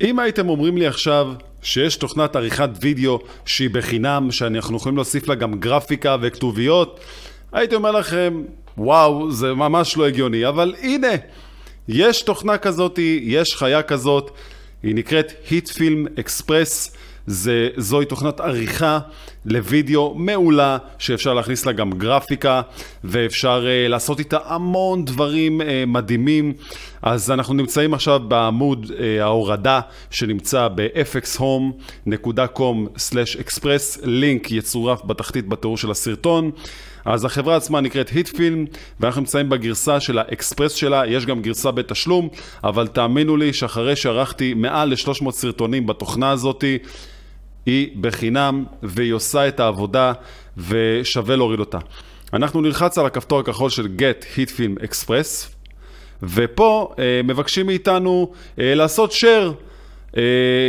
אם הייתם אומרים לי עכשיו שיש תוכנת עריכת וידאו שהיא בחינם, שאנחנו יכולים להוסיף לה גם גרפיקה וכתוביות, הייתי אומר לכם, וואו, זה ממש לא הגיוני, אבל הנה, יש תוכנה כזאת, יש חיה כזאת, היא נקראת היט פילם אקספרס. זה, זוהי תוכנת עריכה לוידאו מעולה, שאפשר להכניס לה גם גרפיקה, ואפשר uh, לעשות איתה המון דברים uh, מדהימים. אז אנחנו נמצאים עכשיו בעמוד uh, ההורדה, שנמצא ב-fxhome.com/express, לינק יצורף בתחתית בתיאור של הסרטון. אז החברה עצמה נקראת היטפילם, ואנחנו נמצאים בגרסה של האקספרס שלה, יש גם גרסה בתשלום, אבל תאמינו לי שאחרי שערכתי מעל ל-300 סרטונים בתוכנה הזאתי, היא בחינם והיא עושה את העבודה ושווה להוריד אותה. אנחנו נלחץ על הכפתור הכחול של Get Hit Film Express ופה אה, מבקשים מאיתנו אה, לעשות share. אה,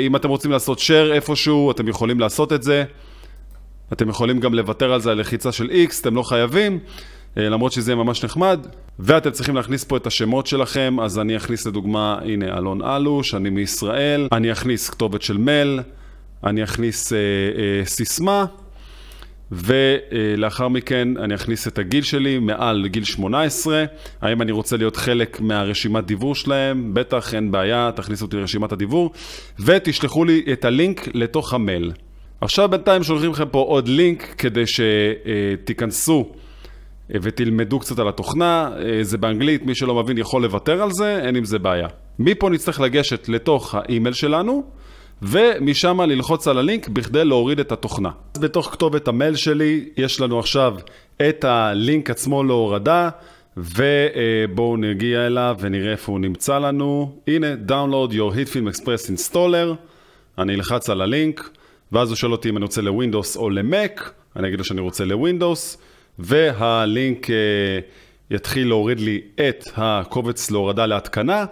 אם אתם רוצים לעשות share איפשהו, אתם יכולים לעשות את זה. אתם יכולים גם לוותר על זה על לחיצה של X, אתם לא חייבים, אה, למרות שזה יהיה ממש נחמד. ואתם צריכים להכניס פה את השמות שלכם, אז אני אכניס לדוגמה, הנה אלון אלוש, אני מישראל, אני אכניס כתובת של מייל. אני אכניס אה, אה, סיסמה, ולאחר מכן אני אכניס את הגיל שלי מעל גיל 18. האם אני רוצה להיות חלק מהרשימת דיוור שלהם? בטח, אין בעיה, תכניסו אותי לרשימת הדיוור, ותשלחו לי את הלינק לתוך המייל. עכשיו בינתיים שולחים לכם פה עוד לינק כדי שתיכנסו. אה, אה, ותלמדו קצת על התוכנה, אה, זה באנגלית, מי שלא מבין יכול לוותר על זה, אין עם זה בעיה. מפה נצטרך לגשת לתוך האימייל שלנו, ומשם ללחוץ על הלינק בכדי להוריד את התוכנה. אז בתוך כתובת המייל שלי יש לנו עכשיו את הלינק עצמו להורדה, ובואו נגיע אליו ונראה איפה הוא נמצא לנו. הנה, download your hit film Express installer, אני אלחץ על הלינק, ואז הוא שואל אותי אם אני רוצה לווינדוס או למק, אני אגיד לו שאני רוצה לווינדוס, והלינק אה, יתחיל להוריד לי את הקובץ להורדה להתקנה.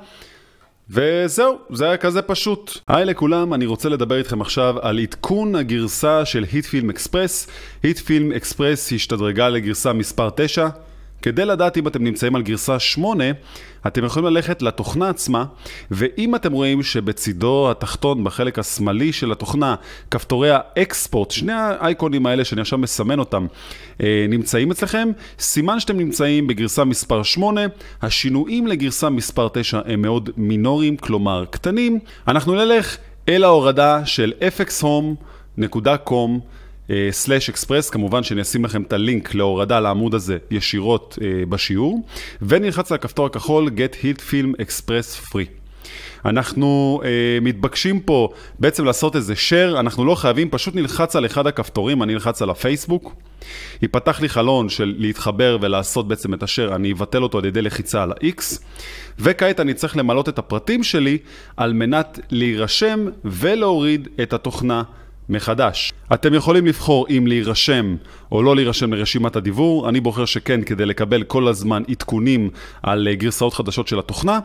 וזהו, זה היה כזה פשוט. היי לכולם, אני רוצה לדבר איתכם עכשיו על עדכון הגרסה של היטפילם אקספרס. היטפילם אקספרס השתדרגה לגרסה מספר 9. כדי לדעת אם אתם נמצאים על גרסה 8, אתם יכולים ללכת לתוכנה עצמה, ואם אתם רואים שבצידו התחתון, בחלק השמאלי של התוכנה, כפתורי האקספורט, שני האייקונים האלה שאני עכשיו מסמן אותם, אה, נמצאים אצלכם, סימן שאתם נמצאים בגרסה מספר 8, השינויים לגרסה מספר 9 הם מאוד מינוריים, כלומר קטנים. אנחנו נלך אל ההורדה של fxhome.com. סלאש אה, אקספרס, כמובן שאני אשים לכם את הלינק להורדה לעמוד הזה ישירות uh, בשיעור, ונלחץ על הכפתור הכחול Get Hit Film Express Free. אנחנו uh, מתבקשים פה בעצם לעשות איזה share, אנחנו לא חייבים, פשוט נלחץ על אחד הכפתורים, אני נלחץ על הפייסבוק. ייפתח לי חלון של להתחבר ולעשות בעצם את השאר, אני אבטל אותו על ידי לחיצה על ה-X, וכעת אני צריך למלות את הפרטים שלי על מנת להירשם ולהוריד את התוכנה מחדש. אתם יכולים לבחור אם להירשם או לא להירשם לרשימת הדיבור, אני בוחר שכן כדי לקבל כל הזמן עדכונים על אה, גרסאות חדשות של התוכנה,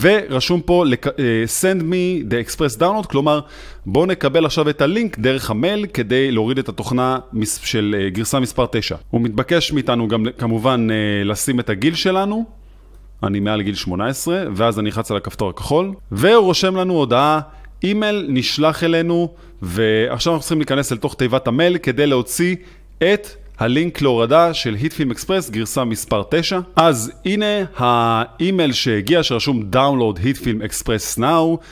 ורשום פה אה, send me the express download, כלומר בואו נקבל עכשיו את הלינק דרך המייל כדי להוריד את התוכנה של אה, גרסה מספר 9. הוא מתבקש מאיתנו גם כמובן לשים את הגיל שלנו, אני מעל גיל 18, ואז אני אחץ על הכפתור הכחול, והוא רושם לנו הודעה, אימייל נשלח אלינו ועכשיו אנחנו צריכים להיכנס אל תוך תיבת המייל כדי להוציא את הלינק להורדה של היטפילם אקספרס, גרסה מספר 9. אז הנה האימייל שהגיע שרשום Download היטפילם אקספרס Now,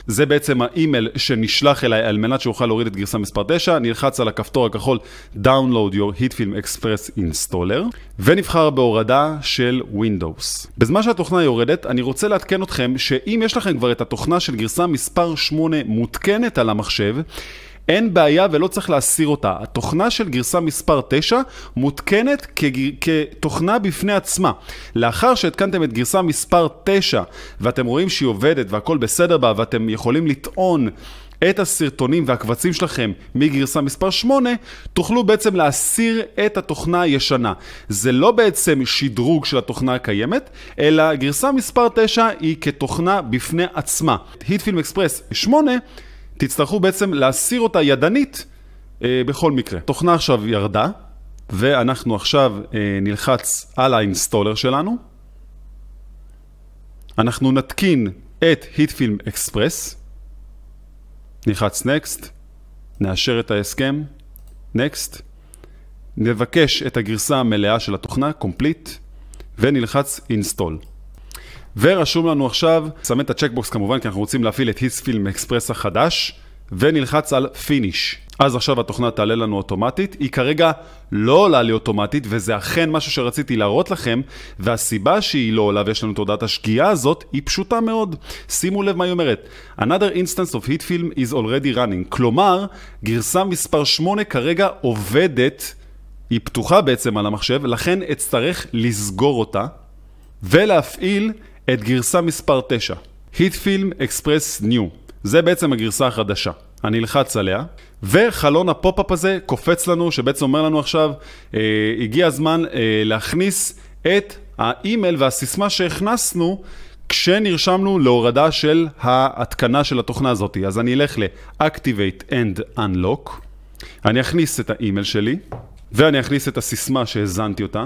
זה בעצם האימייל שנשלח אליי על מנת שאוכל להוריד את גרסה מספר 9, נלחץ על הכפתור הכחול Download your היטפילם אקספרס Installer, ונבחר בהורדה של Windows. בזמן שהתוכנה יורדת, אני רוצה לעדכן אתכם שאם יש לכם כבר את התוכנה של גרסה מספר 8 מותקנת על המחשב, אין בעיה ולא צריך להסיר אותה. התוכנה של גרסה מספר 9 מותקנת כגר... כתוכנה בפני עצמה. לאחר שהתקנתם את גרסה מספר 9 ואתם רואים שהיא עובדת והכל בסדר בה ואתם יכולים לטעון את הסרטונים והקבצים שלכם מגרסה מספר 8, תוכלו בעצם להסיר את התוכנה הישנה. זה לא בעצם שדרוג של התוכנה הקיימת, אלא גרסה מספר 9 היא כתוכנה בפני עצמה. היטפילם אקספרס 8 תצטרכו בעצם להסיר אותה ידנית אה, בכל מקרה. תוכנה עכשיו ירדה, ואנחנו עכשיו אה, נלחץ על האינסטולר שלנו. אנחנו נתקין את היטפילם אקספרס, נלחץ נקסט, נאשר את ההסכם, נקסט, נבקש את הגרסה המלאה של התוכנה, קומפליט, ונלחץ אינסטול. ורשום לנו עכשיו, סמן את הצ'קבוקס כמובן, כי אנחנו רוצים להפעיל את היספילם אקספרס החדש, ונלחץ על פיניש. אז עכשיו התוכנה תעלה לנו אוטומטית, היא כרגע לא עולה לי אוטומטית, וזה אכן משהו שרציתי להראות לכם, והסיבה שהיא לא עולה ויש לנו תודעת השגיאה הזאת, היא פשוטה מאוד. שימו לב מה היא אומרת. another instance of hit film is already running. כלומר, גרסה מספר 8 כרגע עובדת, היא פתוחה בעצם על המחשב, לכן אצטרך לסגור אותה, ולהפעיל את גרסה מספר 9, היט פילם אקספרס ניו. זה בעצם הגרסה החדשה. אני אלחץ עליה, וחלון הפופ-אפ הזה קופץ לנו, שבעצם אומר לנו עכשיו, אה, הגיע הזמן אה, להכניס את האימייל והסיסמה שהכנסנו כשנרשמנו להורדה של ההתקנה של התוכנה הזאת. אז אני אלך ל-Activate and Unlock, אני אכניס את האימייל שלי, ואני אכניס את הסיסמה שהאזנתי אותה,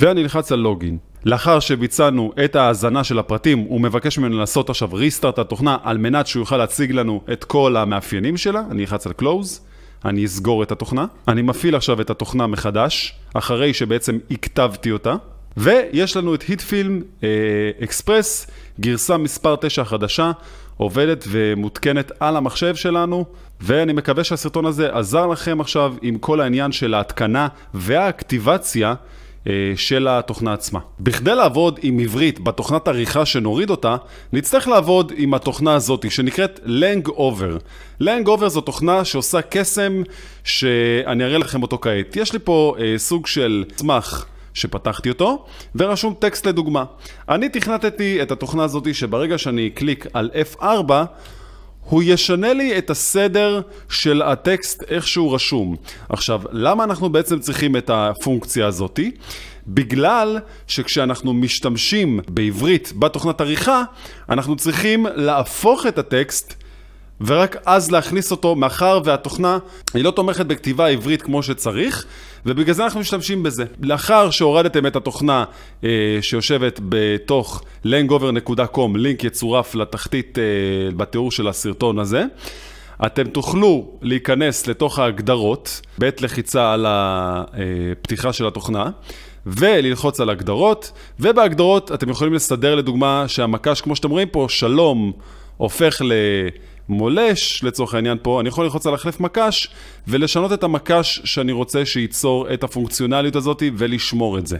ואני אלחץ על לוגין. לאחר שביצענו את ההאזנה של הפרטים, הוא מבקש ממנו לעשות עכשיו ריסטארט התוכנה על מנת שהוא יוכל להציג לנו את כל המאפיינים שלה. אני אחץ על קלוז, אני אסגור את התוכנה. אני מפעיל עכשיו את התוכנה מחדש, אחרי שבעצם הכתבתי אותה. ויש לנו את היטפילם אה, אקספרס, גרסה מספר 9 חדשה, עובדת ומותקנת על המחשב שלנו, ואני מקווה שהסרטון הזה עזר לכם עכשיו עם כל העניין של ההתקנה והאקטיבציה. אה, של התוכנה עצמה. בכדי לעבוד עם עברית בתוכנת עריכה שנוריד אותה, נצטרך לעבוד עם התוכנה הזאת שנקראת לנג אובר. לנג אובר זו תוכנה שעושה קסם שאני אראה לכם אותו כעת. יש לי פה אה, סוג של צמח. שפתחתי אותו, ורשום טקסט לדוגמה. אני תכנתתי את התוכנה הזאת שברגע שאני אקליק על F4, הוא ישנה לי את הסדר של הטקסט איך שהוא רשום. עכשיו, למה אנחנו בעצם צריכים את הפונקציה הזאתי? בגלל שכשאנחנו משתמשים בעברית בתוכנת עריכה, אנחנו צריכים להפוך את הטקסט ורק אז להכניס אותו, מאחר והתוכנה היא לא תומכת בכתיבה עברית כמו שצריך, ובגלל זה אנחנו משתמשים בזה. לאחר שהורדתם את התוכנה אה, שיושבת בתוך langover.com, לינק יצורף לתחתית אה, בתיאור של הסרטון הזה, אתם תוכלו להיכנס לתוך ההגדרות, בעת לחיצה על הפתיחה של התוכנה. וללחוץ על הגדרות, ובהגדרות אתם יכולים לסדר לדוגמה שהמקש, כמו שאתם רואים פה, שלום הופך ל... מולש, לצורך העניין פה, אני יכול ללחוץ על החלף מקש ולשנות את המקש שאני רוצה שייצור את הפונקציונליות הזאת ולשמור את זה.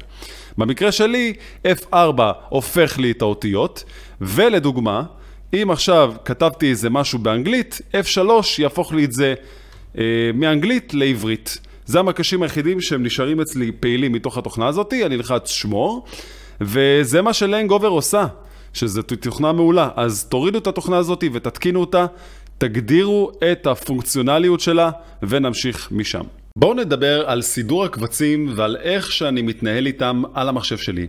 במקרה שלי, F4 הופך לי את האותיות, ולדוגמה, אם עכשיו כתבתי איזה משהו באנגלית, F3 יהפוך לי את זה אה, מאנגלית לעברית. זה המקשים היחידים שהם נשארים אצלי פעילים מתוך התוכנה הזאת, אני אלחץ שמור, וזה מה שלנג אובר עושה. שזו תוכנה מעולה, אז תורידו את התוכנה הזאת ותתקינו אותה, תגדירו את הפונקציונליות שלה ונמשיך משם. בואו נדבר על סידור הקבצים ועל איך שאני מתנהל איתם על המחשב שלי.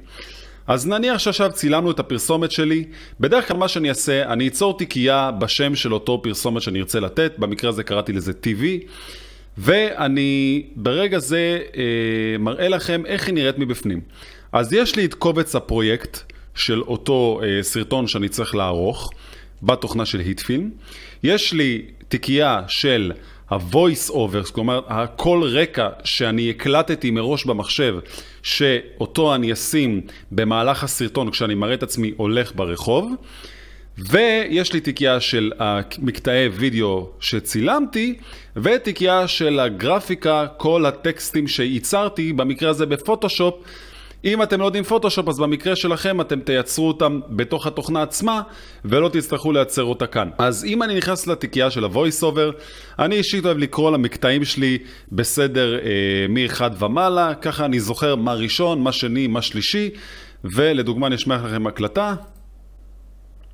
אז נניח שעכשיו צילמנו את הפרסומת שלי, בדרך כלל מה שאני אעשה, אני אצור תיקייה בשם של אותו פרסומת שאני ארצה לתת, במקרה הזה קראתי לזה TV, ואני ברגע זה אה, מראה לכם איך היא נראית מבפנים. אז יש לי את קובץ הפרויקט, של אותו אה, סרטון שאני צריך לערוך בתוכנה של היטפילם. יש לי תיקייה של ה-voice overs, כלומר הכל רקע שאני הקלטתי מראש במחשב, שאותו אני אשים במהלך הסרטון כשאני מראה את עצמי הולך ברחוב. ויש לי תיקייה של מקטעי וידאו שצילמתי, ותיקייה של הגרפיקה, כל הטקסטים שייצרתי, במקרה הזה בפוטושופ, אם אתם לא יודעים פוטושופ, אז במקרה שלכם אתם תייצרו אותם בתוך התוכנה עצמה, ולא תצטרכו לייצר אותה כאן. אז אם אני נכנס לתיקייה של ה-voice over, אני אישית אוהב לקרוא למקטעים שלי בסדר אה, מ-1 ומעלה, ככה אני זוכר מה ראשון, מה שני, מה שלישי, ולדוגמה אני אשמע לכם הקלטה.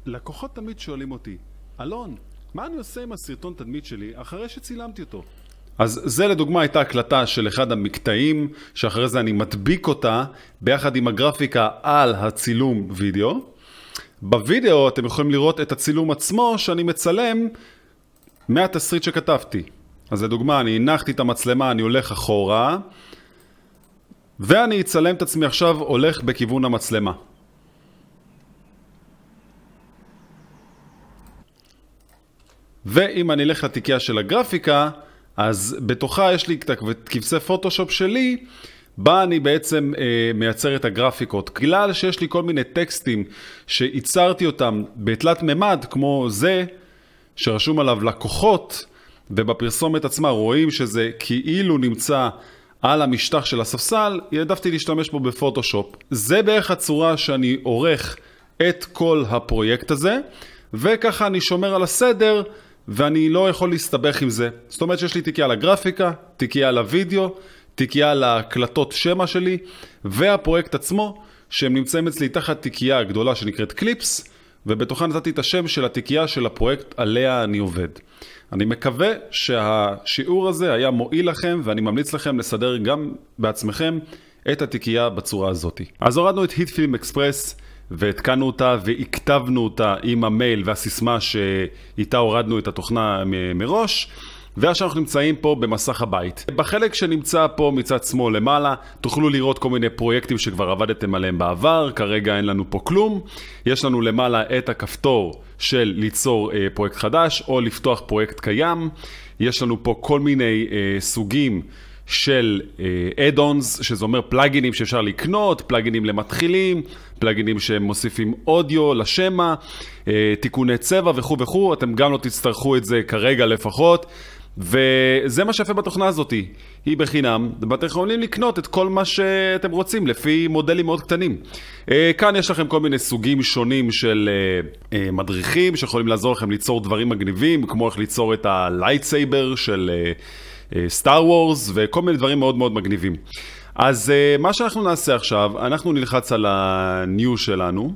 לקוחות תמיד שואלים אותי, אלון, מה אני עושה עם הסרטון תדמית שלי אחרי שצילמתי אותו? אז זה לדוגמה הייתה הקלטה של אחד המקטעים, שאחרי זה אני מדביק אותה ביחד עם הגרפיקה על הצילום וידאו. בווידאו אתם יכולים לראות את הצילום עצמו שאני מצלם מהתסריט שכתבתי. אז לדוגמה, אני הנחתי את המצלמה, אני הולך אחורה, ואני אצלם את עצמי עכשיו הולך בכיוון המצלמה. ואם אני אלך לתיקייה של הגרפיקה, אז בתוכה יש לי את פוטושופ שלי, בה אני בעצם אה, מייצר את הגרפיקות. בגלל שיש לי כל מיני טקסטים שייצרתי אותם בתלת מימד, כמו זה, שרשום עליו לקוחות, ובפרסומת עצמה רואים שזה כאילו נמצא על המשטח של הספסל, העדפתי להשתמש בו בפוטושופ. זה בערך הצורה שאני עורך את כל הפרויקט הזה, וככה אני שומר על הסדר. ואני לא יכול להסתבך עם זה. זאת אומרת שיש לי תיקייה לגרפיקה, תיקייה לוידאו, תיקייה להקלטות שמע שלי, והפרויקט עצמו, שהם נמצאים אצלי תחת תיקייה גדולה שנקראת קליפס, ובתוכה נתתי את השם של התיקייה של הפרויקט עליה אני עובד. אני מקווה שהשיעור הזה היה מועיל לכם, ואני ממליץ לכם לסדר גם בעצמכם את התיקייה בצורה הזאת. אז הורדנו את היטפילם אקספרס. והתקנו אותה והכתבנו אותה עם המייל והסיסמה שאיתה הורדנו את התוכנה מראש. ועכשיו אנחנו נמצאים פה במסך הבית. בחלק שנמצא פה מצד שמאל למעלה, תוכלו לראות כל מיני פרויקטים שכבר עבדתם עליהם בעבר, כרגע אין לנו פה כלום. יש לנו למעלה את הכפתור של ליצור אה, פרויקט חדש או לפתוח פרויקט קיים. יש לנו פה כל מיני אה, סוגים. של אה, add-ons, שזה אומר פלאגינים שאפשר לקנות, פלאגינים למתחילים, פלאגינים שמוסיפים אודיו לשמע, אה, תיקוני צבע וכו' וכו', אתם גם לא תצטרכו את זה כרגע לפחות. וזה מה שיפה בתוכנה הזאת, היא בחינם, ואתם יכולים לקנות את כל מה שאתם רוצים לפי מודלים מאוד קטנים. אה, כאן יש לכם כל מיני סוגים שונים של אה, מדריכים שיכולים לעזור לכם ליצור דברים מגניבים, כמו איך ליצור את הלייטסייבר של סטאר וורס וכל מיני דברים מאוד מאוד מגניבים. אז אה, מה שאנחנו נעשה עכשיו, אנחנו נלחץ על ה-new שלנו,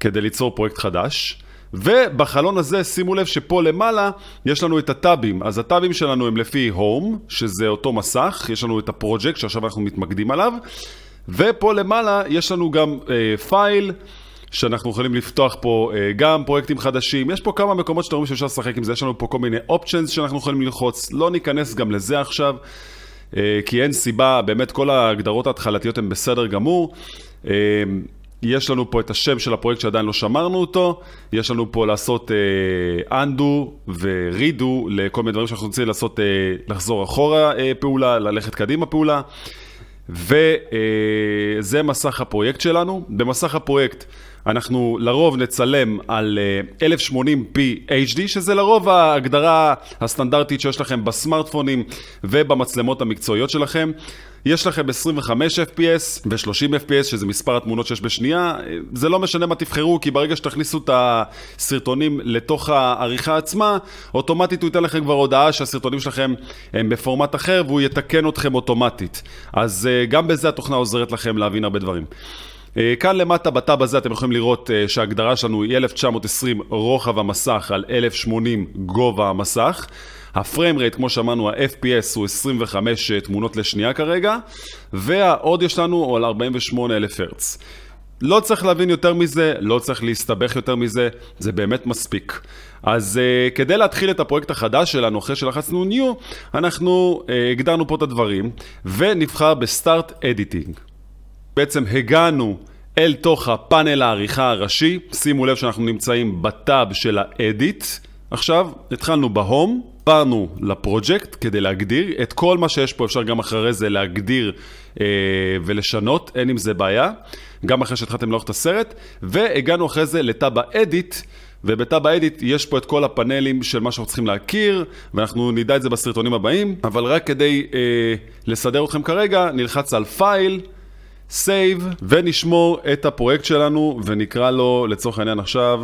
כדי ליצור פרויקט חדש. ובחלון הזה, שימו לב שפה למעלה יש לנו את הטאבים. אז הטאבים שלנו הם לפי Home, שזה אותו מסך, יש לנו את הפרויקט שעכשיו אנחנו מתמקדים עליו, ופה למעלה יש לנו גם אה, פייל. שאנחנו יכולים לפתוח פה אה, גם פרויקטים חדשים, יש פה כמה מקומות שאתם רואים שאפשר לשחק עם זה, יש לנו פה כל מיני אופצ'נס שאנחנו יכולים ללחוץ, לא ניכנס גם לזה עכשיו. אה, כי אין סיבה, באמת כל ההגדרות ההתחלתיות הן בסדר גמור. אה, יש לנו פה את השם של הפרויקט שעדיין לא שמרנו אותו, יש לנו פה לעשות אנדו אה, undo ורידו לכל מיני דברים שאנחנו רוצים לעשות, אה, לחזור אחורה אה, פעולה, ללכת קדימה פעולה, וזה אה, מסך הפרויקט שלנו. במסך הפרויקט אנחנו לרוב נצלם על 1080p אה, HD, שזה לרוב ההגדרה הסטנדרטית שיש לכם בסמארטפונים ובמצלמות המקצועיות שלכם. יש לכם 25 FPS ו-30 FPS, שזה מספר התמונות שיש בשנייה. זה לא משנה מה תבחרו, כי ברגע שתכניסו את הסרטונים לתוך העריכה עצמה, אוטומטית הוא ייתן לכם כבר הודעה שהסרטונים שלכם הם בפורמט אחר, והוא יתקן אתכם אוטומטית. אז אה, גם בזה התוכנה עוזרת לכם להבין הרבה דברים. אה, כאן למטה בטאב הזה אתם יכולים לראות אה, שההגדרה שלנו היא 1920 רוחב המסך על 1080 גובה המסך. הפריים רייט, כמו שאמרנו, ה-FPS הוא 25 אה, תמונות לשנייה כרגע, והאודיו שלנו הוא על 48 אלף הרץ. לא צריך להבין יותר מזה, לא צריך להסתבך יותר מזה, זה באמת מספיק. אז uh, כדי להתחיל את הפרויקט החדש שלנו, אחרי שלחצנו New, אנחנו uh, הגדרנו פה את הדברים, ונבחר בסטארט אדיטינג. בעצם הגענו אל תוך הפאנל העריכה הראשי, שימו לב שאנחנו נמצאים בטאב של האדיט, עכשיו, התחלנו בהום, עברנו לפרוג'קט כדי להגדיר את כל מה שיש פה, אפשר גם אחרי זה להגדיר אה, ולשנות, אין עם זה בעיה, גם אחרי שהתחלתם לערוך את הסרט, והגענו אחרי זה לטאב האדיט. ובתאב האדיט יש פה את כל הפאנלים של מה שאנחנו צריכים להכיר, ואנחנו נדע את זה בסרטונים הבאים, אבל רק כדי אה, לסדר אתכם כרגע, נלחץ על פייל, סייב, ונשמור את הפרויקט שלנו, ונקרא לו לצורך העניין עכשיו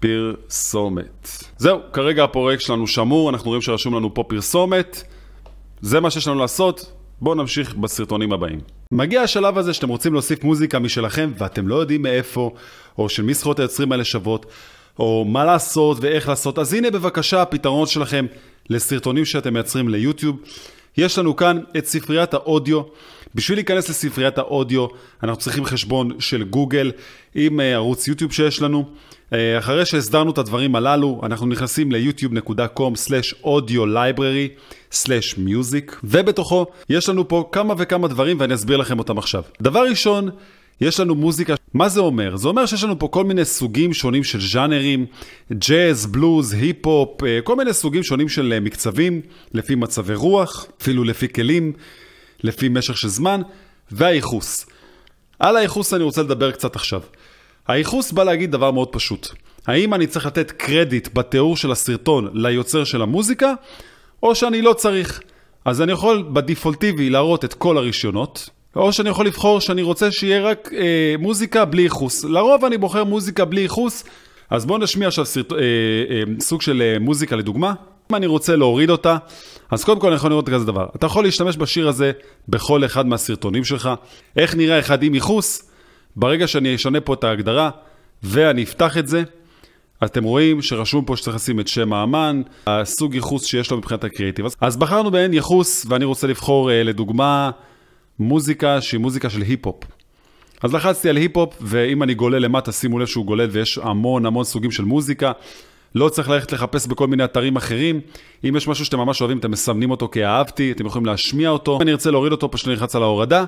פרסומת. זהו, כרגע הפרויקט שלנו שמור, אנחנו רואים שרשום לנו פה פרסומת. זה מה שיש לנו לעשות, בואו נמשיך בסרטונים הבאים. מגיע השלב הזה שאתם רוצים להוסיף מוזיקה משלכם ואתם לא יודעים מאיפה, או של מי זכויות היוצרים האלה שוות, או מה לעשות ואיך לעשות. אז הנה בבקשה הפתרון שלכם לסרטונים שאתם מייצרים ליוטיוב. יש לנו כאן את ספריית האודיו. בשביל להיכנס לספריית האודיו, אנחנו צריכים חשבון של גוגל עם אה, ערוץ יוטיוב שיש לנו. אה, אחרי שהסדרנו את הדברים הללו, אנחנו נכנסים ל youtubecom audio library music ובתוכו יש לנו פה כמה וכמה דברים ואני אסביר לכם אותם עכשיו. דבר ראשון, יש לנו מוזיקה, מה זה אומר? זה אומר שיש לנו פה כל מיני סוגים שונים של ז'אנרים, ג'אז, בלוז, היפ-הופ, אה, כל מיני סוגים שונים של מקצבים, לפי מצבי רוח, אפילו לפי כלים, לפי משך של זמן, והייחוס. על הייחוס אני רוצה לדבר קצת עכשיו. הייחוס בא להגיד דבר מאוד פשוט. האם אני צריך לתת קרדיט בתיאור של הסרטון ליוצר של המוזיקה, או שאני לא צריך. אז אני יכול בדפולטיבי להראות את כל הרישיונות, או שאני יכול לבחור שאני רוצה שיהיה רק אה, מוזיקה בלי ייחוס. לרוב אני בוחר מוזיקה בלי ייחוס, אז בואו נשמיע עכשיו סרט... אה, אה, סוג של אה, מוזיקה לדוגמה. אם אני רוצה להוריד אותה, אז קודם כל אני יכול לראות כזה דבר, אתה יכול להשתמש בשיר הזה בכל אחד מהסרטונים שלך. איך נראה אחד עם ייחוס? ברגע שאני אשנה פה את ההגדרה ואני אפתח את זה, אתם רואים שרשום פה שצריך לשים את שם האמן, הסוג ייחוס שיש לו מבחינת הקריאיטיב. אז בחרנו בעין ייחוס, ואני רוצה לבחור אה, לדוגמה מוזיקה שהיא מוזיקה של היפ-הופ. אז לחצתי על היפ-הופ, ואם אני גולל למטה, שימו לב שהוא גולל ויש המון המון סוגים של מוזיקה. לא צריך ללכת לחפש בכל מיני אתרים אחרים. אם יש משהו שאתם ממש אוהבים, אתם מסמנים אותו כאהבתי, אתם יכולים להשמיע אותו. אם אני ארצה להוריד אותו, פשוט אני אלחץ על ההורדה,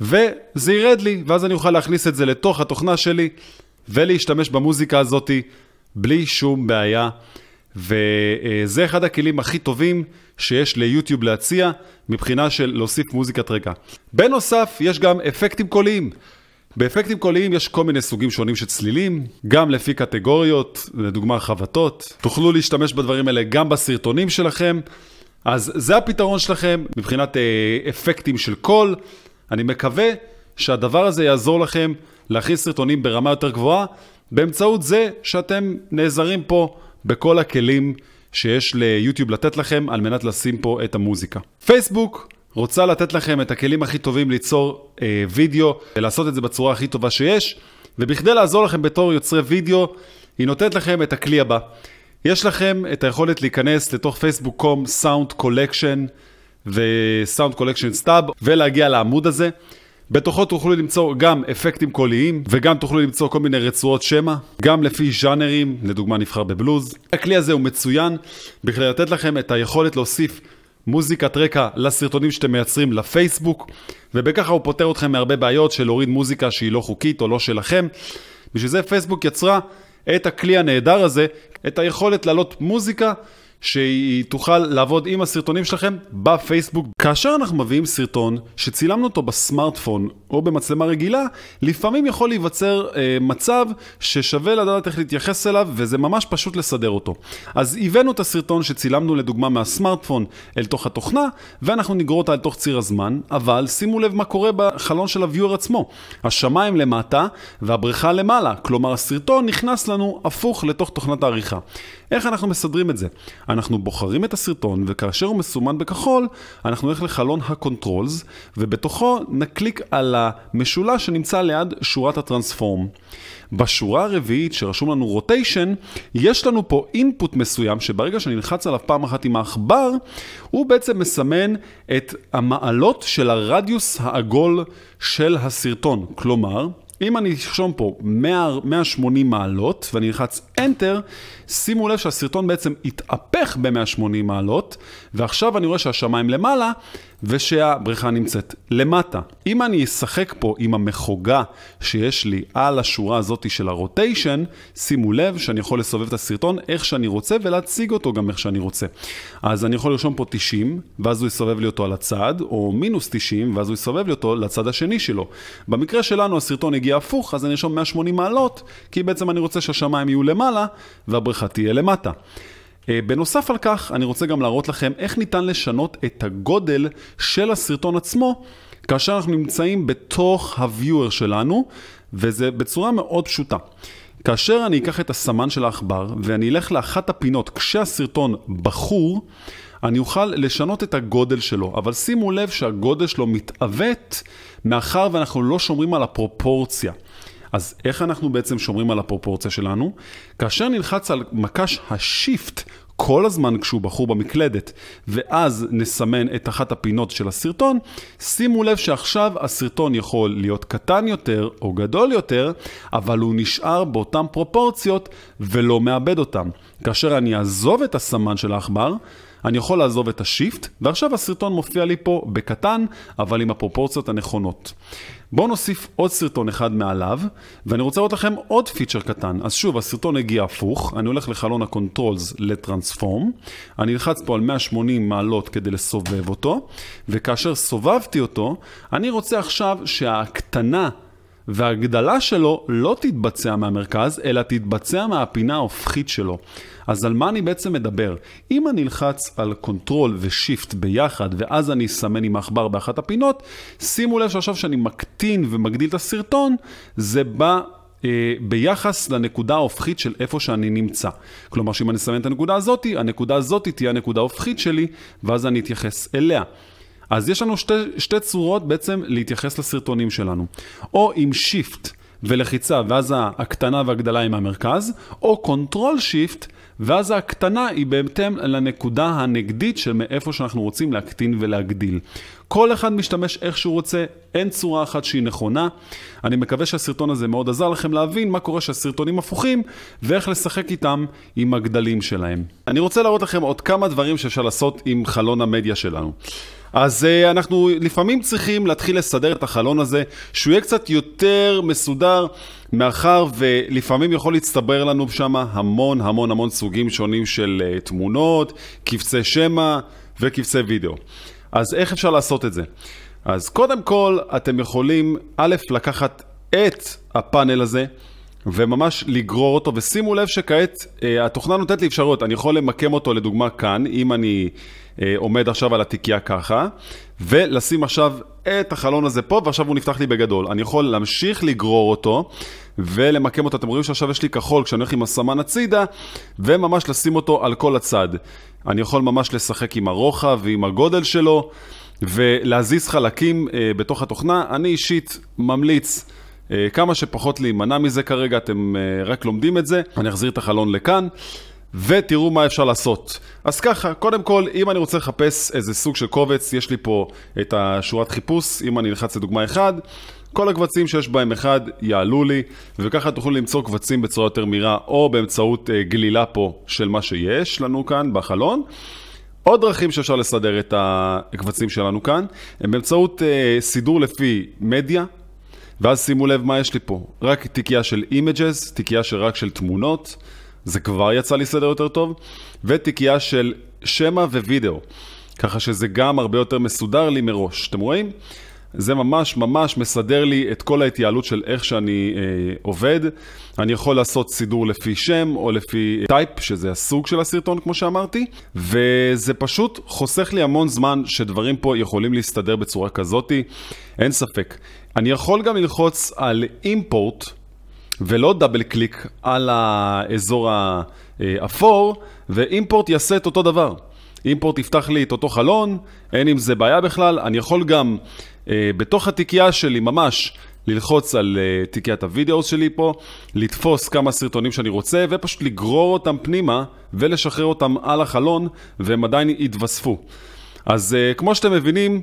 וזה ירד לי, ואז אני אוכל להכניס את זה לתוך התוכנה שלי, ולהשתמש במוזיקה הזאת בלי שום בעיה. וזה אחד הכלים הכי טובים שיש ליוטיוב להציע מבחינה של להוסיף מוזיקת רקע. בנוסף, יש גם אפקטים קוליים. באפקטים קוליים יש כל מיני סוגים שונים של צלילים, גם לפי קטגוריות, לדוגמה חבטות. תוכלו להשתמש בדברים האלה גם בסרטונים שלכם. אז זה הפתרון שלכם מבחינת אה, אפקטים של קול. אני מקווה שהדבר הזה יעזור לכם להכין סרטונים ברמה יותר גבוהה, באמצעות זה שאתם נעזרים פה בכל הכלים שיש ליוטיוב לתת לכם על מנת לשים פה את המוזיקה. פייסבוק, רוצה לתת לכם את הכלים הכי טובים ליצור אה, וידאו, ולעשות את זה בצורה הכי טובה שיש, ובכדי לעזור לכם בתור יוצרי וידאו, היא נותנת לכם את הכלי הבא. יש לכם את היכולת להיכנס לתוך פייסבוק.com, Sound Collection ו-Sound Collection Stub, ולהגיע לעמוד הזה. בתוכו תוכלו למצוא גם אפקטים קוליים, וגם תוכלו למצוא כל מיני רצועות שמע, גם לפי ז'אנרים, לדוגמה נבחר בבלוז. הכלי הזה הוא מצוין, בכדי לתת לכם את היכולת להוסיף מוזיקת רקע לסרטונים שאתם מייצרים לפייסבוק, ובככה הוא פותר אתכם מהרבה בעיות של להוריד מוזיקה שהיא לא חוקית או לא שלכם. בשביל זה פייסבוק יצרה את הכלי הנהדר הזה, את היכולת להעלות מוזיקה שהיא תוכל לעבוד עם הסרטונים שלכם בפייסבוק. כאשר אנחנו מביאים סרטון שצילמנו אותו בסמארטפון או במצלמה רגילה, לפעמים יכול להיווצר אה, מצב ששווה לדעת איך להתייחס אליו וזה ממש פשוט לסדר אותו. אז הבאנו את הסרטון שצילמנו לדוגמה מהסמארטפון אל תוך התוכנה ואנחנו נגרור אותה אל תוך ציר הזמן, אבל שימו לב מה קורה בחלון של הוויור עצמו. השמיים למטה והבריכה למעלה, כלומר הסרטון נכנס לנו הפוך לתוך תוכנת העריכה. איך אנחנו מסדרים את זה? אנחנו בוחרים את הסרטון, וכאשר הוא מסומן בכחול, אנחנו נלך לחלון ה-controls, ובתוכו נקליק על המשולש שנמצא ליד שורת הטרנספורם. בשורה הרביעית שרשום לנו רוטיישן, יש לנו פה אינפוט מסוים שברגע שאני נלחץ עליו פעם אחת עם העכבר, הוא בעצם מסמן את המעלות של הרדיוס העגול של הסרטון. כלומר, אם אני ארשום פה 100, 180 מעלות ואני אלחץ Enter, שימו לב שהסרטון בעצם התהפך ב-180 מעלות, ועכשיו אני רואה שהשמיים למעלה ושהבריכה נמצאת למטה. אם אני אשחק פה עם המחוגה שיש לי על השורה הזאת של הרוטיישן, שימו לב שאני יכול לסובב את הסרטון איך שאני רוצה ולהציג אותו גם איך שאני רוצה. אז אני יכול לרשום פה 90, ואז הוא יסובב לי אותו על הצד, או מינוס 90, ואז הוא יסובב לי אותו לצד השני שלו. במקרה שלנו הסרטון הגיע... מגיע הפוך, אז אני ארשום 180 מעלות, כי בעצם אני רוצה שהשמיים יהיו למעלה והבריכה תהיה למטה. אה, בנוסף על כך, אני רוצה גם להראות לכם איך ניתן לשנות את הגודל של הסרטון עצמו, כאשר אנחנו נמצאים בתוך הוויואר שלנו, וזה בצורה מאוד פשוטה. כאשר אני אקח את הסמן של העכבר ואני אלך לאחת הפינות כשהסרטון בחור, אני אוכל לשנות את הגודל שלו, אבל שימו לב שהגודל שלו מתעוות מאחר ואנחנו לא שומרים על הפרופורציה. אז איך אנחנו בעצם שומרים על הפרופורציה שלנו? כאשר נלחץ על מקש השיפט כל הזמן כשהוא בחור במקלדת, ואז נסמן את אחת הפינות של הסרטון, שימו לב שעכשיו הסרטון יכול להיות קטן יותר או גדול יותר, אבל הוא נשאר באותן פרופורציות ולא מאבד אותן. כאשר אני אעזוב את הסמן של העכבר, אני יכול לעזוב את השיפט, ועכשיו הסרטון מופיע לי פה בקטן, אבל עם הפרופורציות הנכונות. בואו נוסיף עוד סרטון אחד מעליו, ואני רוצה לראות לכם עוד פיצ'ר קטן. אז שוב, הסרטון הגיע הפוך, אני הולך לחלון ה-controls לטרנספורם, אני נלחץ פה על 180 מעלות כדי לסובב אותו, וכאשר סובבתי אותו, אני רוצה עכשיו שההקטנה... והגדלה שלו לא תתבצע מהמרכז, אלא תתבצע מהפינה ההופכית שלו. אז על מה אני בעצם מדבר? אם אני אלחץ על קונטרול ושיפט ביחד, ואז אני אסמן עם העכבר באחת הפינות, שימו לב שעכשיו שאני מקטין ומגדיל את הסרטון, זה בא אה, ביחס לנקודה ההופכית של איפה שאני נמצא. כלומר, שאם אני אסמן את הנקודה הזאתי, הנקודה הזאתי תהיה הנקודה ההופכית שלי, ואז אני אתייחס אליה. אז יש לנו שתי, שתי צורות בעצם להתייחס לסרטונים שלנו. או עם שיפט ולחיצה, ואז ההקטנה והגדלה עם המרכז, או קונטרול שיפט, ואז ההקטנה היא בהתאם לנקודה הנגדית של מאיפה שאנחנו רוצים להקטין ולהגדיל. כל אחד משתמש איך שהוא רוצה, אין צורה אחת שהיא נכונה. אני מקווה שהסרטון הזה מאוד עזר לכם להבין מה קורה שהסרטונים הפוכים ואיך לשחק איתם עם הגדלים שלהם. אני רוצה להראות לכם עוד כמה דברים שאפשר לעשות עם חלון המדיה שלנו. אז uh, אנחנו לפעמים צריכים להתחיל לסדר את החלון הזה, שהוא יהיה קצת יותר מסודר, מאחר ולפעמים יכול להצטבר לנו שם המון המון המון סוגים שונים של uh, תמונות, קבצי שמע וקבצי וידאו. אז איך אפשר לעשות את זה? אז קודם כל, אתם יכולים, א', לקחת את הפאנל הזה, וממש לגרור אותו, ושימו לב שכעת אה, התוכנה נותנת לי אפשרויות, אני יכול למקם אותו לדוגמה כאן, אם אני אה, עומד עכשיו על התיקייה ככה, ולשים עכשיו את החלון הזה פה, ועכשיו הוא נפתח לי בגדול. אני יכול להמשיך לגרור אותו, ולמקם אותה. אתם רואים שעכשיו יש לי כחול כשאני הולך עם הסמן הצידה, וממש לשים אותו על כל הצד. אני יכול ממש לשחק עם הרוחב ועם הגודל שלו, ולהזיז חלקים אה, בתוך התוכנה. אני אישית ממליץ אה, כמה שפחות להימנע מזה כרגע, אתם אה, רק לומדים את זה. אני אחזיר את החלון לכאן. ותראו מה אפשר לעשות. אז ככה, קודם כל, אם אני רוצה לחפש איזה סוג של קובץ, יש לי פה את השורת חיפוש, אם אני נלחץ לדוגמה אחד, כל הקבצים שיש בהם אחד יעלו לי, וככה תוכלו למצוא קבצים בצורה יותר מהירה, או באמצעות אה, גלילה פה של מה שיש לנו כאן בחלון. עוד דרכים שאפשר לסדר את הקבצים שלנו כאן, הם באמצעות אה, סידור לפי מדיה, ואז שימו לב מה יש לי פה, רק תיקייה של אימג'ס, תיקייה של רק של תמונות, זה כבר יצא לי סדר יותר טוב, ותיקייה של שמע ווידאו, ככה שזה גם הרבה יותר מסודר לי מראש, אתם רואים? זה ממש ממש מסדר לי את כל ההתייעלות של איך שאני אה, עובד. אני יכול לעשות סידור לפי שם או לפי טייפ, שזה הסוג של הסרטון, כמו שאמרתי, וזה פשוט חוסך לי המון זמן שדברים פה יכולים להסתדר בצורה כזאתי, אין ספק. אני יכול גם ללחוץ על אימפורט, ולא דאבל קליק על האזור האפור, אה, ואימפורט יעשה את אותו דבר. אימפורט יפתח לי את אותו חלון, אין עם זה בעיה בכלל, אני יכול גם אה, בתוך התיקייה שלי ממש ללחוץ על uh, תיקיית הוידאו שלי פה, לתפוס כמה סרטונים שאני רוצה ופשוט לגרור אותם פנימה ולשחרר אותם על החלון והם עדיין יתווספו. אז uh, כמו שאתם מבינים,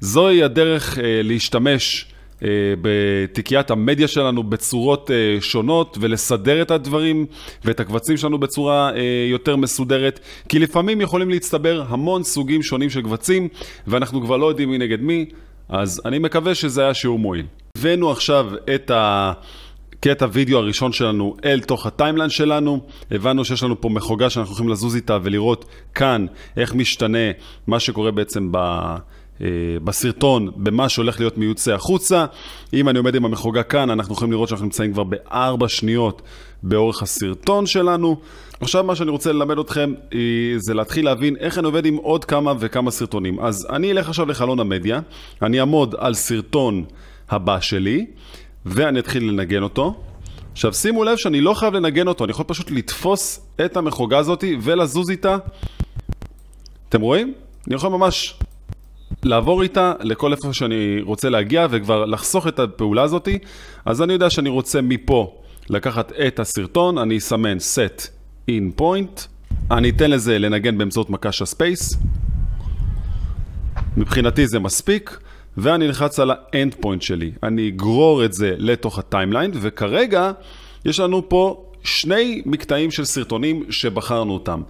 זוהי הדרך uh, להשתמש uh, בתיקיית המדיה שלנו בצורות uh, שונות ולסדר את הדברים ואת הקבצים שלנו בצורה uh, יותר מסודרת, כי לפעמים יכולים להצטבר המון סוגים שונים של קבצים ואנחנו כבר לא יודעים מי נגד מי. אז אני מקווה שזה היה שיעור מועיל. הבאנו עכשיו את הקטע וידאו הראשון שלנו אל תוך הטיימליין שלנו, הבנו שיש לנו פה מחוגה שאנחנו הולכים לזוז איתה ולראות כאן איך משתנה מה שקורה בעצם ב... אה, בסרטון במה שהולך להיות מיוצא החוצה. אם אני עומד עם המחוגה כאן, אנחנו יכולים לראות שאנחנו נמצאים כבר בארבע שניות באורך הסרטון שלנו. עכשיו מה שאני רוצה ללמד אתכם אה, זה להתחיל להבין איך אני עובד עם עוד כמה וכמה סרטונים. אז אני אלך עכשיו לחלון המדיה, אני אעמוד על סרטון הבא שלי, ואני אתחיל לנגן אותו. עכשיו שימו לב שאני לא חייב לנגן אותו, אני יכול פשוט לתפוס את המחוגה הזאת ולזוז איתה. אתם רואים? אני יכול ממש לעבור איתה לכל איפה שאני רוצה להגיע וכבר לחסוך את הפעולה הזאתי. אז אני יודע שאני רוצה מפה לקחת את הסרטון, אני אסמן set in point, אני אתן לזה לנגן באמצעות מקש הספייס. מבחינתי זה מספיק. ואני נלחץ על האנד פוינט שלי. אני אגרור את זה לתוך הטיימליין, וכרגע יש לנו פה שני מקטעים של סרטונים שבחרנו אותם.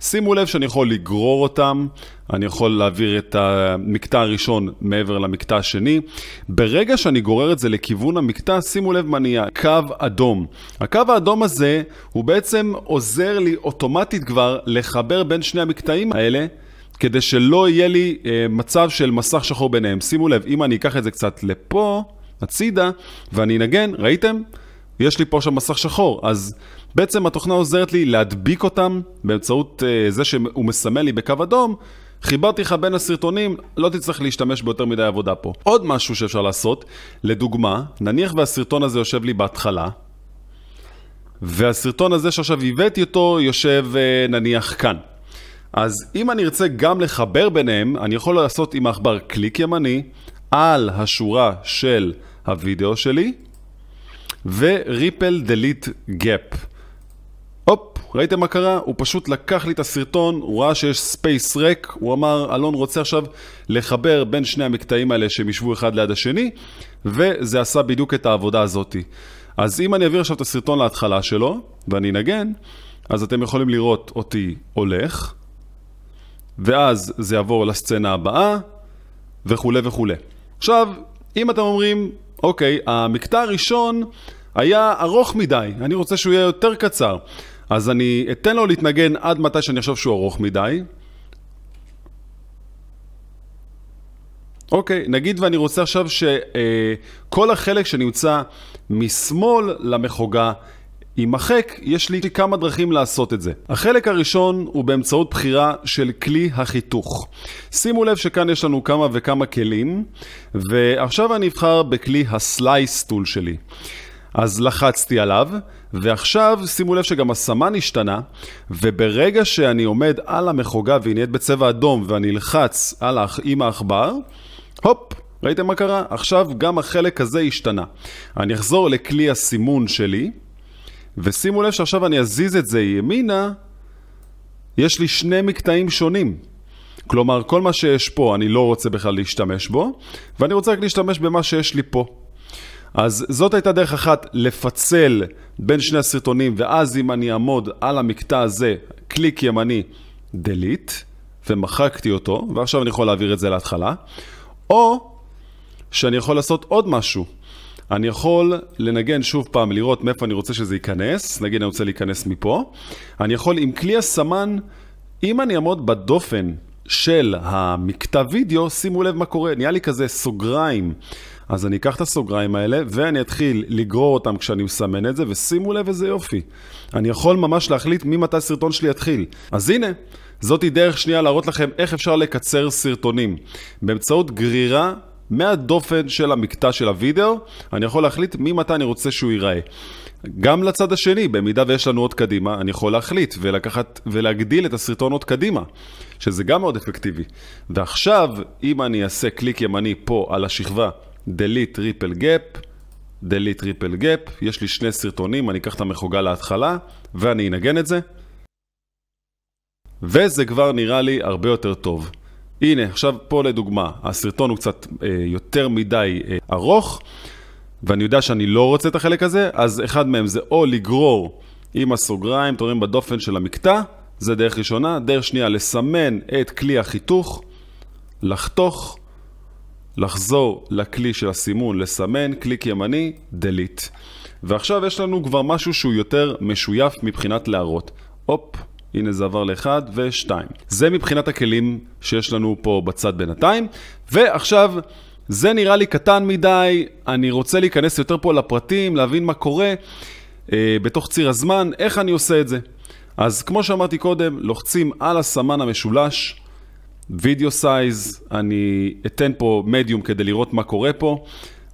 שימו לב שאני יכול לגרור אותם, אני יכול להעביר את המקטע הראשון מעבר למקטע השני. ברגע שאני גורר את זה לכיוון המקטע, שימו לב מה נהיה, קו אדום. הקו האדום הזה, הוא בעצם עוזר לי אוטומטית כבר לחבר בין שני המקטעים האלה. כדי שלא יהיה לי אה, מצב של מסך שחור ביניהם. שימו לב, אם אני אקח את זה קצת לפה, הצידה, ואני אנגן, ראיתם? יש לי פה שם מסך שחור, אז בעצם התוכנה עוזרת לי להדביק אותם באמצעות אה, זה שהוא מסמן לי בקו אדום. חיברתי לך בין הסרטונים, לא תצטרך להשתמש ביותר מדי עבודה פה. עוד משהו שאפשר לעשות, לדוגמה, נניח והסרטון הזה יושב לי בהתחלה, והסרטון הזה שעכשיו הבאתי אותו יושב אה, נניח כאן. אז אם אני ארצה גם לחבר ביניהם, אני יכול לעשות עם העכבר קליק ימני על השורה של הוידאו שלי, וריפל דליט גאפ. הופ, ראיתם מה קרה? הוא פשוט לקח לי את הסרטון, הוא ראה שיש ספייס ריק, הוא אמר, אלון רוצה עכשיו לחבר בין שני המקטעים האלה שהם ישבו אחד ליד השני, וזה עשה בדיוק את העבודה הזאתי. אז אם אני אעביר עכשיו את הסרטון להתחלה שלו, ואני אנגן, אז אתם יכולים לראות אותי הולך, ואז זה יעבור לסצנה הבאה, וכולי וכולי. עכשיו, אם אתם אומרים, אוקיי, המקטע הראשון היה ארוך מדי, אני רוצה שהוא יהיה יותר קצר. אז אני אתן לו להתנגן עד מתי שאני אחשוב שהוא ארוך מדי. אוקיי, נגיד ואני רוצה עכשיו שכל אה, החלק שנמצא משמאל למחוגה יימחק, יש לי כמה דרכים לעשות את זה. החלק הראשון הוא באמצעות בחירה של כלי החיתוך. שימו לב שכאן יש לנו כמה וכמה כלים, ועכשיו אני אבחר בכלי ה-slice tool שלי. אז לחצתי עליו, ועכשיו שימו לב שגם הסמן השתנה, וברגע שאני עומד על המחוגה והיא נהיית בצבע אדום ואני אלחץ על האח... עם העכבר, הופ, ראיתם מה קרה? עכשיו גם החלק הזה השתנה. אני אחזור לכלי הסימון שלי. ושימו לב שעכשיו אני אזיז את זה ימינה, יש לי שני מקטעים שונים. כלומר, כל מה שיש פה אני לא רוצה בכלל להשתמש בו, ואני רוצה רק להשתמש במה שיש לי פה. אז זאת הייתה דרך אחת לפצל בין שני הסרטונים, ואז אם אני אעמוד על המקטע הזה, קליק ימני, delete, ומחקתי אותו, ועכשיו אני יכול להעביר את זה להתחלה, או שאני יכול לעשות עוד משהו. אני יכול לנגן שוב פעם, לראות מאיפה אני רוצה שזה ייכנס, נגיד אני רוצה להיכנס מפה. אני יכול עם כלי הסמן, אם אני אעמוד בדופן של המקטע וידאו, שימו לב מה קורה, נהיה לי כזה סוגריים. אז אני אקח את הסוגריים האלה ואני אתחיל לגרור אותם כשאני מסמן את זה, ושימו לב איזה יופי. אני יכול ממש להחליט ממתי הסרטון שלי יתחיל. אז הנה, זאתי דרך שנייה להראות לכם איך אפשר לקצר סרטונים. באמצעות גרירה מהדופן של המקטע של הווידאו, אני יכול להחליט ממתי אני רוצה שהוא ייראה. גם לצד השני, במידה ויש לנו עוד קדימה, אני יכול להחליט ולקחת ולהגדיל את הסרטון עוד קדימה, שזה גם מאוד אפקטיבי. ועכשיו, אם אני אעשה קליק ימני פה על השכבה Delete Triple Gap, Delete Triple Gap, יש לי שני סרטונים, אני אקח את המחוגה להתחלה ואני אנגן את זה. וזה כבר נראה לי הרבה יותר טוב. הנה, עכשיו פה לדוגמה, הסרטון הוא קצת אה, יותר מדי אה, ארוך, ואני יודע שאני לא רוצה את החלק הזה, אז אחד מהם זה או לגרור עם הסוגריים, אתם רואים בדופן של המקטע, זה דרך ראשונה. דרך שנייה, לסמן את כלי החיתוך, לחתוך, לחזור לכלי של הסימון, לסמן, קליק ימני, delete. ועכשיו יש לנו כבר משהו שהוא יותר משויף מבחינת להראות. הופ. הנה זה עבר לאחד ושתיים. זה מבחינת הכלים שיש לנו פה בצד בינתיים. ועכשיו, זה נראה לי קטן מדי, אני רוצה להיכנס יותר פה לפרטים, להבין מה קורה אה, בתוך ציר הזמן, איך אני עושה את זה. אז כמו שאמרתי קודם, לוחצים על הסמן המשולש, וידאו סייז, אני אתן פה מדיום כדי לראות מה קורה פה,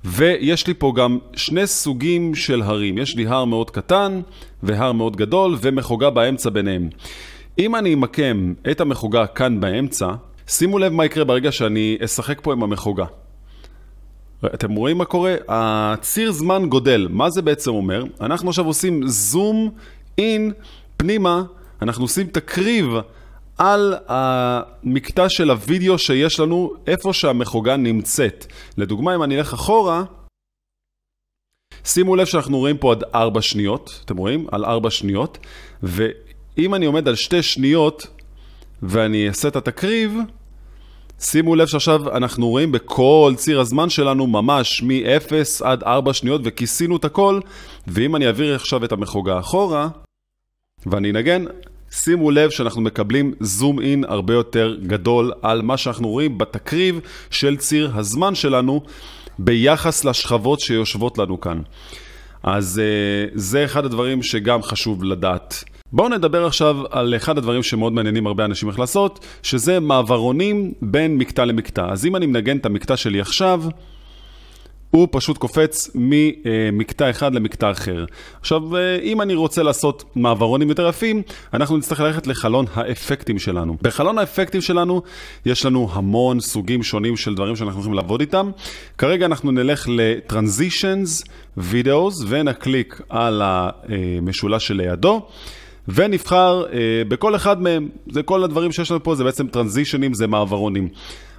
ויש לי פה גם שני סוגים של הרים, יש לי הר מאוד קטן, והר מאוד גדול, ומחוגה באמצע ביניהם. אם אני אמקם את המחוגה כאן באמצע, שימו לב מה יקרה ברגע שאני אשחק פה עם המחוגה. אתם רואים מה קורה? הציר זמן גודל. מה זה בעצם אומר? אנחנו עכשיו עושים זום אין פנימה, אנחנו עושים תקריב על המקטע של הוידאו שיש לנו איפה שהמחוגה נמצאת. לדוגמה, אם אני אלך אחורה, שימו לב שאנחנו רואים פה עד 4 שניות, אתם רואים? על 4 שניות, ואם אני עומד על 2 שניות ואני אעשה את התקריב, שימו לב שעכשיו אנחנו רואים בכל ציר הזמן שלנו ממש מ-0 עד 4 שניות וכיסינו את הכל, ואם אני אעביר עכשיו את המחוגה אחורה ואני אנגן, שימו לב שאנחנו מקבלים זום אין הרבה יותר גדול על מה שאנחנו רואים בתקריב של ציר הזמן שלנו. ביחס לשכבות שיושבות לנו כאן. אז אה, זה אחד הדברים שגם חשוב לדעת. בואו נדבר עכשיו על אחד הדברים שמאוד מעניינים הרבה אנשים איך לעשות, שזה מעברונים בין מקטע למקטע. אז אם אני מנגן את המקטע שלי עכשיו, הוא פשוט קופץ ממקטע אחד למקטע אחר. עכשיו, אה, אם אני רוצה לעשות מעברונים יותר יפים, אנחנו נצטרך ללכת לחלון האפקטים שלנו. בחלון האפקטים שלנו יש לנו המון סוגים שונים של דברים שאנחנו יכולים לעבוד איתם. כרגע אנחנו נלך ל-Transitions Videos ונקליק על המשולש שלידו. ונבחר אה, בכל אחד מהם, זה כל הדברים שיש לנו פה, זה בעצם טרנזישנים, זה מעברונים.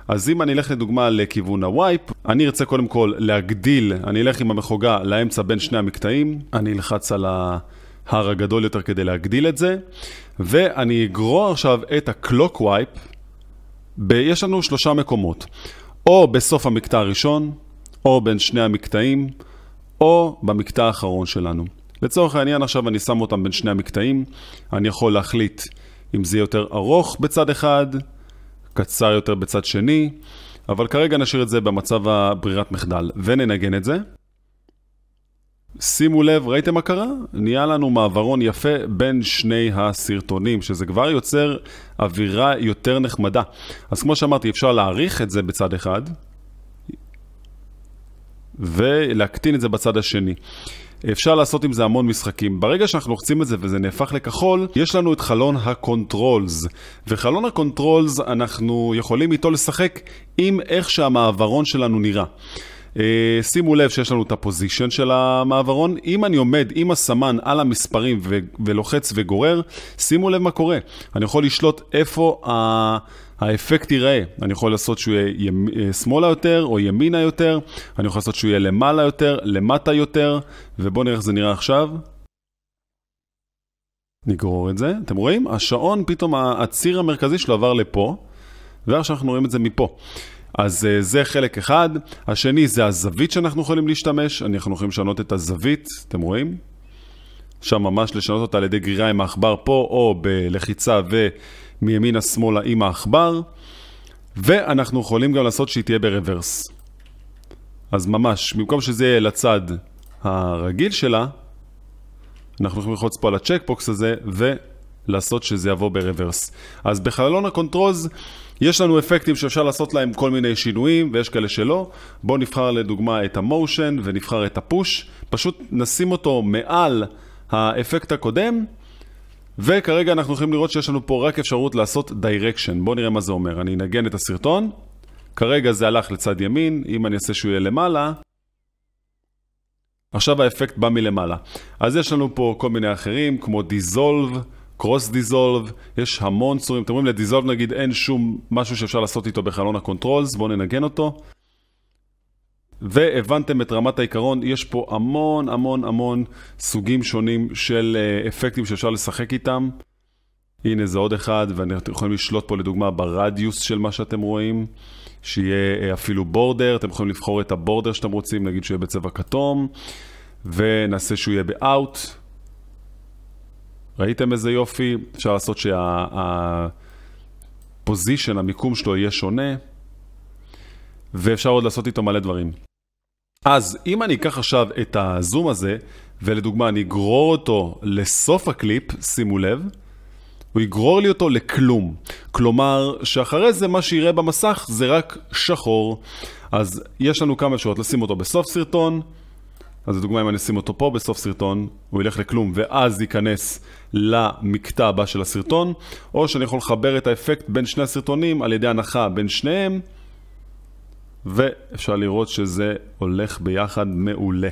אז אם אני אלך לדוגמה לכיוון הווייפ, אני ארצה קודם כל להגדיל, אני אלך עם המחוגה לאמצע בין שני המקטעים, אני אלחץ על ההר הגדול יותר כדי להגדיל את זה, ואני אגרור עכשיו את הקלוק ווייפ, ב- יש לנו שלושה מקומות, או בסוף המקטע הראשון, או בין שני המקטעים, או במקטע האחרון שלנו. לצורך העניין עכשיו אני שם אותם בין שני המקטעים, אני יכול להחליט אם זה יותר ארוך בצד אחד, קצר יותר בצד שני, אבל כרגע נשאיר את זה במצב הברירת מחדל וננגן את זה. שימו לב, ראיתם מה קרה? נהיה לנו מעברון יפה בין שני הסרטונים, שזה כבר יוצר אווירה יותר נחמדה. אז כמו שאמרתי, אפשר להעריך את זה בצד אחד, ולהקטין את זה בצד השני. אפשר לעשות עם זה המון משחקים. ברגע שאנחנו לוחצים את זה וזה נהפך לכחול, יש לנו את חלון הקונטרולס. וחלון הקונטרולס, אנחנו יכולים איתו לשחק עם איך שהמעברון שלנו נראה. Uh, שימו לב שיש לנו את הפוזיישן של המעברון. אם אני עומד עם הסמן על המספרים ו- ולוחץ וגורר, שימו לב מה קורה. אני יכול לשלוט איפה ה... האפקט ייראה. אני יכול לעשות שהוא יהיה אה, שמאלה יותר או ימינה יותר, אני יכול לעשות שהוא יהיה למעלה יותר, למטה יותר, ובואו נראה איך זה נראה עכשיו. נגרור את זה, אתם רואים? השעון, פתאום הציר המרכזי שלו עבר לפה, ועכשיו אנחנו רואים את זה מפה. אז אה, זה חלק אחד. השני זה הזווית שאנחנו יכולים להשתמש, אנחנו יכולים לשנות את הזווית, אתם רואים? אפשר ממש לשנות אותה על ידי גרירה עם העכבר פה, או בלחיצה ו... מימינה שמאלה עם העכבר, ואנחנו יכולים גם לעשות שהיא תהיה ברוורס. אז ממש, במקום שזה יהיה לצד הרגיל שלה, אנחנו יכולים ללחוץ פה על הצ'קבוקס הזה ולעשות שזה יבוא ברוורס. אז בחלון הקונטרוז יש לנו אפקטים שאפשר לעשות להם כל מיני שינויים ויש כאלה שלא. בואו נבחר לדוגמה את המושן ונבחר את הפוש. פשוט נשים אותו מעל האפקט הקודם וכרגע אנחנו יכולים לראות שיש לנו פה רק אפשרות לעשות direction. בואו נראה מה זה אומר. אני אנגן את הסרטון, כרגע זה הלך לצד ימין, אם אני אעשה שהוא יהיה למעלה, עכשיו האפקט בא מלמעלה. אז יש לנו פה כל מיני אחרים, כמו Dissolve, Cross Dissolve, יש המון צורים. אתם רואים לדיזולב נגיד אין שום משהו שאפשר לעשות איתו בחלון הקונטרולס, בואו ננגן אותו. והבנתם את רמת העיקרון, יש פה המון המון המון סוגים שונים של אה, אפקטים שאפשר לשחק איתם. הנה זה עוד אחד, ואתם יכולים לשלוט פה לדוגמה ברדיוס של מה שאתם רואים, שיהיה אה, אפילו בורדר, אתם יכולים לבחור את הבורדר שאתם רוצים, נגיד שהוא יהיה בצבע כתום, ונעשה שהוא יהיה באאוט. ראיתם איזה יופי? אפשר לעשות שהפוזיישן, המיקום שלו יהיה שונה, ואפשר עוד לעשות איתו מלא דברים. אז אם אני אקח עכשיו את הזום הזה, ולדוגמה אני אגרור אותו לסוף הקליפ, שימו לב, הוא יגרור לי אותו לכלום. כלומר, שאחרי זה מה שיראה במסך זה רק שחור. אז יש לנו כמה שעות לשים אותו בסוף סרטון, אז לדוגמה אם אני אשים אותו פה בסוף סרטון, הוא ילך לכלום ואז ייכנס למקטע הבא של הסרטון, או שאני יכול לחבר את האפקט בין שני הסרטונים על ידי הנחה בין שניהם. ואפשר לראות שזה הולך ביחד מעולה.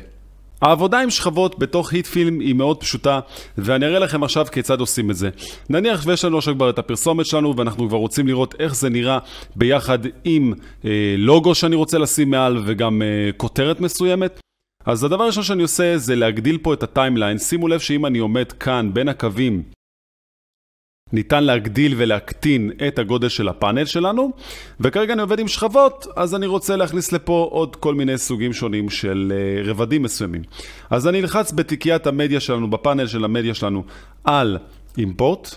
העבודה עם שכבות בתוך היט פילם היא מאוד פשוטה, ואני אראה לכם עכשיו כיצד עושים את זה. נניח שיש לנו עכשיו כבר את הפרסומת שלנו, ואנחנו כבר רוצים לראות איך זה נראה ביחד עם אה, לוגו שאני רוצה לשים מעל, וגם אה, כותרת מסוימת. אז הדבר הראשון שאני עושה זה להגדיל פה את הטיימליין. שימו לב שאם אני עומד כאן בין הקווים ניתן להגדיל ולהקטין את הגודל של הפאנל שלנו, וכרגע אני עובד עם שכבות, אז אני רוצה להכניס לפה עוד כל מיני סוגים שונים של אה, רבדים מסוימים. אז אני אלחץ בתיקיית המדיה שלנו, בפאנל של המדיה שלנו, על אימפורט,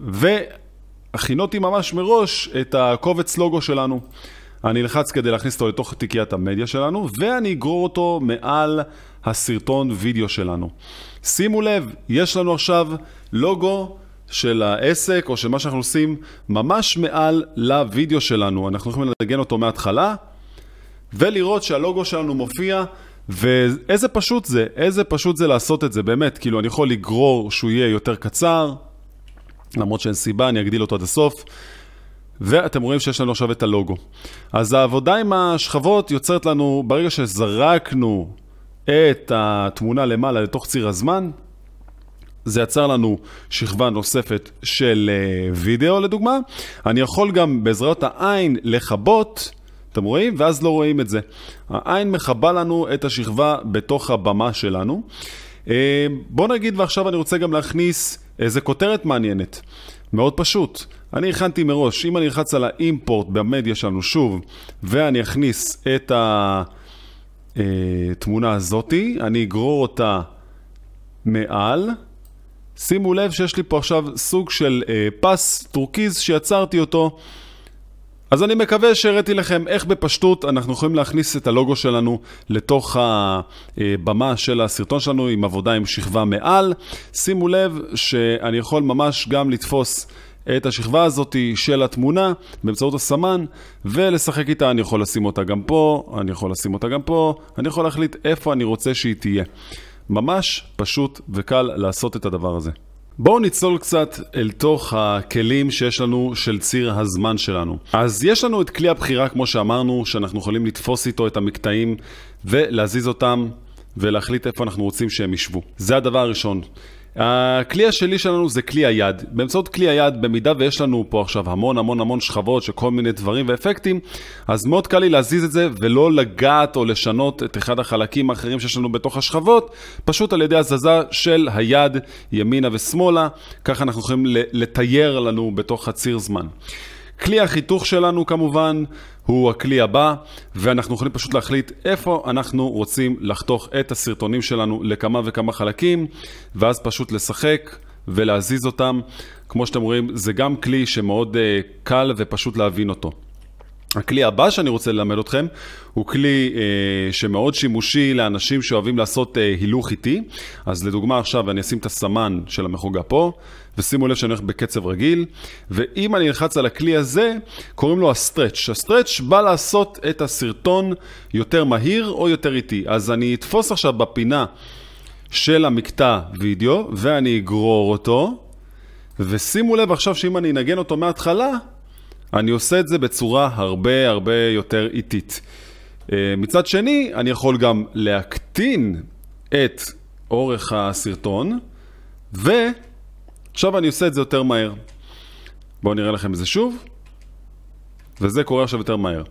והכינותי ממש מראש את הקובץ לוגו שלנו. אני אלחץ כדי להכניס אותו לתוך תיקיית המדיה שלנו, ואני אגרור אותו מעל הסרטון וידאו שלנו. שימו לב, יש לנו עכשיו לוגו של העסק או של מה שאנחנו עושים ממש מעל לוידאו שלנו. אנחנו יכולים לנגן אותו מההתחלה ולראות שהלוגו שלנו מופיע. ואיזה פשוט זה, איזה פשוט זה לעשות את זה, באמת, כאילו אני יכול לגרור שהוא יהיה יותר קצר, למרות שאין סיבה, אני אגדיל אותו עד הסוף. ואתם רואים שיש לנו עכשיו את הלוגו. אז העבודה עם השכבות יוצרת לנו, ברגע שזרקנו את התמונה למעלה לתוך ציר הזמן, זה יצר לנו שכבה נוספת של אה, וידאו לדוגמה. אני יכול גם בעזרת העין לכבות, אתם רואים? ואז לא רואים את זה. העין מכבה לנו את השכבה בתוך הבמה שלנו. אה, בוא נגיד ועכשיו אני רוצה גם להכניס איזה כותרת מעניינת. מאוד פשוט. אני הכנתי מראש, אם אני אלחץ על האימפורט במדיה שלנו שוב, ואני אכניס את התמונה אה, הזאתי, אני אגרור אותה מעל. שימו לב שיש לי פה עכשיו סוג של אה, פס טורקיז שיצרתי אותו. אז אני מקווה שהראיתי לכם איך בפשטות אנחנו יכולים להכניס את הלוגו שלנו לתוך הבמה אה, של הסרטון שלנו עם עבודה עם שכבה מעל. שימו לב שאני יכול ממש גם לתפוס את השכבה הזאת של התמונה באמצעות הסמן ולשחק איתה, אני יכול לשים אותה גם פה, אני יכול לשים אותה גם פה, אני יכול להחליט איפה אני רוצה שהיא תהיה. ממש פשוט וקל לעשות את הדבר הזה. בואו נצלול קצת אל תוך הכלים שיש לנו של ציר הזמן שלנו. אז יש לנו את כלי הבחירה, כמו שאמרנו, שאנחנו יכולים לתפוס איתו את המקטעים ולהזיז אותם ולהחליט איפה אנחנו רוצים שהם ישבו. זה הדבר הראשון. הכלי השני שלנו זה כלי היד. באמצעות כלי היד, במידה ויש לנו פה עכשיו המון המון המון שכבות של כל מיני דברים ואפקטים, אז מאוד קל לי להזיז את זה ולא לגעת או לשנות את אחד החלקים האחרים שיש לנו בתוך השכבות, פשוט על ידי הזזה של היד ימינה ושמאלה, ככה אנחנו יכולים לתייר לנו בתוך הציר זמן. כלי החיתוך שלנו כמובן, הוא הכלי הבא, ואנחנו יכולים פשוט להחליט איפה אנחנו רוצים לחתוך את הסרטונים שלנו לכמה וכמה חלקים, ואז פשוט לשחק ולהזיז אותם. כמו שאתם רואים, זה גם כלי שמאוד uh, קל ופשוט להבין אותו. הכלי הבא שאני רוצה ללמד אתכם הוא כלי אה, שמאוד שימושי לאנשים שאוהבים לעשות אה, הילוך איטי. אז לדוגמה עכשיו אני אשים את הסמן של המחוגה פה, ושימו לב שאני הולך בקצב רגיל, ואם אני אלחץ על הכלי הזה, קוראים לו הסטרץ'. הסטרץ' בא לעשות את הסרטון יותר מהיר או יותר איטי. אז אני אתפוס עכשיו בפינה של המקטע וידאו, ואני אגרור אותו, ושימו לב עכשיו שאם אני אנגן אותו מההתחלה, אני עושה את זה בצורה הרבה הרבה יותר איטית. אה, מצד שני, אני יכול גם להקטין את אורך הסרטון, ועכשיו אני עושה את זה יותר מהר. בואו נראה לכם את זה שוב, וזה קורה עכשיו יותר מהר.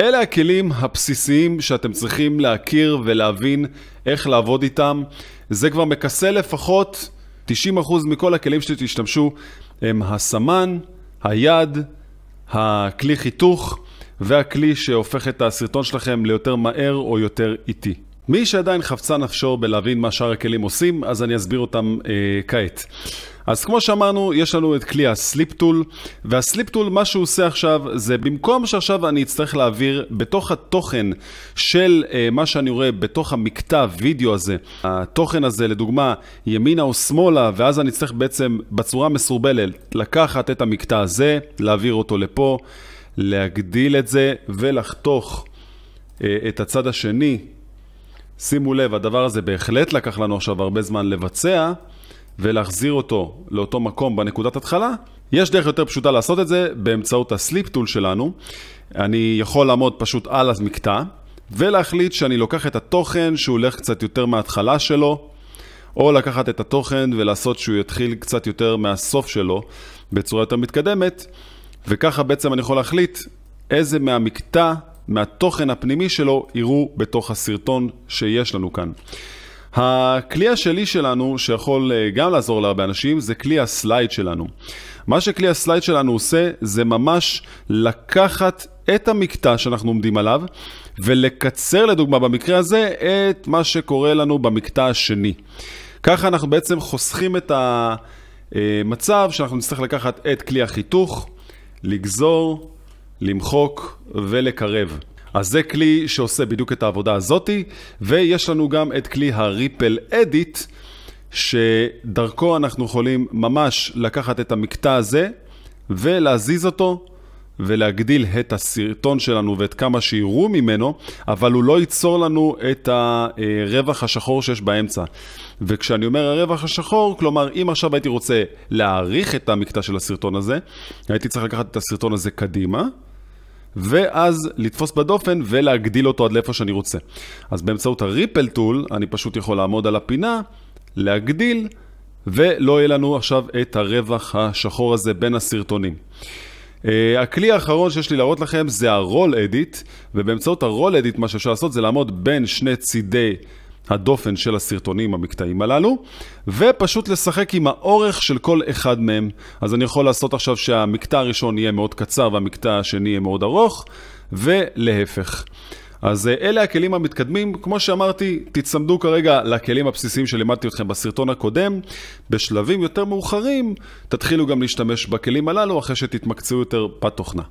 אלה הכלים הבסיסיים שאתם צריכים להכיר ולהבין איך לעבוד איתם. זה כבר מכסה לפחות 90% מכל הכלים שתשתמשו הם הסמן, היד, הכלי חיתוך והכלי שהופך את הסרטון שלכם ליותר מהר או יותר איטי. מי שעדיין חפצה נפשו בלהבין מה שאר הכלים עושים, אז אני אסביר אותם אה, כעת. אז כמו שאמרנו, יש לנו את כלי הסליפ טול, והסליפ טול, מה שהוא עושה עכשיו, זה במקום שעכשיו אני אצטרך להעביר בתוך התוכן של uh, מה שאני רואה בתוך המקטע וידאו הזה, התוכן הזה, לדוגמה, ימינה או שמאלה, ואז אני אצטרך בעצם בצורה מסורבלת לקחת את המקטע הזה, להעביר אותו לפה, להגדיל את זה ולחתוך uh, את הצד השני. שימו לב, הדבר הזה בהחלט לקח לנו עכשיו הרבה זמן לבצע. ולהחזיר אותו לאותו מקום בנקודת התחלה, יש דרך יותר פשוטה לעשות את זה באמצעות הסליפ טול שלנו. אני יכול לעמוד פשוט על המקטע ולהחליט שאני לוקח את התוכן שהוא הולך קצת יותר מההתחלה שלו, או לקחת את התוכן ולעשות שהוא יתחיל קצת יותר מהסוף שלו בצורה יותר מתקדמת, וככה בעצם אני יכול להחליט איזה מהמקטע, מהתוכן הפנימי שלו, יראו בתוך הסרטון שיש לנו כאן. הכלי השני שלנו, שיכול אה, גם לעזור להרבה אנשים, זה כלי הסלייד שלנו. מה שכלי הסלייד שלנו עושה, זה ממש לקחת את המקטע שאנחנו עומדים עליו, ולקצר לדוגמה במקרה הזה את מה שקורה לנו במקטע השני. ככה אנחנו בעצם חוסכים את המצב שאנחנו נצטרך לקחת את כלי החיתוך, לגזור, למחוק ולקרב. אז זה כלי שעושה בדיוק את העבודה הזאתי, ויש לנו גם את כלי הריפל אדיט, שדרכו אנחנו יכולים ממש לקחת את המקטע הזה ולהזיז אותו ולהגדיל את הסרטון שלנו ואת כמה שיראו ממנו, אבל הוא לא ייצור לנו את הרווח השחור שיש באמצע. וכשאני אומר הרווח השחור, כלומר, אם עכשיו הייתי רוצה להעריך את המקטע של הסרטון הזה, הייתי צריך לקחת את הסרטון הזה קדימה, ואז לתפוס בדופן ולהגדיל אותו עד לאיפה שאני רוצה. אז באמצעות הריפל טול, אני פשוט יכול לעמוד על הפינה, להגדיל, ולא יהיה לנו עכשיו את הרווח השחור הזה בין הסרטונים. Uh, הכלי האחרון שיש לי להראות לכם זה ה-Roll Edit, ובאמצעות ה-Roll Edit מה שאפשר לעשות זה לעמוד בין שני צידי הדופן של הסרטונים, המקטעים הללו, ופשוט לשחק עם האורך של כל אחד מהם. אז אני יכול לעשות עכשיו שהמקטע הראשון יהיה מאוד קצר והמקטע השני יהיה מאוד ארוך, ולהפך. אז אה, אלה הכלים המתקדמים, כמו שאמרתי, תצמדו כרגע לכלים הבסיסיים שלימדתי אתכם בסרטון הקודם. בשלבים יותר מאוחרים, תתחילו גם להשתמש בכלים הללו אחרי שתתמקצעו יותר בתוכנה.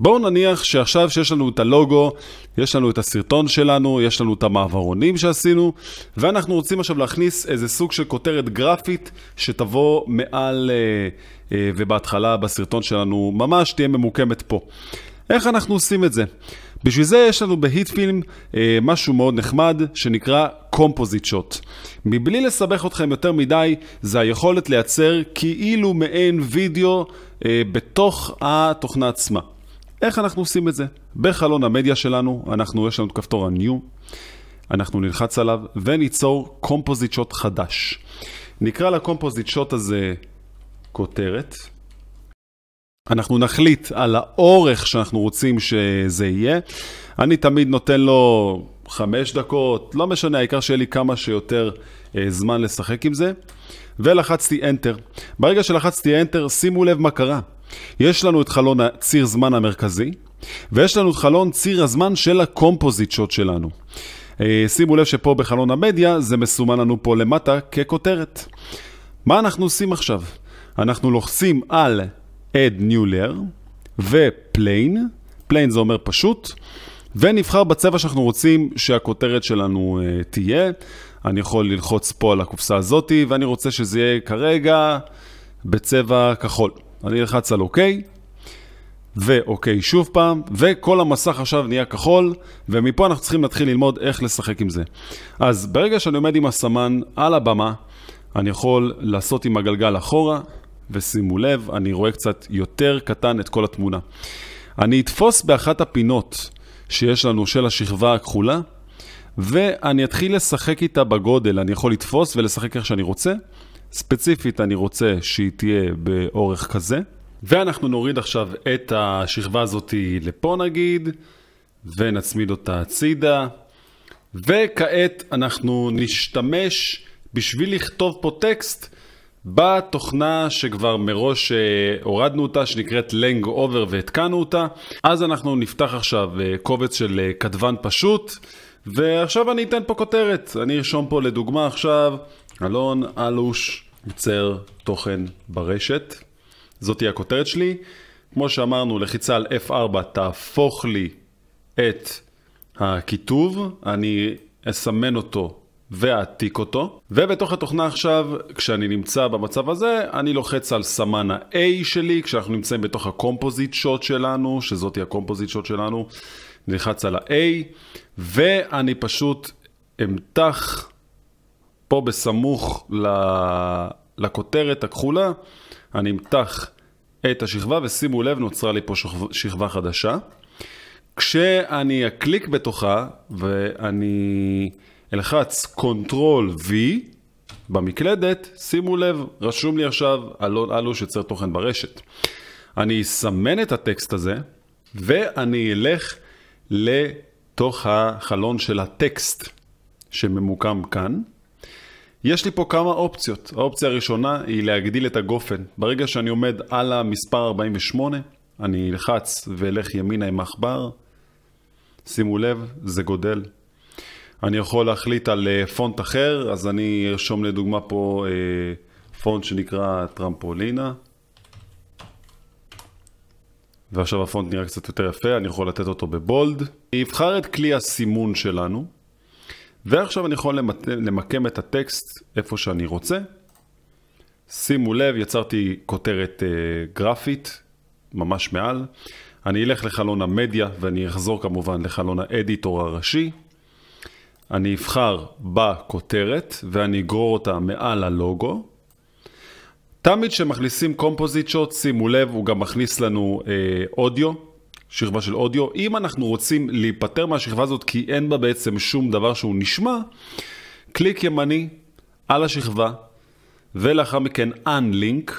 בואו נניח שעכשיו שיש לנו את הלוגו, יש לנו את הסרטון שלנו, יש לנו את המעברונים שעשינו, ואנחנו רוצים עכשיו להכניס איזה סוג של כותרת גרפית שתבוא מעל אה, אה, ובהתחלה בסרטון שלנו ממש תהיה ממוקמת פה. איך אנחנו עושים את זה? בשביל זה יש לנו בהיטפילם אה, משהו מאוד נחמד שנקרא קומפוזיט שוט. מבלי לסבך אתכם יותר מדי, זה היכולת לייצר כאילו מעין וידאו אה, בתוך התוכנה עצמה. איך אנחנו עושים את זה? בחלון המדיה שלנו, אנחנו, יש לנו את כפתור ה-new, אנחנו נלחץ עליו וניצור קומפוזיט שוט חדש. נקרא לקומפוזיט שוט הזה כותרת. אנחנו נחליט על האורך שאנחנו רוצים שזה יהיה. אני תמיד נותן לו חמש דקות, לא משנה, העיקר שיהיה לי כמה שיותר אה, זמן לשחק עם זה. ולחצתי Enter. ברגע שלחצתי Enter, שימו לב מה קרה. יש לנו את חלון ציר זמן המרכזי, ויש לנו את חלון ציר הזמן של הקומפוזיט שוט שלנו. אה, שימו לב שפה בחלון המדיה זה מסומן לנו פה למטה ככותרת. מה אנחנו עושים עכשיו? אנחנו לוחסים על Add New Layer ו plain Plain זה אומר פשוט, ונבחר בצבע שאנחנו רוצים שהכותרת שלנו uh, תהיה. אני יכול ללחוץ פה על הקופסה הזאתי, ואני רוצה שזה יהיה כרגע בצבע כחול. אני אלחץ על אוקיי, ואוקיי שוב פעם, וכל המסך עכשיו נהיה כחול, ומפה אנחנו צריכים להתחיל ללמוד איך לשחק עם זה. אז ברגע שאני עומד עם הסמן על הבמה, אני יכול לעשות עם הגלגל אחורה, ושימו לב, אני רואה קצת יותר קטן את כל התמונה. אני אתפוס באחת הפינות שיש לנו של השכבה הכחולה, ואני אתחיל לשחק איתה בגודל, אני יכול לתפוס ולשחק איך שאני רוצה. ספציפית אני רוצה שהיא תהיה באורך כזה, ואנחנו נוריד עכשיו את השכבה הזאת לפה נגיד, ונצמיד אותה הצידה, וכעת אנחנו נשתמש בשביל לכתוב פה טקסט בתוכנה שכבר מראש אה, הורדנו אותה, שנקראת Lang Over והתקנו אותה. אז אנחנו נפתח עכשיו אה, קובץ של אה, כתבן פשוט, ועכשיו אני אתן פה כותרת. אני ארשום פה לדוגמה עכשיו, אלון אלוש יוצר תוכן ברשת. זאת היא הכותרת שלי. כמו שאמרנו, לחיצה על F4 תהפוך לי את הכיתוב, אני אסמן אותו ואעתיק אותו. ובתוך התוכנה עכשיו, כשאני נמצא במצב הזה, אני לוחץ על סמן ה-A שלי, כשאנחנו נמצאים בתוך הקומפוזיט שוט שלנו, שזאת שזאתי הקומפוזיט שוט שלנו, נלחץ על ה-A, ואני פשוט אמתח פה בסמוך לכותרת הכחולה, אני אמתח את השכבה, ושימו לב, נוצרה לי פה שכבה חדשה. כשאני אקליק בתוכה, ואני אלחץ Ctrl-V במקלדת, שימו לב, רשום לי עכשיו אלון אלוש יוצר תוכן ברשת. אני אסמן את הטקסט הזה, ואני אלך לתוך החלון של הטקסט שממוקם כאן. יש לי פה כמה אופציות. האופציה הראשונה היא להגדיל את הגופן. ברגע שאני עומד על המספר 48, אני אלחץ ואלך ימינה עם העכבר. שימו לב, זה גודל. אני יכול להחליט על אה, פונט אחר, אז אני ארשום לדוגמה פה אה, פונט שנקרא טרמפולינה. ועכשיו הפונט נראה קצת יותר יפה, אני יכול לתת אותו בבולד. אני אבחר את כלי הסימון שלנו. ועכשיו אני יכול למקם את הטקסט איפה שאני רוצה. שימו לב, יצרתי כותרת אה, גרפית, ממש מעל. אני אלך לחלון המדיה ואני אחזור כמובן לחלון האדיטור הראשי. אני אבחר בכותרת ואני אגרור אותה מעל הלוגו. תמיד כשמכניסים קומפוזיט שוט, שימו לב, הוא גם מכניס לנו אה, אודיו. שכבה של אודיו. אם אנחנו רוצים להיפטר מהשכבה הזאת כי אין בה בעצם שום דבר שהוא נשמע, קליק ימני על השכבה, ולאחר מכן Unlink.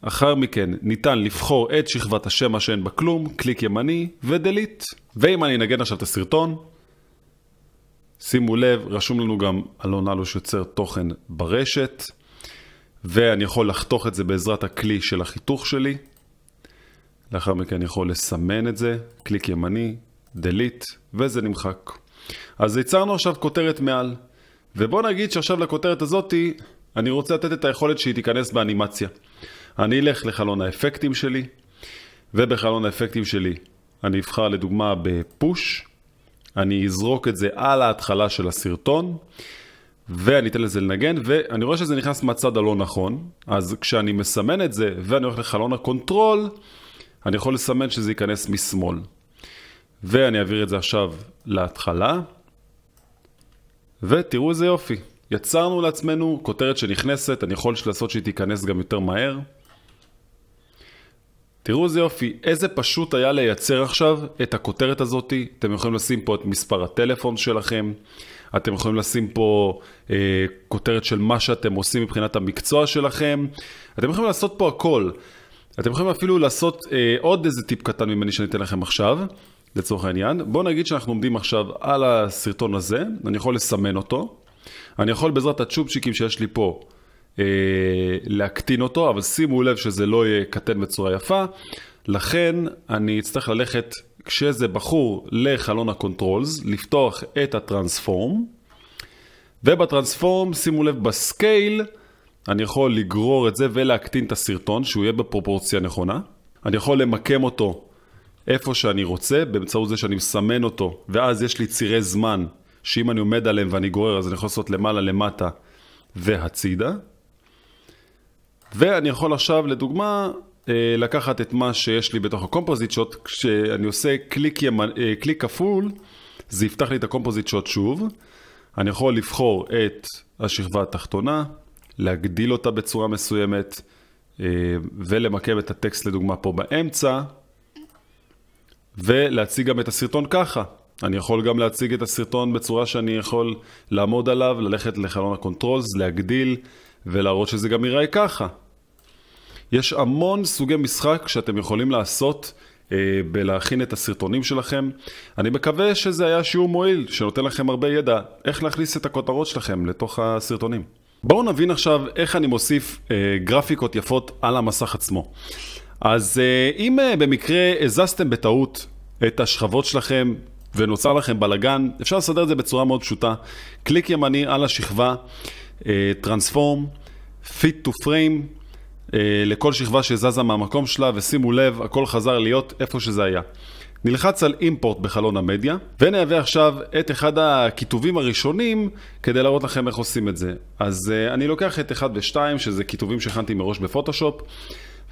אחר מכן ניתן לבחור את שכבת השמע שאין בה כלום, קליק ימני ודליט. ואם אני אנגן עכשיו את הסרטון, שימו לב, רשום לנו גם אלון אלוש יוצר תוכן ברשת, ואני יכול לחתוך את זה בעזרת הכלי של החיתוך שלי. לאחר מכן יכול לסמן את זה, קליק ימני, delete, וזה נמחק. אז ייצרנו עכשיו כותרת מעל, ובוא נגיד שעכשיו לכותרת הזאתי, אני רוצה לתת את היכולת שהיא תיכנס באנימציה. אני אלך לחלון האפקטים שלי, ובחלון האפקטים שלי אני אבחר לדוגמה בפוש, אני אזרוק את זה על ההתחלה של הסרטון, ואני אתן לזה לנגן, ואני רואה שזה נכנס מהצד הלא נכון, אז כשאני מסמן את זה ואני הולך לחלון הקונטרול, אני יכול לסמן שזה ייכנס משמאל. ואני אעביר את זה עכשיו להתחלה, ותראו איזה יופי. יצרנו לעצמנו כותרת שנכנסת, אני יכול לעשות שהיא תיכנס גם יותר מהר. תראו איזה יופי, איזה פשוט היה לייצר עכשיו את הכותרת הזאתי. אתם יכולים לשים פה את מספר הטלפון שלכם, אתם יכולים לשים פה אה, כותרת של מה שאתם עושים מבחינת המקצוע שלכם, אתם יכולים לעשות פה הכל. אתם יכולים אפילו לעשות אה, עוד איזה טיפ קטן ממני שאני אתן לכם עכשיו, לצורך העניין. בואו נגיד שאנחנו עומדים עכשיו על הסרטון הזה, אני יכול לסמן אותו. אני יכול בעזרת הצ'ופצ'יקים שיש לי פה אה, להקטין אותו, אבל שימו לב שזה לא יהיה קטן בצורה יפה. לכן אני אצטרך ללכת, כשזה בחור, לחלון הקונטרולס, לפתוח את הטרנספורם. ובטרנספורם, שימו לב, בסקייל, אני יכול לגרור את זה ולהקטין את הסרטון, שהוא יהיה בפרופורציה נכונה. אני יכול למקם אותו איפה שאני רוצה, באמצעות זה שאני מסמן אותו, ואז יש לי צירי זמן, שאם אני עומד עליהם ואני גורר, אז אני יכול לעשות למעלה, למטה והצידה. ואני יכול עכשיו, לדוגמה, אה, לקחת את מה שיש לי בתוך הקומפוזיט שוט, כשאני עושה קליק, ימנ... אה, קליק כפול, זה יפתח לי את הקומפוזיט שוט שוב. אני יכול לבחור את השכבה התחתונה, להגדיל אותה בצורה מסוימת אה, ולמקם את הטקסט לדוגמה פה באמצע ולהציג גם את הסרטון ככה. אני יכול גם להציג את הסרטון בצורה שאני יכול לעמוד עליו, ללכת לחלון הקונטרולס, להגדיל ולהראות שזה גם ייראה ככה. יש המון סוגי משחק שאתם יכולים לעשות אה, בלהכין את הסרטונים שלכם. אני מקווה שזה היה שיעור מועיל, שנותן לכם הרבה ידע איך להכניס את הכותרות שלכם לתוך הסרטונים. בואו נבין עכשיו איך אני מוסיף אה, גרפיקות יפות על המסך עצמו. אז אה, אם אה, במקרה הזזתם בטעות את השכבות שלכם ונוצר לכם בלגן, אפשר לסדר את זה בצורה מאוד פשוטה. קליק ימני על השכבה, אה, Transform, fit to frame, אה, לכל שכבה שזזה מהמקום שלה, ושימו לב, הכל חזר להיות איפה שזה היה. נלחץ על אימפורט בחלון המדיה, ונהווה עכשיו את אחד הכיתובים הראשונים כדי להראות לכם איך עושים את זה. אז uh, אני לוקח את 1 ו-2, שזה כיתובים שהכנתי מראש בפוטושופ,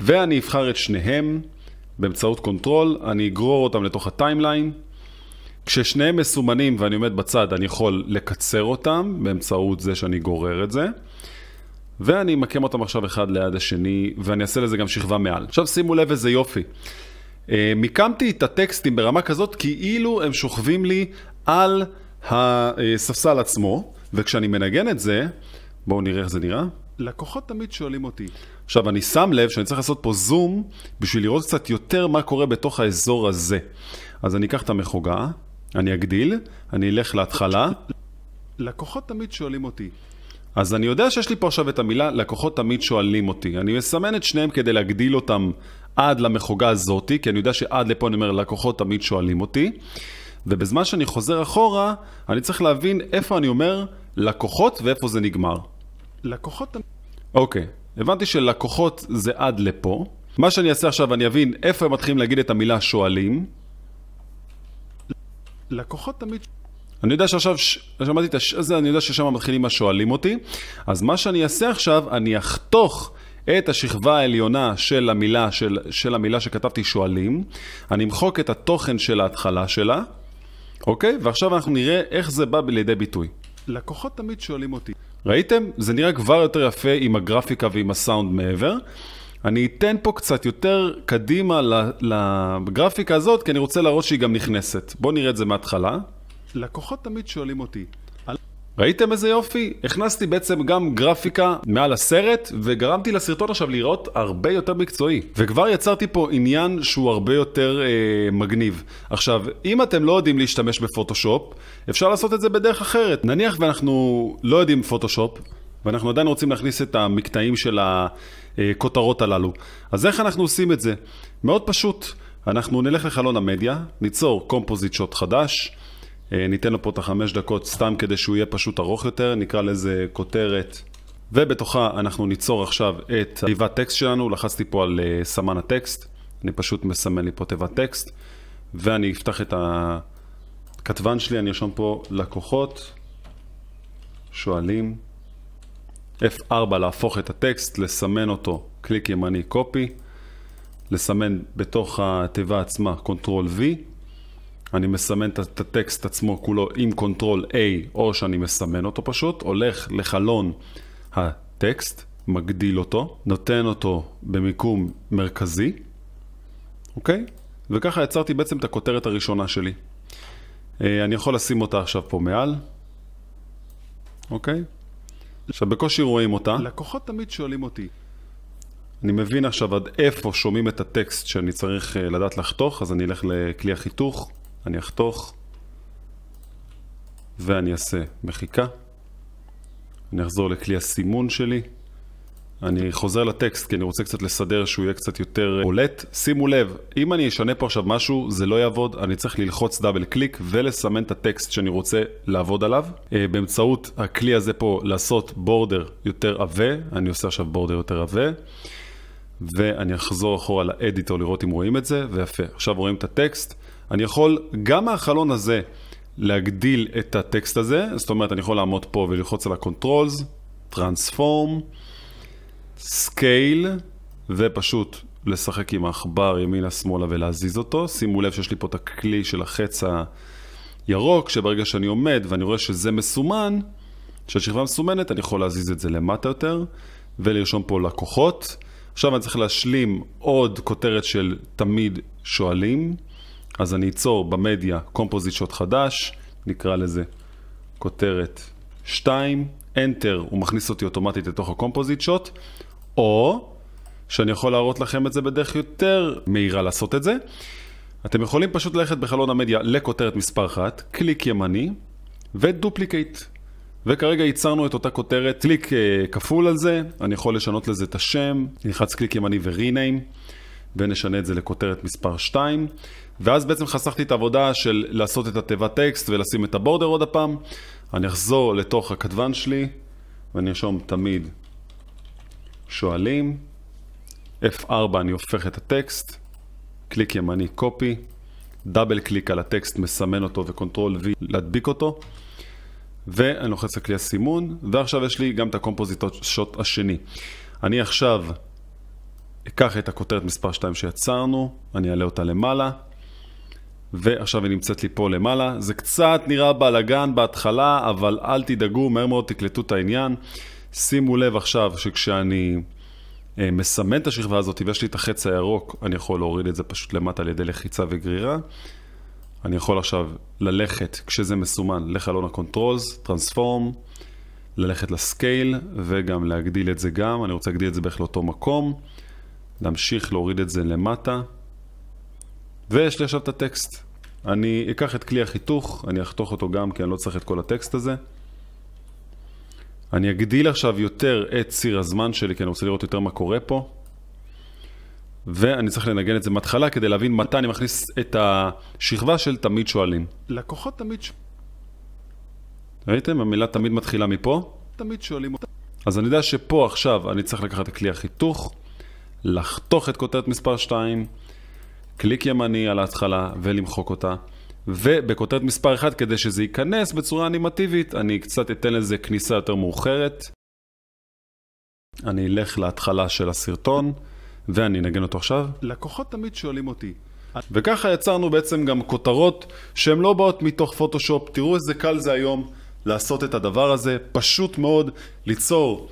ואני אבחר את שניהם באמצעות קונטרול, אני אגרור אותם לתוך הטיימליין. כששניהם מסומנים ואני עומד בצד, אני יכול לקצר אותם באמצעות זה שאני גורר את זה. ואני אמקם אותם עכשיו אחד ליד השני, ואני אעשה לזה גם שכבה מעל. עכשיו שימו לב איזה יופי. אה, מיקמתי את הטקסטים ברמה כזאת כאילו הם שוכבים לי על הספסל עצמו, וכשאני מנגן את זה, בואו נראה איך זה נראה. לקוחות תמיד שואלים אותי. עכשיו, אני שם לב שאני צריך לעשות פה זום בשביל לראות קצת יותר מה קורה בתוך האזור הזה. אז אני אקח את המחוגה, אני אגדיל, אני אלך להתחלה. לקוחות תמיד שואלים אותי. אז אני יודע שיש לי פה עכשיו את המילה לקוחות תמיד שואלים אותי. אני מסמן את שניהם כדי להגדיל אותם עד למחוגה הזאתי, כי אני יודע שעד לפה אני אומר, לקוחות תמיד שואלים אותי. ובזמן שאני חוזר אחורה, אני צריך להבין איפה אני אומר לקוחות ואיפה זה נגמר. לקוחות... אוקיי, הבנתי שלקוחות זה עד לפה. מה שאני אעשה עכשיו, אני אבין איפה הם מתחילים להגיד את המילה שואלים. לקוחות תמיד... אני יודע שעכשיו, ש... שמעתי את הש... זה, אני יודע ששם מתחילים השואלים אותי. אז מה שאני אעשה עכשיו, אני אחתוך את השכבה העליונה של המילה, של, של המילה שכתבתי שואלים, אני אמחוק את התוכן של ההתחלה שלה, אוקיי? ועכשיו אנחנו נראה איך זה בא לידי ביטוי. לקוחות תמיד שואלים אותי, ראיתם? זה נראה כבר יותר יפה עם הגרפיקה ועם הסאונד מעבר. אני אתן פה קצת יותר קדימה לגרפיקה הזאת, כי אני רוצה להראות שהיא גם נכנסת. בואו נראה את זה מההתחלה. לקוחות תמיד שואלים אותי, ראיתם איזה יופי? הכנסתי בעצם גם גרפיקה מעל הסרט, וגרמתי לסרטון עכשיו לראות הרבה יותר מקצועי. וכבר יצרתי פה עניין שהוא הרבה יותר אה, מגניב. עכשיו, אם אתם לא יודעים להשתמש בפוטושופ, אפשר לעשות את זה בדרך אחרת. נניח ואנחנו לא יודעים פוטושופ, ואנחנו עדיין רוצים להכניס את המקטעים של הכותרות הללו. אז איך אנחנו עושים את זה? מאוד פשוט. אנחנו נלך לחלון המדיה, ניצור קומפוזיט שוט חדש. אה, ניתן לו פה את החמש דקות סתם כדי שהוא יהיה פשוט ארוך יותר, נקרא לזה כותרת. ובתוכה אנחנו ניצור עכשיו את תיבת טקסט שלנו, לחצתי פה על אה, סמן הטקסט, אני פשוט מסמן לי פה תיבת טקסט, ואני אפתח את הכתבן שלי, אני ארשום פה לקוחות, שואלים, F4 להפוך את הטקסט, לסמן אותו, קליק ימני קופי, לסמן בתוך התיבה עצמה Ctrl V, אני מסמן את הטקסט עצמו כולו עם קונטרול A, או שאני מסמן אותו פשוט, הולך לחלון הטקסט, מגדיל אותו, נותן אותו במיקום מרכזי, אוקיי? וככה יצרתי בעצם את הכותרת הראשונה שלי. אה, אני יכול לשים אותה עכשיו פה מעל, אוקיי? עכשיו בקושי רואים אותה. לקוחות תמיד שואלים אותי, אני מבין עכשיו עד איפה שומעים את הטקסט שאני צריך אה, לדעת לחתוך, אז אני אלך לכלי החיתוך. אני אחתוך ואני אעשה מחיקה. אני אחזור לכלי הסימון שלי. אני חוזר לטקסט כי אני רוצה קצת לסדר שהוא יהיה קצת יותר בולט. שימו לב, אם אני אשנה פה עכשיו משהו, זה לא יעבוד, אני צריך ללחוץ דאבל קליק ולסמן את הטקסט שאני רוצה לעבוד עליו. אה, באמצעות הכלי הזה פה לעשות בורדר יותר עבה, אני עושה עכשיו בורדר יותר עבה. ואני אחזור אחורה לאדיטור לראות אם רואים את זה, ויפה. עכשיו רואים את הטקסט. אני יכול גם מהחלון הזה להגדיל את הטקסט הזה, זאת אומרת, אני יכול לעמוד פה וללחוץ על ה-controls, transform, scale, ופשוט לשחק עם העכבר ימינה-שמאלה ולהזיז אותו. שימו לב שיש לי פה את הכלי של החץ הירוק, שברגע שאני עומד ואני רואה שזה מסומן, שהשכבה מסומנת, אני יכול להזיז את זה למטה יותר, ולרשום פה לקוחות. עכשיו אני צריך להשלים עוד כותרת של תמיד שואלים. אז אני אצור במדיה קומפוזיט שוט חדש, נקרא לזה כותרת 2, Enter, הוא מכניס אותי אוטומטית לתוך הקומפוזיט שוט, או שאני יכול להראות לכם את זה בדרך יותר מהירה לעשות את זה. אתם יכולים פשוט ללכת בחלון המדיה לכותרת מספר 1, קליק ימני ודופליקייט. וכרגע ייצרנו את אותה כותרת, קליק uh, כפול על זה, אני יכול לשנות לזה את השם, נלחץ קליק ימני ו-rename, ונשנה את זה לכותרת מספר 2. ואז בעצם חסכתי את העבודה של לעשות את התיבת טקסט ולשים את הבורדר עוד הפעם. אני אחזור לתוך הכתבן שלי, ואני ארשום תמיד שואלים. F4 אני הופך את הטקסט, קליק ימני קופי, דאבל קליק על הטקסט, מסמן אותו וקונטרול V להדביק אותו, ואני לוחץ על כלי הסימון, ועכשיו יש לי גם את הקומפוזיטות שוט השני. אני עכשיו אקח את הכותרת מספר 2 שיצרנו, אני אעלה אותה למעלה, ועכשיו היא נמצאת לי פה למעלה. זה קצת נראה בלאגן בהתחלה, אבל אל תדאגו, מהר מאוד תקלטו את העניין. שימו לב עכשיו שכשאני אה, מסמן את השכבה הזאת ויש לי את החץ הירוק, אני יכול להוריד את זה פשוט למטה על ידי לחיצה וגרירה. אני יכול עכשיו ללכת, כשזה מסומן, לחלון ה-controls, transform, ללכת לסקייל וגם להגדיל את זה גם, אני רוצה להגדיל את זה בערך לאותו מקום, להמשיך להוריד את זה למטה. ויש לי עכשיו את הטקסט. אני אקח את כלי החיתוך, אני אחתוך אותו גם כי אני לא צריך את כל הטקסט הזה. אני אגדיל עכשיו יותר את ציר הזמן שלי, כי אני רוצה לראות יותר מה קורה פה. ואני צריך לנגן את זה מההתחלה כדי להבין מתי אני מכניס את השכבה של תמיד שואלים. לקוחות תמיד שואלים. ראיתם? המילה תמיד מתחילה מפה. תמיד שואלים אותה. אז אני יודע שפה עכשיו אני צריך לקחת את כלי החיתוך, לחתוך את כותרת מספר 2, קליק ימני על ההתחלה ולמחוק אותה. ובכותרת מספר 1 כדי שזה ייכנס בצורה אנימטיבית, אני קצת אתן לזה כניסה יותר מאוחרת. אני אלך להתחלה של הסרטון, ואני אנגן אותו עכשיו. לקוחות תמיד שואלים אותי. וככה יצרנו בעצם גם כותרות שהן לא באות מתוך פוטושופ. תראו איזה קל זה היום לעשות את הדבר הזה. פשוט מאוד ליצור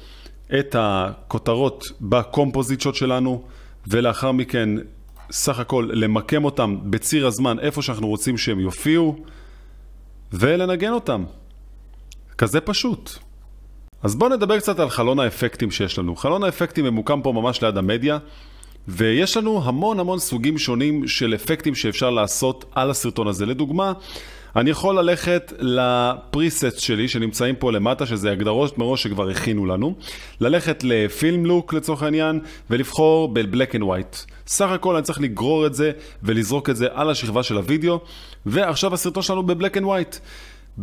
את הכותרות בקומפוזיציות שלנו, ולאחר מכן סך הכל למקם אותם בציר הזמן איפה שאנחנו רוצים שהם יופיעו, ולנגן אותם. כזה פשוט. אז בואו נדבר קצת על חלון האפקטים שיש לנו. חלון האפקטים ממוקם פה ממש ליד המדיה, ויש לנו המון המון סוגים שונים של אפקטים שאפשר לעשות על הסרטון הזה. לדוגמה, אני יכול ללכת לפריסט שלי שנמצאים פה למטה, שזה הגדרות מראש שכבר הכינו לנו, ללכת לפילם לוק לצורך העניין, ולבחור בבלק אנד ווייט. סך הכל אני צריך לגרור את זה ולזרוק את זה על השכבה של הוידאו, ועכשיו הסרטון שלנו בבלק אנד ווייט.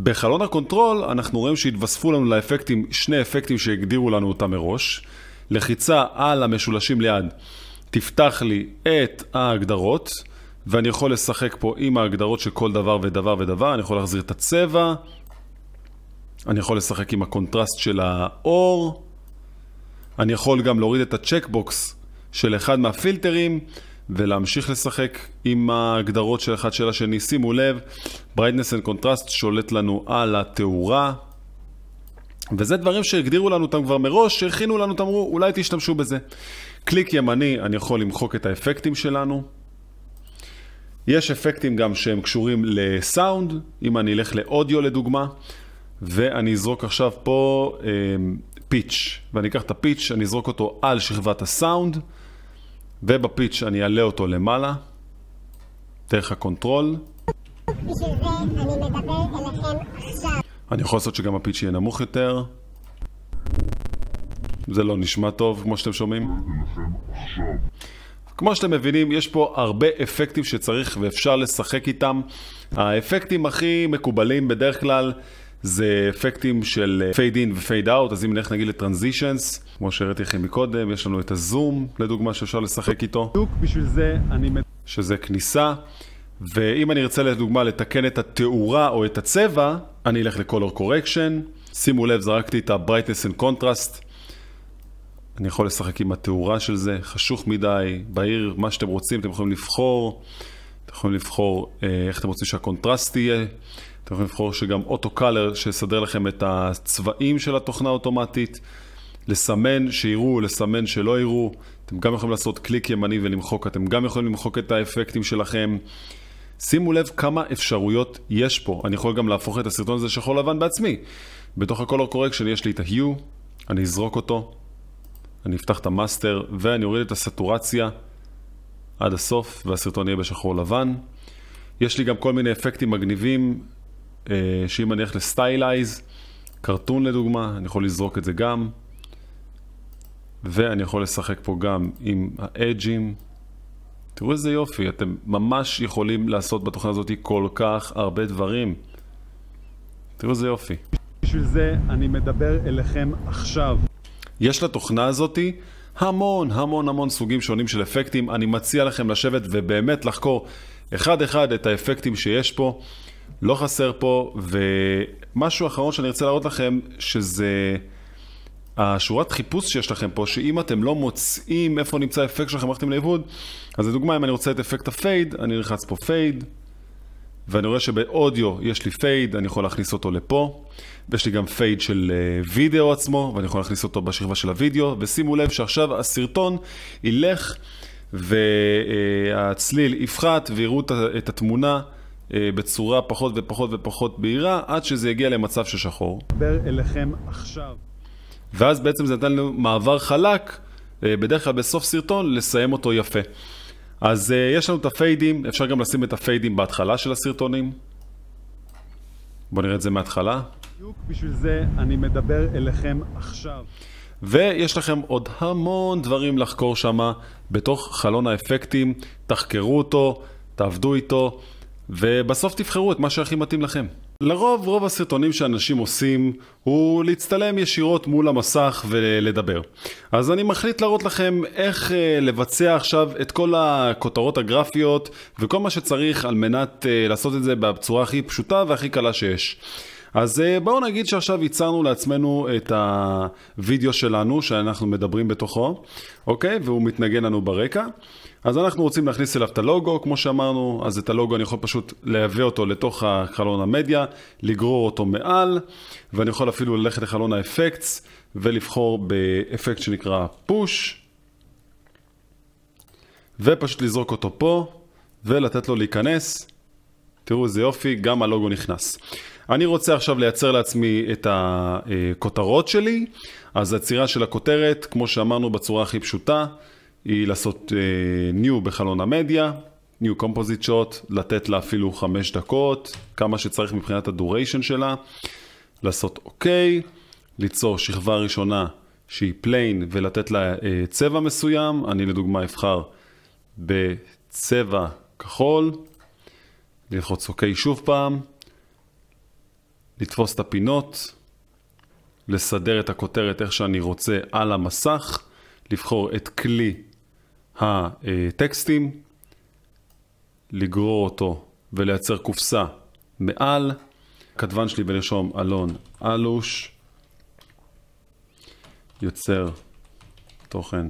בחלון הקונטרול אנחנו רואים שהתווספו לנו לאפקטים שני אפקטים שהגדירו לנו אותם מראש. לחיצה על המשולשים ליד תפתח לי את ההגדרות. ואני יכול לשחק פה עם ההגדרות של כל דבר ודבר ודבר, אני יכול להחזיר את הצבע, אני יכול לשחק עם הקונטרסט של האור, אני יכול גם להוריד את הצ'קבוקס של אחד מהפילטרים ולהמשיך לשחק עם ההגדרות של אחד של השני. שימו לב, brightness and contrast שולט לנו על התאורה. וזה דברים שהגדירו לנו אותם כבר מראש, שהכינו לנו, אמרו, אולי תשתמשו בזה. קליק ימני, אני יכול למחוק את האפקטים שלנו. יש אפקטים גם שהם קשורים לסאונד, אם אני אלך לאודיו לדוגמה, ואני אזרוק עכשיו פה אה, פיץ', ואני אקח את הפיץ', אני אזרוק אותו על שכבת הסאונד, ובפיץ' אני אעלה אותו למעלה, דרך הקונטרול. אני יכול לעשות שגם הפיץ' יהיה נמוך יותר. זה לא נשמע טוב, כמו שאתם שומעים. כמו שאתם מבינים, יש פה הרבה אפקטים שצריך ואפשר לשחק איתם. האפקטים הכי מקובלים בדרך כלל זה אפקטים של פייד אין ופייד אאוט, אז אם נלך נגיד לטרנזישנס, כמו שהראיתי לכם מקודם, יש לנו את הזום, לדוגמה, שאפשר לשחק איתו. בדיוק בשביל זה אני... שזה כניסה. ואם אני ארצה לדוגמה לתקן את התאורה או את הצבע, אני אלך ל-color correction. שימו לב, זרקתי את ה-brightness and contrast. אני יכול לשחק עם התאורה של זה, חשוך מדי, בעיר, מה שאתם רוצים, אתם יכולים לבחור. אתם יכולים לבחור אה, איך אתם רוצים שהקונטרסט יהיה. אתם יכולים לבחור שגם אוטו קלר שיסדר לכם את הצבעים של התוכנה האוטומטית. לסמן שיראו, לסמן שלא יראו. אתם גם יכולים לעשות קליק ימני ולמחוק, אתם גם יכולים למחוק את האפקטים שלכם. שימו לב כמה אפשרויות יש פה. אני יכול גם להפוך את הסרטון הזה שחור לבן בעצמי. בתוך ה-color correction יש לי את ה-hue, אני אזרוק אותו. אני אפתח את המאסטר ואני אוריד את הסטורציה עד הסוף, והסרטון יהיה בשחור לבן. יש לי גם כל מיני אפקטים מגניבים, אה, שאם אני הולך לסטיילייז, קרטון לדוגמה, אני יכול לזרוק את זה גם. ואני יכול לשחק פה גם עם האדג'ים. תראו איזה יופי, אתם ממש יכולים לעשות בתוכנה הזאת כל כך הרבה דברים. תראו איזה יופי. בשביל זה אני מדבר אליכם עכשיו. יש לתוכנה הזאתי המון המון המון סוגים שונים של אפקטים. אני מציע לכם לשבת ובאמת לחקור אחד-אחד את האפקטים שיש פה. לא חסר פה, ומשהו אחרון שאני רוצה להראות לכם, שזה השורת חיפוש שיש לכם פה, שאם אתם לא מוצאים איפה נמצא האפקט שלכם, הלכתם לאיבוד, אז לדוגמה, אם אני רוצה את אפקט הפייד, אני נלחץ פה פייד, ואני רואה שבאודיו יש לי פייד, אני יכול להכניס אותו לפה. ויש לי גם פייד של אה, וידאו עצמו, ואני יכול להכניס אותו בשכבה של הוידאו, ושימו לב שעכשיו הסרטון ילך והצליל יפחת ויראו את התמונה. אה, בצורה פחות ופחות ופחות בהירה, עד שזה יגיע למצב של שחור. דבר אליכם עכשיו. ואז בעצם זה נתן לנו מעבר חלק, אה, בדרך כלל בסוף סרטון, לסיים אותו יפה. אז יש לנו את הפיידים, אפשר גם לשים את הפיידים בהתחלה של הסרטונים. בואו נראה את זה מההתחלה. בדיוק בשביל זה אני מדבר אליכם עכשיו. ויש לכם עוד המון דברים לחקור שם בתוך חלון האפקטים, תחקרו אותו, תעבדו איתו, ובסוף תבחרו את מה שהכי מתאים לכם. לרוב, רוב הסרטונים שאנשים עושים הוא להצטלם ישירות מול המסך ולדבר. אז אני מחליט להראות לכם איך אה, לבצע עכשיו את כל הכותרות הגרפיות וכל מה שצריך על מנת אה, לעשות את זה בצורה הכי פשוטה והכי קלה שיש. אז אה, בואו נגיד שעכשיו ייצרנו לעצמנו את הווידאו שלנו, שאנחנו מדברים בתוכו, אוקיי? והוא מתנגן לנו ברקע. אז אנחנו רוצים להכניס אליו את הלוגו, כמו שאמרנו, אז את הלוגו אני יכול פשוט להביא אותו לתוך החלון המדיה, לגרור אותו מעל, ואני יכול אפילו ללכת לחלון האפקטס ולבחור באפקט שנקרא פוש, ופשוט לזרוק אותו פה, ולתת לו להיכנס. תראו איזה יופי, גם הלוגו נכנס. אני רוצה עכשיו לייצר לעצמי את הכותרות שלי, אז הצירה של הכותרת, כמו שאמרנו בצורה הכי פשוטה, היא לעשות uh, new בחלון המדיה, new composite shot, לתת לה אפילו 5 דקות, כמה שצריך מבחינת הדוריישן שלה, לעשות אוקיי, okay, ליצור שכבה ראשונה שהיא plain ולתת לה uh, צבע מסוים, אני לדוגמה אבחר בצבע כחול, ללחוץ אוקיי okay שוב פעם, לתפוס את הפינות, לסדר את הכותרת איך שאני רוצה על המסך, לבחור את כלי הטקסטים, לגרור אותו ולייצר קופסה מעל, כתבן שלי ולרשום אלון אלוש, יוצר תוכן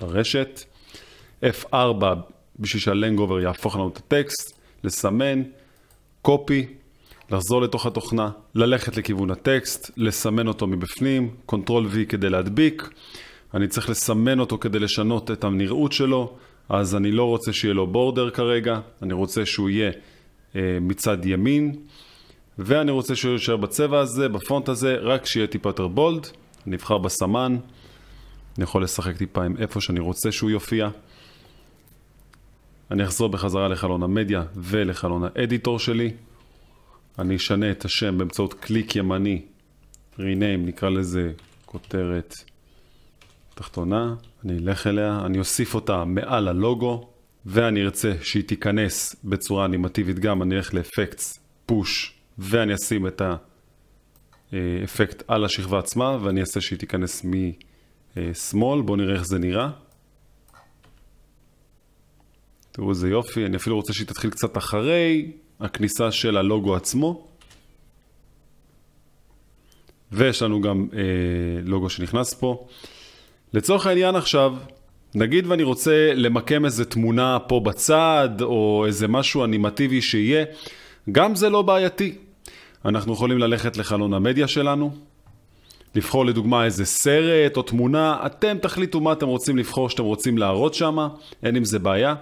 ברשת, F4 בשביל שהלנגובר יהפוך לנו את הטקסט, לסמן, קופי, לחזור לתוך התוכנה, ללכת לכיוון הטקסט, לסמן אותו מבפנים, קונטרול v כדי להדביק, אני צריך לסמן אותו כדי לשנות את הנראות שלו, אז אני לא רוצה שיהיה לו בורדר כרגע, אני רוצה שהוא יהיה אה, מצד ימין, ואני רוצה שהוא יישאר בצבע הזה, בפונט הזה, רק שיהיה טיפה יותר בולד, נבחר בסמן, אני יכול לשחק טיפה עם איפה שאני רוצה שהוא יופיע. אני אחזור בחזרה לחלון המדיה ולחלון האדיטור שלי. אני אשנה את השם באמצעות קליק ימני, rename, נקרא לזה כותרת תחתונה, אני אלך אליה, אני אוסיף אותה מעל הלוגו, ואני ארצה שהיא תיכנס בצורה אנימטיבית גם, אני אלך לאפקטס, פוש, ואני אשים את האפקט על השכבה עצמה, ואני אעשה שהיא תיכנס משמאל, בואו נראה איך זה נראה. תראו איזה יופי, אני אפילו רוצה שהיא תתחיל קצת אחרי, הכניסה של הלוגו עצמו, ויש לנו גם אה, לוגו שנכנס פה. לצורך העניין עכשיו, נגיד ואני רוצה למקם איזה תמונה פה בצד, או איזה משהו אנימטיבי שיהיה, גם זה לא בעייתי. אנחנו יכולים ללכת לחלון המדיה שלנו, לבחור לדוגמה איזה סרט או תמונה, אתם תחליטו מה אתם רוצים לבחור שאתם רוצים להראות שם, אין עם זה בעיה.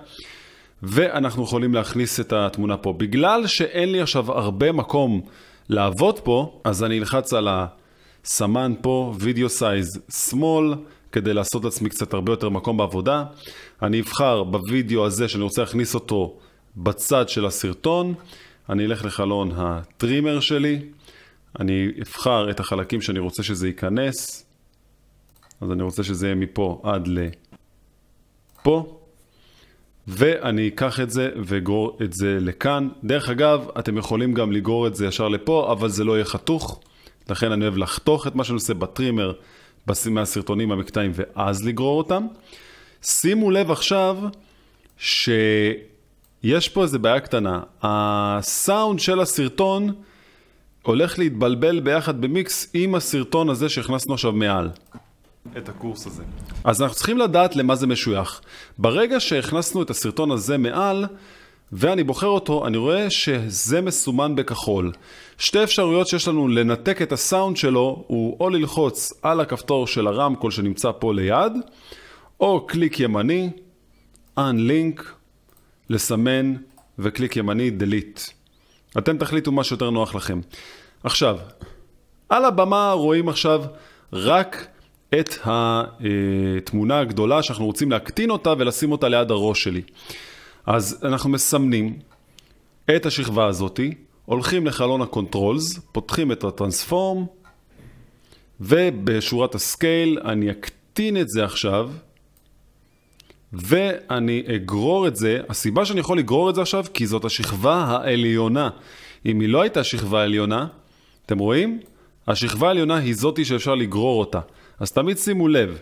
ואנחנו יכולים להכניס את התמונה פה. בגלל שאין לי עכשיו הרבה מקום לעבוד פה, אז אני אלחץ על הסמן פה, video size small, כדי לעשות לעצמי קצת הרבה יותר מקום בעבודה. אני אבחר בווידאו הזה שאני רוצה להכניס אותו בצד של הסרטון. אני אלך לחלון הטרימר שלי, אני אבחר את החלקים שאני רוצה שזה ייכנס, אז אני רוצה שזה יהיה מפה עד לפה. ואני אקח את זה ואגרור את זה לכאן. דרך אגב, אתם יכולים גם לגרור את זה ישר לפה, אבל זה לא יהיה חתוך. לכן אני אוהב לחתוך את מה שאני עושה בטרימר, מהסרטונים, המקטעים, ואז לגרור אותם. שימו לב עכשיו שיש פה איזה בעיה קטנה. הסאונד של הסרטון הולך להתבלבל ביחד במיקס עם הסרטון הזה שהכנסנו עכשיו מעל. את הקורס הזה. אז אנחנו צריכים לדעת למה זה משוייך. ברגע שהכנסנו את הסרטון הזה מעל, ואני בוחר אותו, אני רואה שזה מסומן בכחול. שתי אפשרויות שיש לנו לנתק את הסאונד שלו, הוא או ללחוץ על הכפתור של הרמקול שנמצא פה ליד, או קליק ימני, Unlink, לסמן וקליק ימני Delete. אתם תחליטו מה שיותר נוח לכם. עכשיו, על הבמה רואים עכשיו רק את התמונה הגדולה שאנחנו רוצים להקטין אותה ולשים אותה ליד הראש שלי. אז אנחנו מסמנים את השכבה הזאתי, הולכים לחלון ה-controls, פותחים את הטרנספורם, ובשורת הסקייל אני אקטין את זה עכשיו, ואני אגרור את זה, הסיבה שאני יכול לגרור את זה עכשיו, כי זאת השכבה העליונה. אם היא לא הייתה שכבה עליונה, אתם רואים? השכבה העליונה היא זאתי שאפשר לגרור אותה. אז תמיד שימו לב.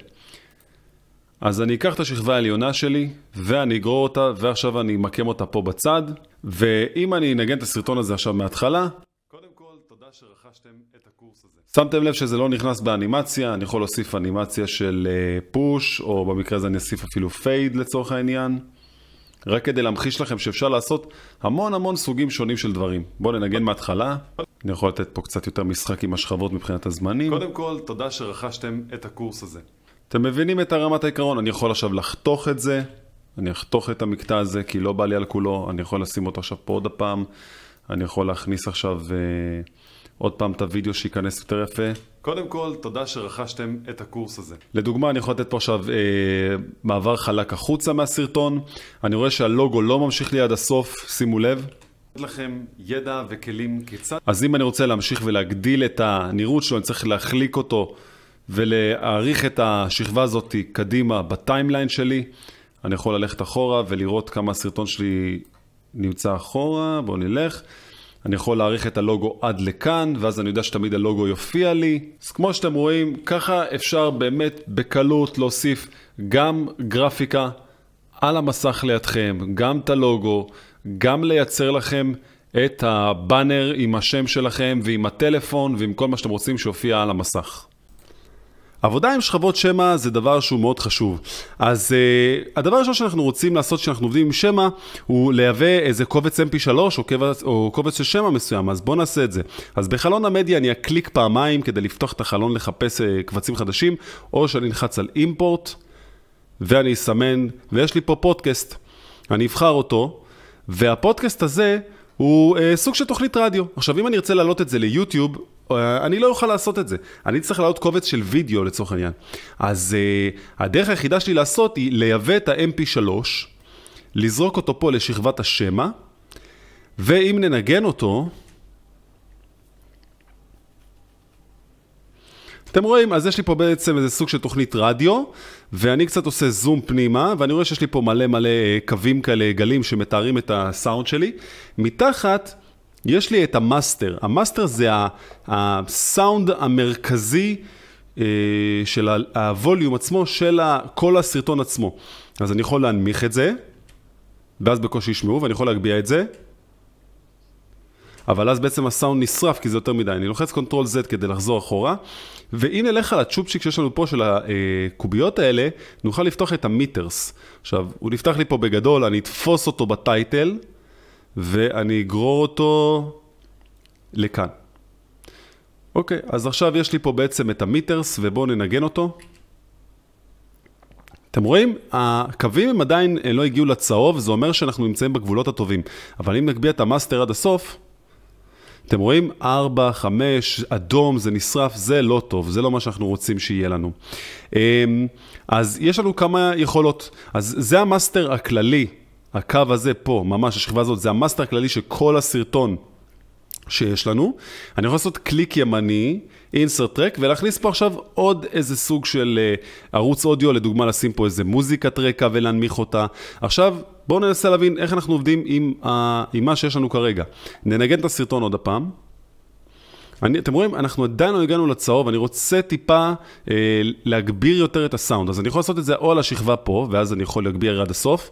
אז אני אקח את השכבה העליונה שלי, ואני אגרור אותה, ועכשיו אני אמקם אותה פה בצד, ואם אני אנגן את הסרטון הזה עכשיו מההתחלה, קודם כל, תודה שרכשתם את הקורס הזה. שמתם לב שזה לא נכנס באנימציה, אני יכול להוסיף אנימציה של אה, פוש, או במקרה הזה אני אוסיף אפילו פייד לצורך העניין. רק כדי להמחיש לכם שאפשר לעשות המון המון סוגים שונים של דברים. בואו ננגן מההתחלה. אני יכול לתת פה קצת יותר משחק עם השכבות מבחינת הזמנים. קודם כל, תודה שרכשתם את הקורס הזה. אתם מבינים את הרמת העיקרון, אני יכול עכשיו לחתוך את זה, אני אחתוך את המקטע הזה כי לא בא לי על כולו, אני יכול לשים אותו עכשיו פה עוד פעם, אני יכול להכניס עכשיו אה, עוד פעם את הוידאו שייכנס יותר יפה, קודם כל, תודה שרכשתם את הקורס הזה. לדוגמה, אני יכול לתת פה עכשיו אה, מעבר חלק החוצה מהסרטון. אני רואה שהלוגו לא ממשיך לי עד הסוף, שימו לב. לתת לכם ידע וכלים כיצד... אז אם אני רוצה להמשיך ולהגדיל את הנראות שלו, אני צריך להחליק אותו ולהעריך את השכבה הזאת קדימה בטיימליין שלי. אני יכול ללכת אחורה ולראות כמה הסרטון שלי נמצא אחורה, בואו נלך. אני יכול להעריך את הלוגו עד לכאן, ואז אני יודע שתמיד הלוגו יופיע לי. אז כמו שאתם רואים, ככה אפשר באמת בקלות להוסיף גם גרפיקה על המסך לידכם, גם את הלוגו, גם לייצר לכם את הבאנר עם השם שלכם ועם הטלפון ועם כל מה שאתם רוצים שיופיע על המסך. עבודה עם שכבות שמע זה דבר שהוא מאוד חשוב. אז uh, הדבר הראשון שאנחנו רוצים לעשות כשאנחנו עובדים עם שמע, הוא לייבא איזה קובץ mp3 או, קובץ, או קובץ של שמע מסוים, אז בואו נעשה את זה. אז בחלון המדיה אני אקליק פעמיים כדי לפתוח את החלון לחפש uh, קבצים חדשים, או שאני נלחץ על אימפורט, ואני אסמן, ויש לי פה פודקאסט. אני אבחר אותו, והפודקאסט הזה... הוא uh, סוג של תוכנית רדיו. עכשיו, אם אני ארצה להעלות את זה ליוטיוב, אה, אני לא אוכל לעשות את זה. אני צריך לעלות קובץ של וידאו לצורך העניין. אז uh, הדרך היחידה שלי לעשות היא לייבא את ה-MP3, לזרוק אותו פה לשכבת השמע, ואם ננגן אותו... אתם רואים, אז יש לי פה בעצם איזה סוג של תוכנית רדיו, ואני קצת עושה זום פנימה, ואני רואה שיש לי פה מלא מלא אה, קווים כאלה, גלים שמתארים את הסאונד שלי. מתחת... יש לי את המאסטר. המאסטר זה הסאונד המרכזי אה, של הווליום עצמו, של כל הסרטון עצמו. אז אני יכול להנמיך את זה, ואז בקושי ישמעו, ואני יכול להגביה את זה, אבל אז בעצם הסאונד נשרף כי זה יותר מדי. אני לוחץ קונטרול Z כדי לחזור אחורה, ואם נלך על הצ'ופצ'יק שיש לנו פה של הקוביות אה, האלה, נוכל לפתוח את המיטרס. עכשיו, הוא נפתח לי פה בגדול, אני אתפוס אותו בטייטל. ואני אגרור אותו לכאן. אוקיי, אז עכשיו יש לי פה בעצם את המיטרס, ובואו ננגן אותו. אתם רואים? הקווים הם עדיין אה, לא הגיעו לצהוב, זה אומר שאנחנו נמצאים בגבולות הטובים. אבל אם נגביה את המאסטר עד הסוף, אתם רואים? 4, 5, אדום, זה נשרף, זה לא טוב, זה לא מה שאנחנו רוצים שיהיה לנו. אה, אז יש לנו כמה יכולות. אז זה המאסטר הכללי הקו הזה פה, ממש השכבה הזאת, זה המאסטר הכללי של כל הסרטון שיש לנו. אני יכול לעשות קליק ימני, insert track, ולהכניס פה עכשיו עוד איזה סוג של אה, ערוץ אודיו, לדוגמה לשים פה איזה מוזיקת רקע ולהנמיך אותה. עכשיו, בואו ננסה להבין איך אנחנו עובדים עם, ה... עם מה שיש לנו כרגע. ננגן את הסרטון עוד הפעם. אני, אתם רואים, אנחנו עדיין לא הגענו לצהוב, אני רוצה טיפה אה, להגביר יותר את הסאונד, אז אני יכול לעשות את זה או על השכבה פה, ואז אני יכול להגביר עד הסוף,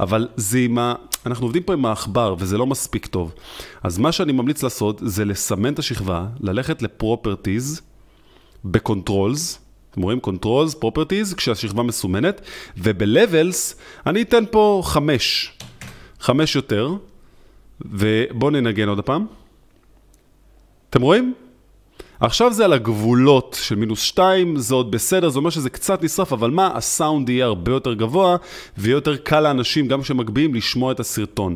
אבל זה עם ה... אנחנו עובדים פה עם העכבר, וזה לא מספיק טוב. אז מה שאני ממליץ לעשות, זה לסמן את השכבה, ללכת לפרופרטיז, בקונטרולס, אתם רואים? קונטרולס, פרופרטיז, כשהשכבה מסומנת, ובלבלס, אני אתן פה חמש, חמש יותר, ובואו ננגן עוד פעם. אתם רואים? עכשיו זה על הגבולות של מינוס 2, זה עוד בסדר, זה אומר שזה קצת נשרף, אבל מה, הסאונד יהיה הרבה יותר גבוה, ויהיה יותר קל לאנשים, גם כשמגביהים, לשמוע את הסרטון.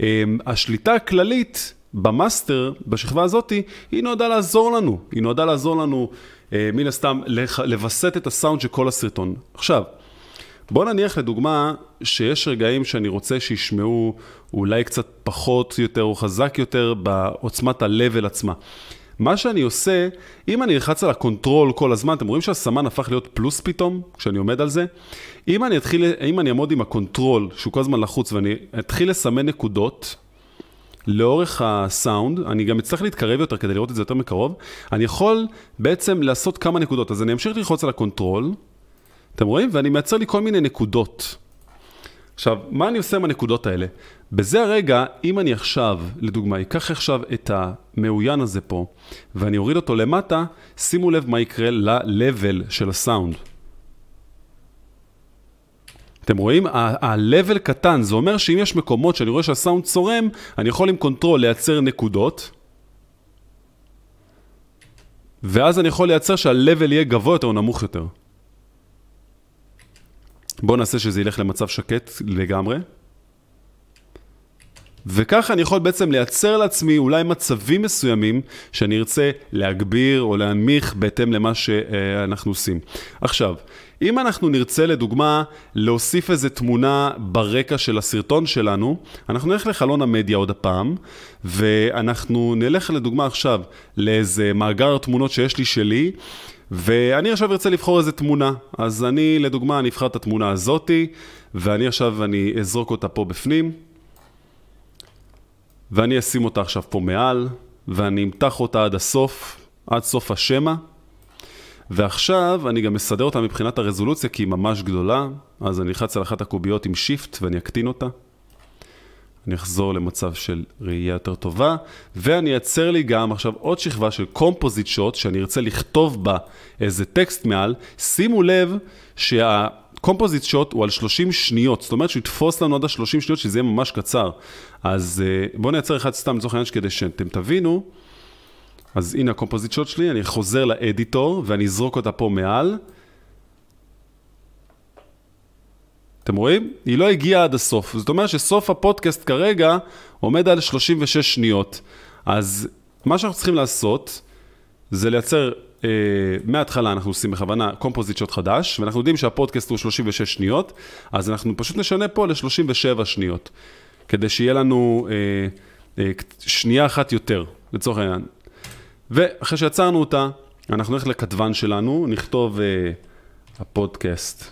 אמ, השליטה הכללית במאסטר, בשכבה הזאת, היא נועדה לעזור לנו. היא נועדה לעזור לנו, אה, מן הסתם, לווסת את הסאונד של כל הסרטון. עכשיו, בוא נניח לדוגמה שיש רגעים שאני רוצה שישמעו אולי קצת פחות יותר או חזק יותר בעוצמת ה-level עצמה. מה שאני עושה, אם אני אלחץ על הקונטרול כל הזמן, אתם רואים שהסמן הפך להיות פלוס פתאום, כשאני עומד על זה? אם אני אתחיל, אם אני אעמוד עם הקונטרול, שהוא כל הזמן לחוץ, ואני אתחיל לסמן נקודות, לאורך הסאונד, אני גם אצטרך להתקרב יותר כדי לראות את זה יותר מקרוב, אני יכול בעצם לעשות כמה נקודות. אז אני אמשיך ללחוץ על הקונטרול, אתם רואים? ואני מייצר לי כל מיני נקודות. עכשיו, מה אני עושה עם הנקודות האלה? בזה הרגע, אם אני עכשיו, לדוגמה, אקח עכשיו את המעוין הזה פה, ואני אוריד אותו למטה, שימו לב מה יקרה ל-level של הסאונד. אתם רואים? ה-level קטן, זה אומר שאם יש מקומות שאני רואה שהסאונד צורם, אני יכול עם קונטרול לייצר נקודות, ואז אני יכול לייצר שה-level יהיה גבוה יותר או נמוך יותר. בואו נעשה שזה ילך למצב שקט לגמרי. וככה אני יכול בעצם לייצר לעצמי אולי מצבים מסוימים שאני ארצה להגביר או להנמיך בהתאם למה שאנחנו עושים. עכשיו, אם אנחנו נרצה לדוגמה להוסיף איזה תמונה ברקע של הסרטון שלנו, אנחנו נלך לחלון המדיה עוד הפעם, ואנחנו נלך לדוגמה עכשיו לאיזה מאגר תמונות שיש לי שלי, ואני עכשיו ארצה לבחור איזה תמונה. אז אני לדוגמה, אני אבחר את התמונה הזאתי, ואני עכשיו, אני אזרוק אותה פה בפנים. ואני אשים אותה עכשיו פה מעל, ואני אמתח אותה עד הסוף, עד סוף השמע. ועכשיו אני גם מסדר אותה מבחינת הרזולוציה כי היא ממש גדולה, אז אני אלחץ על אחת הקוביות עם שיפט ואני אקטין אותה. אני אחזור למצב של ראייה יותר טובה, ואני אעצר לי גם עכשיו עוד שכבה של קומפוזיט שוט, שאני ארצה לכתוב בה איזה טקסט מעל. שימו לב שהקומפוזיט שוט הוא על 30 שניות, זאת אומרת שהוא יתפוס לנו עד ה-30 שניות, שזה יהיה ממש קצר. אז אה, בואו נייצר אחד סתם לצורך העניין כדי שאתם תבינו. אז הנה הקומפוזיט שוט שלי, אני חוזר לאדיטור ואני אזרוק אותה פה מעל. אתם רואים? היא לא הגיעה עד הסוף. זאת אומרת שסוף הפודקאסט כרגע עומד על 36 שניות. אז מה שאנחנו צריכים לעשות זה לייצר, אה, מההתחלה אנחנו עושים בכוונה קומפוזיט שוט חדש, ואנחנו יודעים שהפודקאסט הוא 36 שניות, אז אנחנו פשוט נשנה פה ל-37 שניות. כדי שיהיה לנו אה, אה, שנייה אחת יותר, לצורך העניין. ואחרי שיצרנו אותה, אנחנו נלך לכתבן שלנו, נכתוב אה, הפודקאסט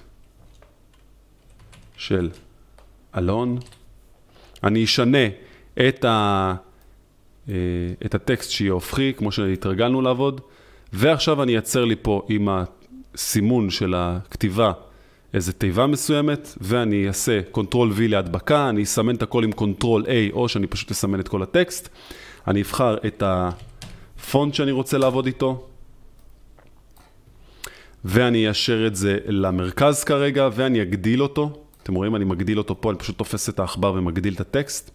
של אלון. אני אשנה את, ה, אה, את הטקסט שיהיה הופכי, כמו שהתרגלנו לעבוד, ועכשיו אני אייצר לי פה עם הסימון של הכתיבה. איזה תיבה מסוימת, ואני אעשה קונטרול V להדבקה, אני אסמן את הכל עם קונטרול A, או שאני פשוט אסמן את כל הטקסט. אני אבחר את הפונט שאני רוצה לעבוד איתו, ואני אאשר את זה למרכז כרגע, ואני אגדיל אותו. אתם רואים, אני מגדיל אותו פה, אני פשוט תופס את העכבר ומגדיל את הטקסט.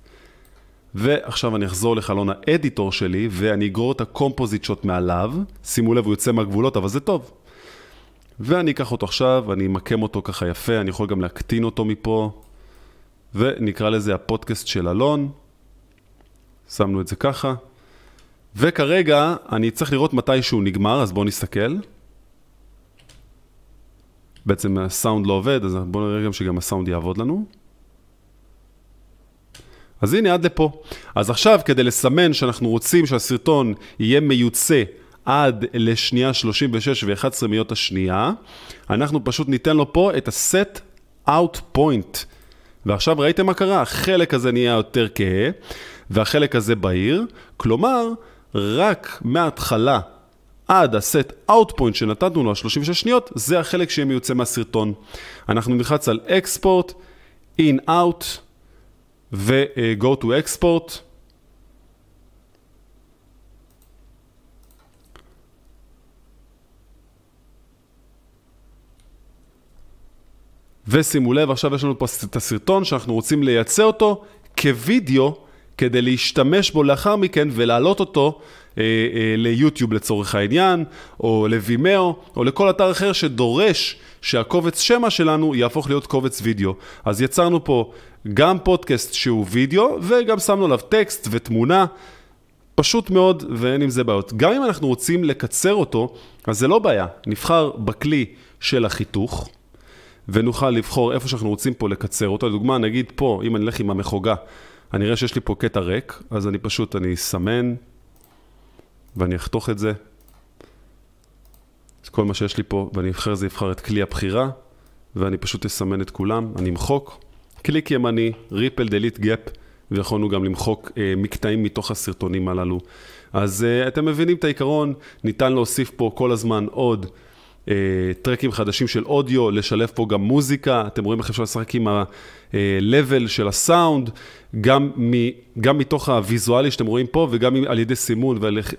ועכשיו אני אחזור לחלון האדיטור שלי, ואני אגרור את הקומפוזיט שוט מעליו. שימו לב, הוא יוצא מהגבולות, אבל זה טוב. ואני אקח אותו עכשיו, אני אמקם אותו ככה יפה, אני יכול גם להקטין אותו מפה, ונקרא לזה הפודקאסט של אלון. שמנו את זה ככה. וכרגע אני צריך לראות מתי שהוא נגמר, אז בואו נסתכל. בעצם הסאונד לא עובד, אז בואו נראה גם שגם הסאונד יעבוד לנו. אז הנה עד לפה. אז עכשיו כדי לסמן שאנחנו רוצים שהסרטון יהיה מיוצא עד לשנייה 36 ו-11 מאות השנייה. אנחנו פשוט ניתן לו פה את ה-set out point. ועכשיו ראיתם מה קרה? החלק הזה נהיה יותר כהה, והחלק הזה בהיר. כלומר, רק מההתחלה עד ה-set out point שנתנו לו, ה-36 שניות, זה החלק שיהיה מיוצא מהסרטון. אנחנו נלחץ על Export, In-Out ו-Go אה, to Export. ושימו לב, עכשיו יש לנו פה את הסרטון שאנחנו רוצים לייצא אותו כווידאו, כדי להשתמש בו לאחר מכן ולהעלות אותו אה, אה, ליוטיוב לצורך העניין, או לווימאו, או לכל אתר אחר שדורש שהקובץ שמע שלנו יהפוך להיות קובץ וידאו. אז יצרנו פה גם פודקאסט שהוא וידאו, וגם שמנו עליו טקסט ותמונה. פשוט מאוד, ואין עם זה בעיות. גם אם אנחנו רוצים לקצר אותו, אז זה לא בעיה. נבחר בכלי של החיתוך. ונוכל לבחור איפה שאנחנו רוצים פה לקצר אותו. לדוגמה, נגיד פה, אם אני אלך עם המחוגה, אני אראה שיש לי פה קטע ריק, אז אני פשוט, אני אסמן, ואני אחתוך את זה. כל מה שיש לי פה, ואני אחרי זה אבחר את כלי הבחירה, ואני פשוט אסמן את כולם, אני אמחוק. קליק ימני, ריפל דליט גאפ, ויכולנו גם למחוק אה, מקטעים מתוך הסרטונים הללו. אז אה, אתם מבינים את העיקרון, ניתן להוסיף פה כל הזמן עוד. אה, טרקים חדשים של אודיו, לשלב פה גם מוזיקה, אתם רואים איך אפשר לשחק עם ה-level אה, של הסאונד, גם, מ, גם מתוך הוויזואלי שאתם רואים פה וגם על ידי סימון ולח,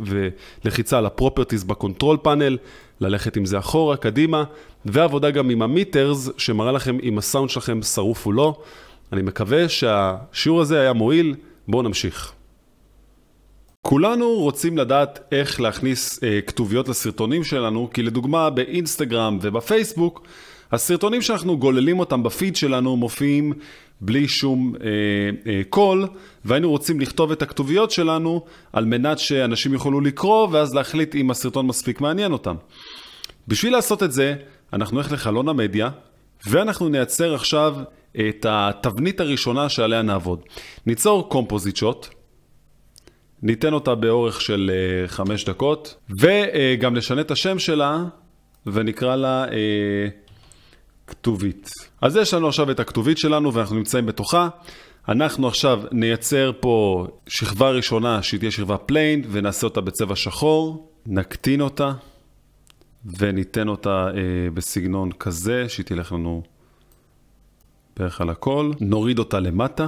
ולחיצה על ה הפרופרטיז בקונטרול פאנל, ללכת עם זה אחורה, קדימה, ועבודה גם עם המיטרס, שמראה לכם אם הסאונד שלכם שרוף או לא. אני מקווה שהשיעור הזה היה מועיל, בואו נמשיך. כולנו רוצים לדעת איך להכניס אה, כתוביות לסרטונים שלנו, כי לדוגמה באינסטגרם ובפייסבוק, הסרטונים שאנחנו גוללים אותם בפיד שלנו מופיעים בלי שום אה, אה, קול, והיינו רוצים לכתוב את הכתוביות שלנו על מנת שאנשים יוכלו לקרוא ואז להחליט אם הסרטון מספיק מעניין אותם. בשביל לעשות את זה, אנחנו נלך לחלון המדיה, ואנחנו נייצר עכשיו את התבנית הראשונה שעליה נעבוד. ניצור קומפוזיט שוט. ניתן אותה באורך של אה, חמש דקות, וגם נשנה את השם שלה ונקרא לה אה, כתובית. אז יש לנו עכשיו את הכתובית שלנו ואנחנו נמצאים בתוכה. אנחנו עכשיו נייצר פה שכבה ראשונה שהיא תהיה שכבה פליין ונעשה אותה בצבע שחור, נקטין אותה וניתן אותה אה, בסגנון כזה שהיא תלך לנו בערך על הכל, נוריד אותה למטה.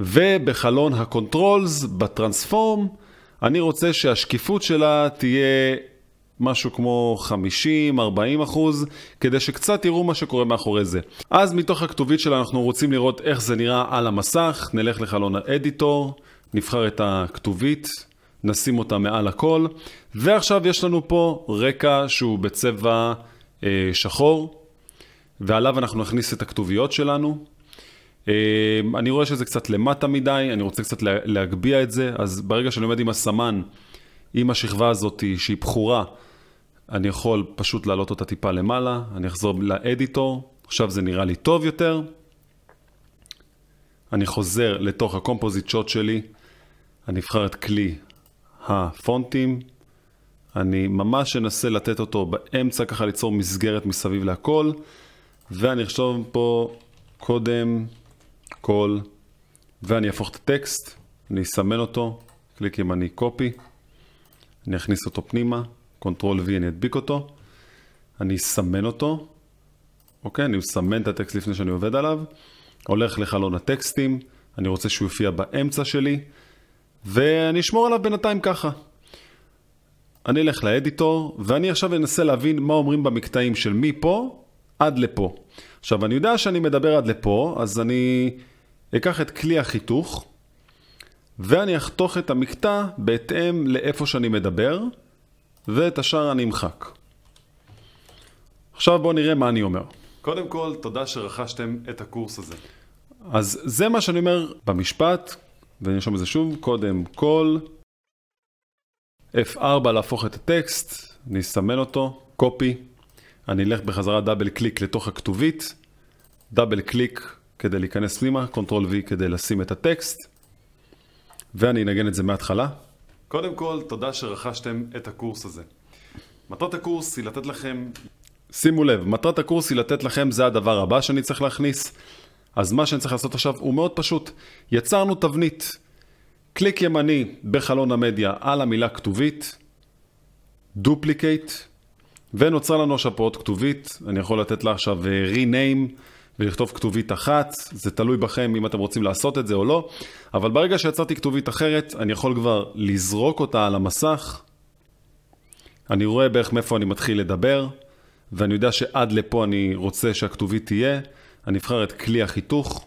ובחלון ה-Controls בטרנספורם, אני רוצה שהשקיפות שלה תהיה משהו כמו 50-40 אחוז, כדי שקצת תראו מה שקורה מאחורי זה. אז מתוך הכתובית שלה אנחנו רוצים לראות איך זה נראה על המסך, נלך לחלון האדיטור, נבחר את הכתובית, נשים אותה מעל הכל, ועכשיו יש לנו פה רקע שהוא בצבע אה, שחור, ועליו אנחנו נכניס את הכתוביות שלנו. אמ, אני רואה שזה קצת למטה מדי, אני רוצה קצת להגביה את זה, אז ברגע שאני עומד עם הסמן, עם השכבה הזאת שהיא בחורה, אני יכול פשוט להעלות אותה טיפה למעלה, אני אחזור לאדיטור, עכשיו זה נראה לי טוב יותר. אני חוזר לתוך הקומפוזיט שוט שלי, אני אבחר את כלי הפונטים, אני ממש אנסה לתת אותו באמצע ככה ליצור מסגרת מסביב לכל, ואני אחשוב פה קודם כל, ואני אהפוך את הטקסט, אני אסמן אותו, קליק ימני קופי, אני אכניס אותו פנימה, קונטרול V אני אדביק אותו, אני אסמן אותו, אוקיי? אני מסמן את הטקסט לפני שאני עובד עליו, הולך לחלון הטקסטים, אני רוצה שהוא יופיע באמצע שלי, ואני אשמור עליו בינתיים ככה. אני אלך לאדיטור, ואני עכשיו אנסה להבין מה אומרים במקטעים של מפה עד לפה. עכשיו, אני יודע שאני מדבר עד לפה, אז אני אקח את כלי החיתוך, ואני אחתוך את המקטע בהתאם לאיפה שאני מדבר, ואת השאר אני אמחק. עכשיו בואו נראה מה אני אומר. קודם כל, תודה שרכשתם את הקורס הזה. אז זה מה שאני אומר במשפט, ואני ארשום את זה שוב, קודם כל, F4 להפוך את הטקסט, נסמן אותו, copy. אני אלך בחזרה דאבל קליק לתוך הכתובית, דאבל קליק כדי להיכנס פנימה, קונטרול V כדי לשים את הטקסט, ואני אנגן את זה מההתחלה. קודם כל, תודה שרכשתם את הקורס הזה. מטרת הקורס היא לתת לכם... שימו לב, מטרת הקורס היא לתת לכם, זה הדבר הבא שאני צריך להכניס. אז מה שאני צריך לעשות עכשיו הוא מאוד פשוט. יצרנו תבנית. קליק ימני בחלון המדיה על המילה כתובית, דופליקייט, ונוצר לנו השפעות כתובית, אני יכול לתת לה עכשיו אה, rename ולכתוב כתובית אחת, זה תלוי בכם אם אתם רוצים לעשות את זה או לא, אבל ברגע שיצרתי כתובית אחרת, אני יכול כבר לזרוק אותה על המסך, אני רואה בערך מאיפה אני מתחיל לדבר, ואני יודע שעד לפה אני רוצה שהכתובית תהיה, אני אבחר את כלי החיתוך,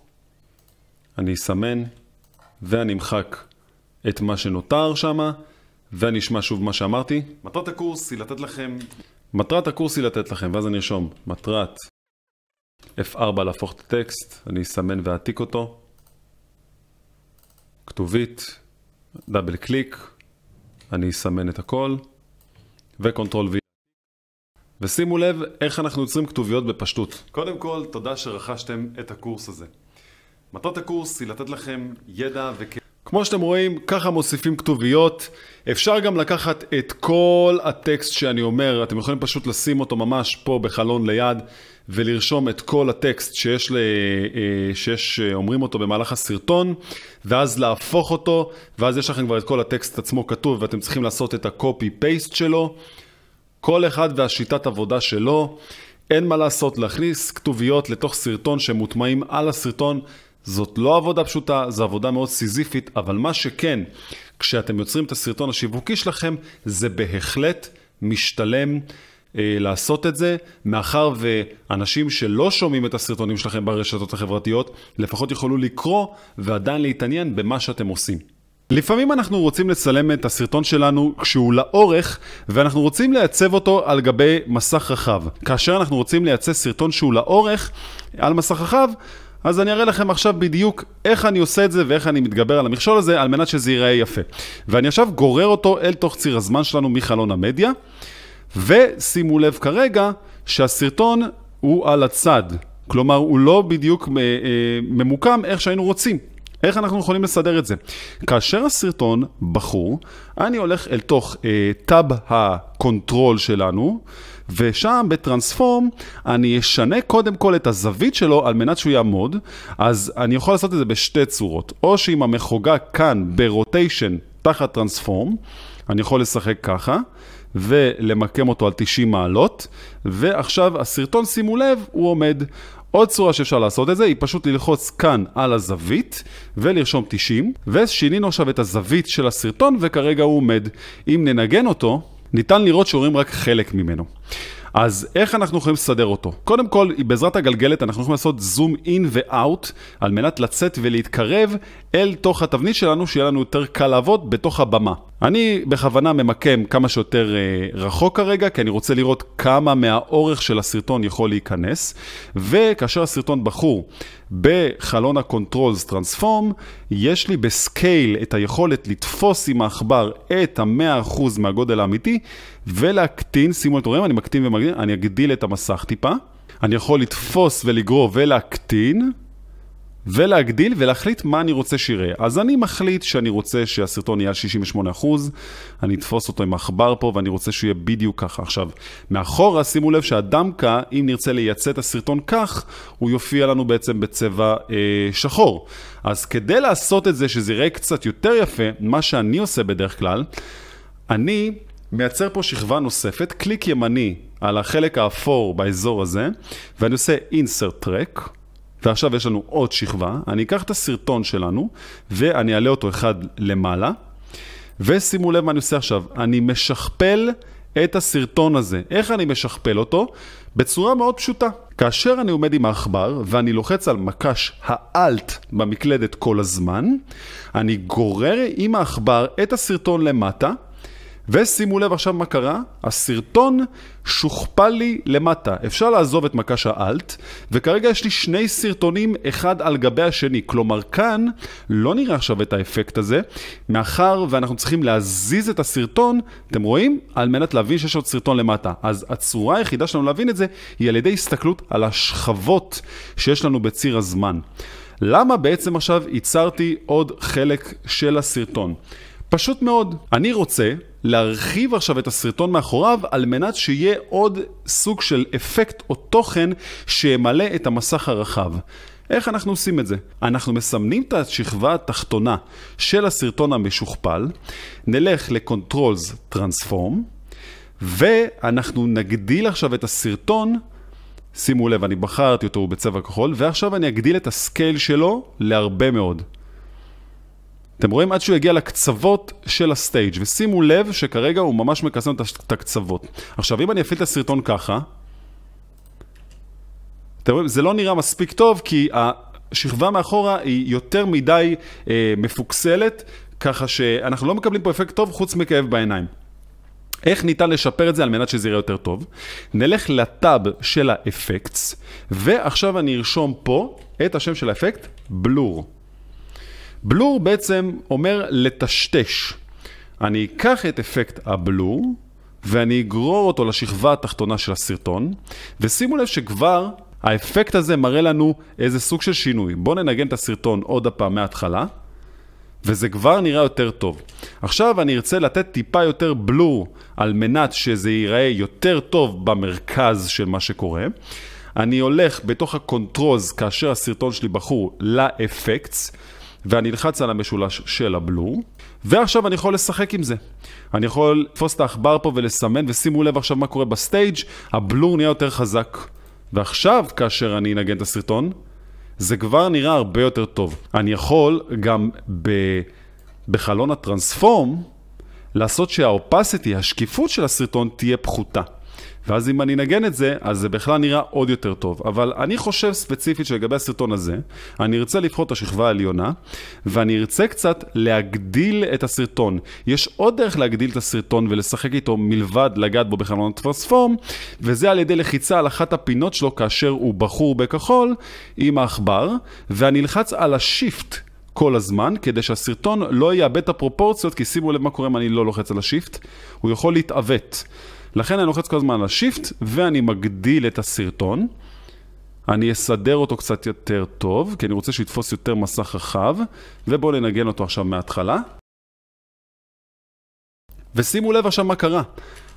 אני אסמן, ואני אמחק את מה שנותר שם, ואני אשמע שוב מה שאמרתי. מטרת הקורס היא לתת לכם מטרת הקורס היא לתת לכם, ואז אני ארשום מטרת F4 להפוך את הטקסט, אני אסמן ואעתיק אותו, כתובית, דאבל קליק, אני אסמן את הכל, וקונטרול V. ושימו לב איך אנחנו יוצרים כתוביות בפשטות. קודם כל, תודה שרכשתם את הקורס הזה. מטרת הקורס היא לתת לכם ידע וכ... כמו שאתם רואים, ככה מוסיפים כתוביות. אפשר גם לקחת את כל הטקסט שאני אומר, אתם יכולים פשוט לשים אותו ממש פה בחלון ליד, ולרשום את כל הטקסט שיש, ל... אה, שיש אה, אומרים אותו במהלך הסרטון, ואז להפוך אותו, ואז יש לכם כבר את כל הטקסט עצמו כתוב, ואתם צריכים לעשות את ה-copy-paste שלו. כל אחד והשיטת עבודה שלו. אין מה לעשות, להכניס כתוביות לתוך סרטון שמוטמעים על הסרטון זאת לא עבודה פשוטה, זו עבודה מאוד סיזיפית, אבל מה שכן, כשאתם יוצרים את הסרטון השיווקי שלכם, זה בהחלט משתלם. אה, לעשות את זה, מאחר ואנשים שלא שומעים את הסרטונים שלכם ברשתות החברתיות, לפחות יוכלו לקרוא ועדיין להתעניין במה שאתם עושים. לפעמים אנחנו רוצים לצלם את הסרטון שלנו כשהוא לאורך ואנחנו רוצים לייצב אותו על גבי מסך רחב. כאשר אנחנו רוצים לייצא סרטון שהוא לאורך על מסך רחב, אז אני אראה לכם עכשיו בדיוק איך אני עושה את זה ואיך אני מתגבר על המכשול הזה על מנת שזה ייראה יפה. ואני עכשיו גורר אותו אל תוך ציר הזמן שלנו מחלון המדיה, ושימו לב כרגע שהסרטון הוא על הצד. כלומר, הוא לא בדיוק אה, אה, ממוקם איך שהיינו רוצים. איך אנחנו יכולים לסדר את זה? כאשר הסרטון בחור, אני הולך אל תוך אה, טאב הקונטרול שלנו, ושם בטרנספורם אני אשנה קודם כל את הזווית שלו על מנת שהוא יעמוד, אז אני יכול לעשות את זה בשתי צורות, או שאם המחוגה כאן ברוטיישן תחת טרנספורם, אני יכול לשחק ככה. ולמקם אותו על 90 מעלות, ועכשיו הסרטון, שימו לב, הוא עומד. עוד צורה שאפשר לעשות את זה היא פשוט ללחוץ כאן על הזווית ולרשום 90 ושינינו עכשיו את הזווית של הסרטון וכרגע הוא עומד. אם ננגן אותו ניתן לראות שרואים רק חלק ממנו. אז איך אנחנו יכולים לסדר אותו? קודם כל, בעזרת הגלגלת אנחנו יכולים לעשות זום אין ואאוט על מנת לצאת ולהתקרב אל תוך התבנית שלנו, שיהיה לנו יותר קל לעבוד בתוך הבמה. אני בכוונה ממקם כמה שיותר אה, רחוק כרגע, כי אני רוצה לראות כמה מהאורך של הסרטון יכול להיכנס, וכאשר הסרטון בחור בחלון ה-Controls Transform, יש לי בסקייל את היכולת לתפוס עם העכבר את ה-100% מהגודל האמיתי, ולהקטין, שימו את רואים, אני מקטין ומגדיל, אני אגדיל את המסך טיפה. אני יכול לתפוס ולגרוב ולהקטין. ולהגדיל ולהחליט מה אני רוצה שיראה. אז אני מחליט שאני רוצה שהסרטון יהיה על 68%, אני אתפוס אותו עם עכבר פה ואני רוצה שהוא יהיה בדיוק ככה. עכשיו, מאחורה שימו לב שהדמקה, אם נרצה לייצא את הסרטון כך, הוא יופיע לנו בעצם בצבע אה, שחור. אז כדי לעשות את זה, שזה יראה קצת יותר יפה, מה שאני עושה בדרך כלל, אני מייצר פה שכבה נוספת, קליק ימני על החלק האפור באזור הזה, ואני עושה insert track. ועכשיו יש לנו עוד שכבה, אני אקח את הסרטון שלנו ואני אעלה אותו אחד למעלה, ושימו לב מה אני עושה עכשיו, אני משכפל את הסרטון הזה. איך אני משכפל אותו? בצורה מאוד פשוטה. כאשר אני עומד עם העכבר ואני לוחץ על מקש האלט במקלדת כל הזמן, אני גורר עם העכבר את הסרטון למטה, ושימו לב עכשיו מה קרה, הסרטון שוכפל לי למטה. אפשר לעזוב את מקש האלט, וכרגע יש לי שני סרטונים אחד על גבי השני. כלומר כאן לא נראה עכשיו את האפקט הזה, מאחר ואנחנו צריכים להזיז את הסרטון, אתם רואים? על מנת להבין שיש עוד סרטון למטה. אז הצורה היחידה שלנו להבין את זה היא על ידי הסתכלות על השכבות שיש לנו בציר הזמן. למה בעצם עכשיו ייצרתי עוד חלק של הסרטון? פשוט מאוד, אני רוצה להרחיב עכשיו את הסרטון מאחוריו על מנת שיהיה עוד סוג של אפקט או תוכן שימלא את המסך הרחב. איך אנחנו עושים את זה? אנחנו מסמנים את השכבה התחתונה של הסרטון המשוכפל, נלך ל-Controls Transform, ואנחנו נגדיל עכשיו את הסרטון, שימו לב, אני בחרתי אותו בצבע כחול, ועכשיו אני אגדיל את הסקייל שלו להרבה מאוד. אתם רואים עד שהוא יגיע לקצוות של הסטייג' ושימו לב שכרגע הוא ממש מקסם את הקצוות. עכשיו אם אני אפעיל את הסרטון ככה, אתם רואים, זה לא נראה מספיק טוב כי השכבה מאחורה היא יותר מדי אה, מפוקסלת, ככה שאנחנו לא מקבלים פה אפקט טוב חוץ מכאב בעיניים. איך ניתן לשפר את זה על מנת שזה יראה יותר טוב? נלך לטאב של האפקטס, ועכשיו אני ארשום פה את השם של האפקט, בלור. בלור בעצם אומר לטשטש. אני אקח את אפקט הבלור ואני אגרור אותו לשכבה התחתונה של הסרטון, ושימו לב שכבר האפקט הזה מראה לנו איזה סוג של שינוי. בואו ננגן את הסרטון עוד הפעם מההתחלה, וזה כבר נראה יותר טוב. עכשיו אני ארצה לתת טיפה יותר בלור על מנת שזה ייראה יותר טוב במרכז של מה שקורה. אני הולך בתוך הקונטרוז כאשר הסרטון שלי בחור לאפקטס. ואני אלחץ על המשולש של הבלו, ועכשיו אני יכול לשחק עם זה. אני יכול לתפוס את העכבר פה ולסמן, ושימו לב עכשיו מה קורה בסטייג', הבלו נהיה יותר חזק. ועכשיו, כאשר אני אנגן את הסרטון, זה כבר נראה הרבה יותר טוב. אני יכול גם ב... בחלון הטרנספורם לעשות שהאופסיטי, השקיפות של הסרטון תהיה פחותה. ואז אם אני אנגן את זה, אז זה בכלל נראה עוד יותר טוב. אבל אני חושב ספציפית שלגבי הסרטון הזה, אני ארצה לבחור את השכבה העליונה, ואני ארצה קצת להגדיל את הסרטון. יש עוד דרך להגדיל את הסרטון ולשחק איתו מלבד לגעת בו בחלונות טרנספורם, וזה על ידי לחיצה על אחת הפינות שלו כאשר הוא בחור בכחול עם העכבר, ואני אלחץ על השיפט כל הזמן, כדי שהסרטון לא יאבד את הפרופורציות, כי שימו לב מה קורה אם אני לא לוחץ על השיפט, הוא יכול להתעוות. לכן אני לוחץ כל הזמן על השיפט, ואני מגדיל את הסרטון. אני אסדר אותו קצת יותר טוב, כי אני רוצה שיתפוס יותר מסך רחב, ובואו ננגן אותו עכשיו מההתחלה. ושימו לב עכשיו מה קרה.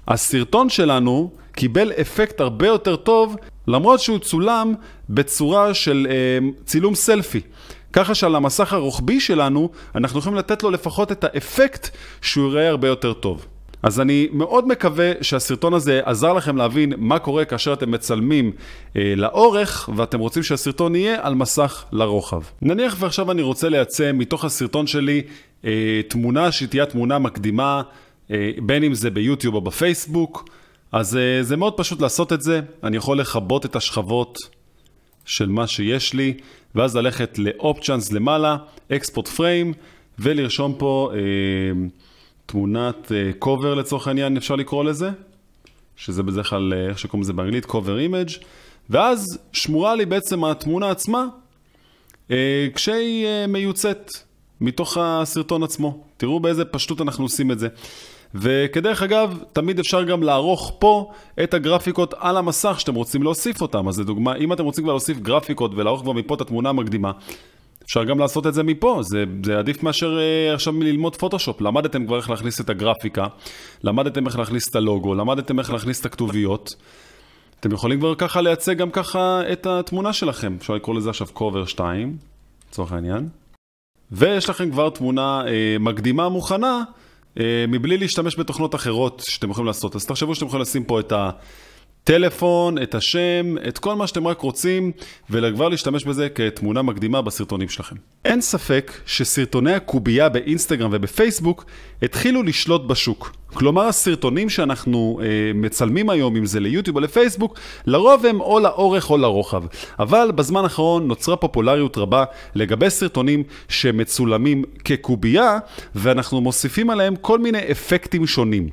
הסרטון שלנו קיבל אפקט הרבה יותר טוב, למרות שהוא צולם בצורה של אה, צילום סלפי. ככה שעל המסך הרוחבי שלנו, אנחנו יכולים לתת לו לפחות את האפקט שהוא יראה הרבה יותר טוב. אז אני מאוד מקווה שהסרטון הזה עזר לכם להבין מה קורה כאשר אתם מצלמים אה, לאורך ואתם רוצים שהסרטון יהיה על מסך לרוחב. נניח ועכשיו אני רוצה לייצא מתוך הסרטון שלי אה, תמונה שהיא תהיה תמונה מקדימה, אה, בין אם זה ביוטיוב או בפייסבוק, אז אה, זה מאוד פשוט לעשות את זה, אני יכול לכבות את השכבות של מה שיש לי, ואז ללכת ל-Options למעלה, Export Frame, ולרשום פה... אה, תמונת קובר אה, לצורך העניין, אפשר לקרוא לזה, שזה בדרך כלל, אה, איך שקוראים לזה באנגלית, קובר אימג' ואז שמורה לי בעצם התמונה עצמה, אה, כשהיא מיוצאת מתוך הסרטון עצמו. תראו באיזה פשטות אנחנו עושים את זה. וכדרך אגב, תמיד אפשר גם לערוך פה את הגרפיקות על המסך שאתם רוצים להוסיף אותם. אז לדוגמה, אם אתם רוצים כבר להוסיף גרפיקות ולערוך כבר מפה את התמונה המקדימה, אפשר גם לעשות את זה מפה, זה, זה עדיף מאשר uh, עכשיו ללמוד פוטושופ. למדתם כבר איך להכניס את הגרפיקה, למדתם איך להכניס את הלוגו, למדתם איך להכניס את הכתוביות. אתם יכולים כבר ככה לייצג גם ככה את התמונה שלכם. אפשר לקרוא לזה עכשיו קובר 2, לצורך העניין. ויש לכם כבר תמונה אה, מקדימה מוכנה, אה, מבלי להשתמש בתוכנות אחרות שאתם יכולים לעשות. אז תחשבו שאתם יכולים לשים פה את ה... טלפון, את השם, את כל מה שאתם רק רוצים, וכבר להשתמש בזה כתמונה מקדימה בסרטונים שלכם. אין ספק שסרטוני הקובייה באינסטגרם ובפייסבוק התחילו לשלוט בשוק. כלומר, הסרטונים שאנחנו אה, מצלמים היום, אם זה ליוטיוב או לפייסבוק, לרוב הם או לאורך או לרוחב. אבל בזמן האחרון נוצרה פופולריות רבה לגבי סרטונים שמצולמים כקובייה, ואנחנו מוסיפים עליהם כל מיני אפקטים שונים.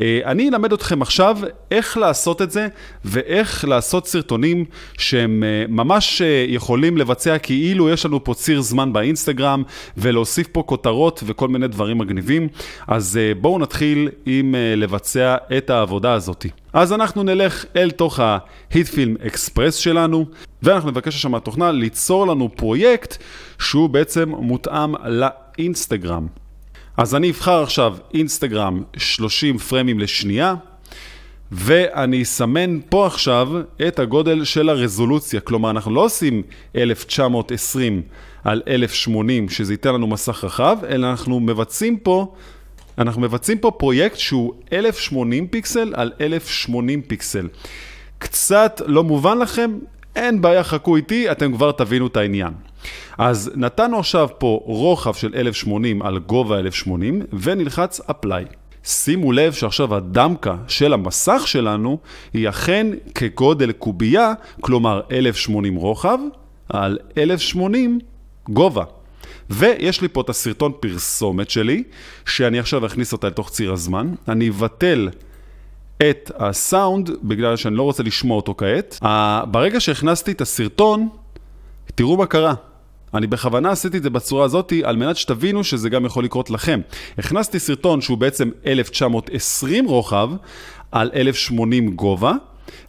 אה, אני אלמד אתכם עכשיו איך לעשות את זה ואיך לעשות סרטונים שהם אה, ממש אה, יכולים לבצע כאילו יש לנו פה ציר זמן באינסטגרם, ולהוסיף פה כותרות וכל מיני דברים מגניבים. אז אה, בואו נתחיל עם לבצע את העבודה הזאת. אז אנחנו נלך אל תוך ההיטפילם אקספרס שלנו, ואנחנו נבקש שם מהתוכנה ליצור לנו פרויקט שהוא בעצם מותאם לאינסטגרם. אז אני אבחר עכשיו אינסטגרם 30 פרמים לשנייה, ואני אסמן פה עכשיו את הגודל של הרזולוציה, כלומר אנחנו לא עושים 1920 על 1080 שזה ייתן לנו מסך רחב, אלא אנחנו מבצעים פה, אנחנו מבצעים פה פרויקט שהוא 1080 פיקסל על 1080 פיקסל. קצת לא מובן לכם? אין בעיה, חכו איתי, אתם כבר תבינו את העניין. אז נתנו עכשיו פה רוחב של 1080 על גובה 1080 ונלחץ Apply. שימו לב שעכשיו הדמקה של המסך שלנו היא אכן כגודל קובייה, כלומר 1080 רוחב על 1080 גובה. ויש לי פה את הסרטון פרסומת שלי, שאני עכשיו אכניס אותה לתוך ציר הזמן. אני אבטל את הסאונד, בגלל שאני לא רוצה לשמוע אותו כעת. ברגע שהכנסתי את הסרטון, תראו מה קרה. אני בכוונה עשיתי את זה בצורה הזאתי, על מנת שתבינו שזה גם יכול לקרות לכם. הכנסתי סרטון שהוא בעצם 1920 רוחב על 1080 גובה,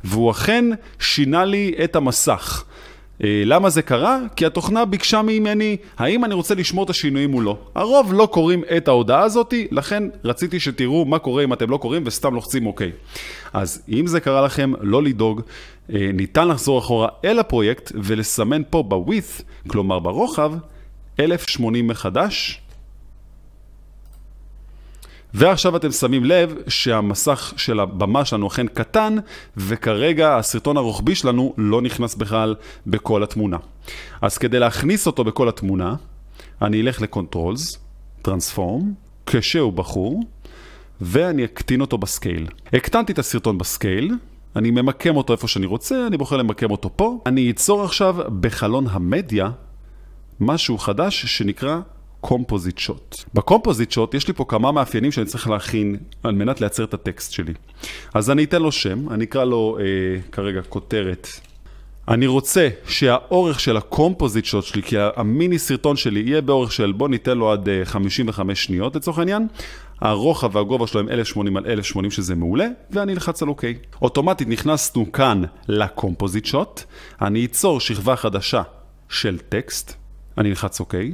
והוא אכן שינה לי את המסך. אה, למה זה קרה? כי התוכנה ביקשה ממני האם אני רוצה לשמור את השינויים או לא. הרוב לא קוראים את ההודעה הזאת, לכן רציתי שתראו מה קורה אם אתם לא קוראים וסתם לוחצים אוקיי. אז אם זה קרה לכם, לא לדאוג. אה, ניתן לחזור אחורה אל הפרויקט ולסמן פה ב-width, כלומר ברוחב, 1080 מחדש, ועכשיו אתם שמים לב שהמסך של הבמה שלנו אכן קטן, וכרגע הסרטון הרוחבי שלנו לא נכנס בכלל בכל התמונה. אז כדי להכניס אותו בכל התמונה, אני אלך לקונטרולס, טרנספורם, כשהוא בחור, ואני אקטין אותו בסקייל. הקטנתי את הסרטון בסקייל, אני ממקם אותו איפה שאני רוצה, אני בוחר למקם אותו פה. אני אצור עכשיו בחלון המדיה משהו חדש שנקרא קומפוזיט שוט. בקומפוזיט שוט יש לי פה כמה מאפיינים שאני צריך להכין על מנת לייצר את הטקסט שלי. אז אני אתן לו שם, אני אקרא לו אה, כרגע כותרת. אני רוצה שהאורך של הקומפוזיט שוט שלי, כי המיני סרטון שלי יהיה באורך של בוא ניתן לו עד 55 אה, שניות לצורך העניין, הרוחב והגובה שלו הם 1080 על 1080 שזה מעולה, ואני אלחץ על אוקיי. אוטומטית נכנסנו כאן לקומפוזיט שוט, אני אצור שכבה חדשה של טקסט, אני אלחץ אוקיי.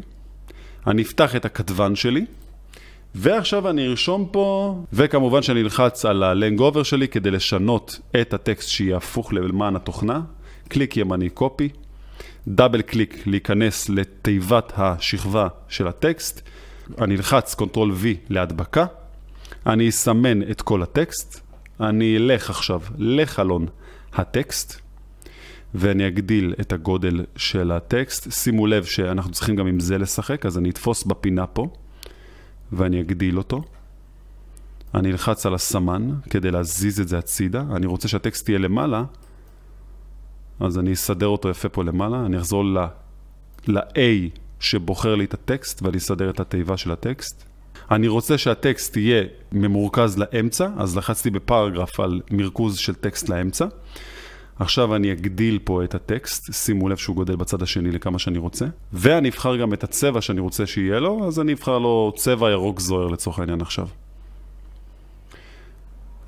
אני אפתח את הכתבן שלי, ועכשיו אני ארשום פה, וכמובן שאני אלחץ על ה-Lang Over שלי כדי לשנות את הטקסט שיהפוך למען התוכנה, קליק ימני קופי, דאבל קליק להיכנס לתיבת השכבה של הטקסט, אני אלחץ קונטרול V להדבקה, אני אסמן את כל הטקסט, אני אלך עכשיו לחלון הטקסט, ואני אגדיל את הגודל של הטקסט. שימו לב שאנחנו צריכים גם עם זה לשחק, אז אני אתפוס בפינה פה, ואני אגדיל אותו. אני אלחץ על הסמן כדי להזיז את זה הצידה. אני רוצה שהטקסט יהיה למעלה, אז אני אסדר אותו יפה פה למעלה. אני אחזור ל... a שבוחר לי את הטקסט, ואני אסדר את התיבה של הטקסט. אני רוצה שהטקסט יהיה ממורכז לאמצע, אז לחצתי בפרגרף על מרכוז של טקסט לאמצע. עכשיו אני אגדיל פה את הטקסט, שימו לב שהוא גודל בצד השני לכמה שאני רוצה, ואני אבחר גם את הצבע שאני רוצה שיהיה לו, אז אני אבחר לו צבע ירוק זוהר לצורך העניין עכשיו.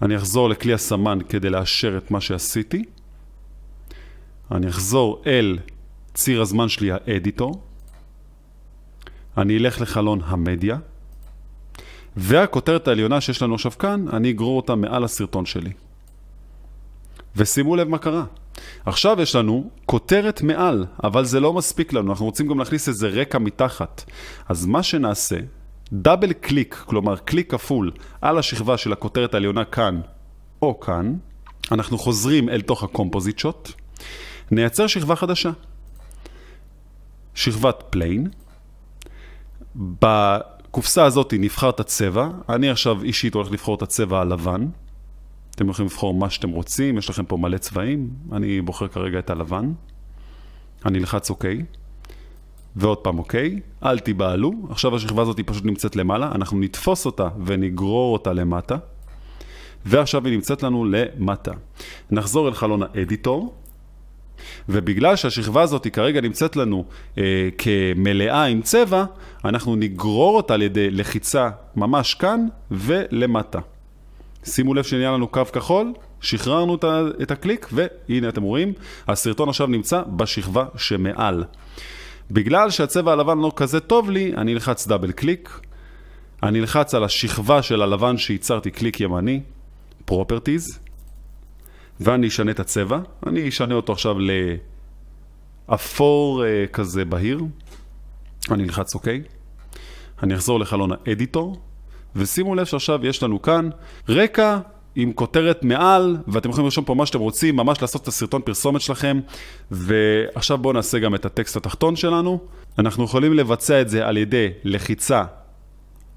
אני אחזור לכלי הסמן כדי לאשר את מה שעשיתי. אני אחזור אל ציר הזמן שלי, האדיטור. אני אלך לחלון המדיה. והכותרת העליונה שיש לנו עכשיו כאן, אני אגרור אותה מעל הסרטון שלי. ושימו לב מה קרה. עכשיו יש לנו כותרת מעל, אבל זה לא מספיק לנו, אנחנו רוצים גם להכניס איזה רקע מתחת. אז מה שנעשה, דאבל קליק, כלומר קליק כפול על השכבה של הכותרת העליונה כאן או כאן, אנחנו חוזרים אל תוך הקומפוזיט שוט, נייצר שכבה חדשה. שכבת פליין, בקופסה הזאת נבחר את הצבע, אני עכשיו אישית הולך לבחור את הצבע הלבן, אתם יכולים לבחור מה שאתם רוצים, יש לכם פה מלא צבעים, אני בוחר כרגע את הלבן, אני אלחץ אוקיי, ועוד פעם אוקיי, אל תיבהלו, עכשיו השכבה הזאת היא פשוט נמצאת למעלה, אנחנו נתפוס אותה ונגרור אותה למטה, ועכשיו היא נמצאת לנו למטה. נחזור אל חלון האדיטור, ובגלל שהשכבה הזאת היא כרגע נמצאת לנו אה, כמלאה עם צבע, אנחנו נגרור אותה על ידי לחיצה ממש כאן ולמטה. שימו לב שנהיה לנו קו כחול, שחררנו את הקליק, והנה אתם רואים, הסרטון עכשיו נמצא בשכבה שמעל. בגלל שהצבע הלבן לא כזה טוב לי, אני אלחץ דאבל קליק, אני אלחץ על השכבה של הלבן שייצרתי קליק ימני, Properties, ואני אשנה את הצבע, אני אשנה אותו עכשיו לאפור אה, כזה בהיר, אני אלחץ אוקיי, אני אחזור לחלון האדיטור, ושימו לב שעכשיו יש לנו כאן רקע עם כותרת מעל, ואתם יכולים לרשום פה מה שאתם רוצים, ממש לעשות את הסרטון פרסומת שלכם. ועכשיו בואו נעשה גם את הטקסט התחתון שלנו. אנחנו יכולים לבצע את זה על ידי לחיצה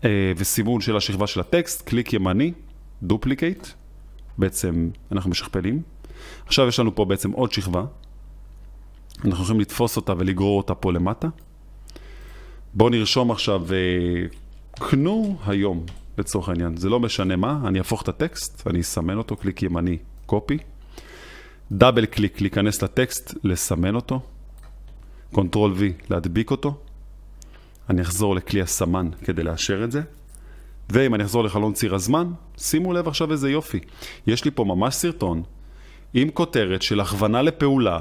אה, וסימון של השכבה של הטקסט, קליק ימני, דופליקייט, בעצם אנחנו משכפלים. עכשיו יש לנו פה בעצם עוד שכבה, אנחנו יכולים לתפוס אותה ולגרור אותה פה למטה. בואו נרשום עכשיו... אה, קנו היום, לצורך העניין, זה לא משנה מה, אני אהפוך את הטקסט, אני אסמן אותו, קליק ימני, קופי, דאבל קליק, להיכנס לטקסט, לסמן אותו, קונטרול V, להדביק אותו, אני אחזור לכלי הסמן כדי לאשר את זה, ואם אני אחזור לחלון ציר הזמן, שימו לב עכשיו איזה יופי. יש לי פה ממש סרטון עם כותרת של הכוונה לפעולה,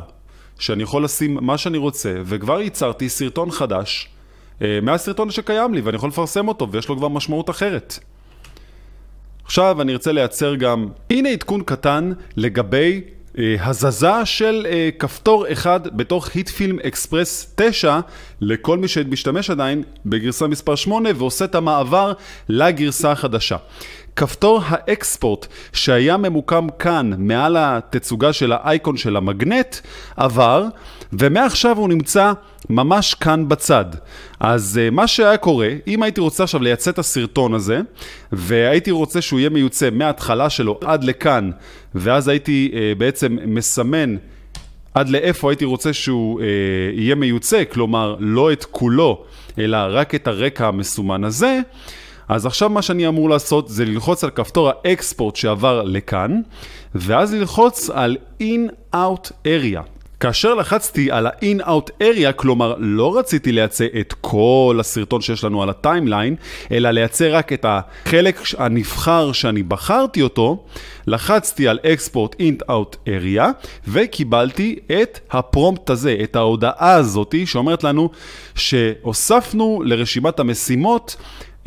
שאני יכול לשים מה שאני רוצה, וכבר ייצרתי סרטון חדש אה, מהסרטון שקיים לי ואני יכול לפרסם אותו ויש לו כבר משמעות אחרת. עכשיו אני ארצה לייצר גם, הנה עדכון קטן לגבי אה, הזזה של אה, כפתור אחד בתוך היטפילם אקספרס 9 לכל מי שמשתמש עדיין בגרסה מספר 8 ועושה את המעבר לגרסה החדשה. כפתור האקספורט שהיה ממוקם כאן מעל התצוגה של האייקון של המגנט עבר ומעכשיו הוא נמצא ממש כאן בצד. אז אה, מה שהיה קורה, אם הייתי רוצה עכשיו לייצא את הסרטון הזה והייתי רוצה שהוא יהיה מיוצא מההתחלה שלו עד לכאן ואז הייתי אה, בעצם מסמן עד לאיפה הייתי רוצה שהוא אה, יהיה מיוצא, כלומר לא את כולו, אלא רק את הרקע המסומן הזה, אז עכשיו מה שאני אמור לעשות זה ללחוץ על כפתור האקספורט שעבר לכאן, ואז ללחוץ על In-Out Area. כאשר לחצתי על ה-in-out area, כלומר לא רציתי לייצא את כל הסרטון שיש לנו על הטיימליין, אלא לייצא רק את החלק הנבחר שאני בחרתי אותו, לחצתי על export in-out area, וקיבלתי את הפרומפט הזה, את ההודעה הזאתי, שאומרת לנו שהוספנו לרשימת המשימות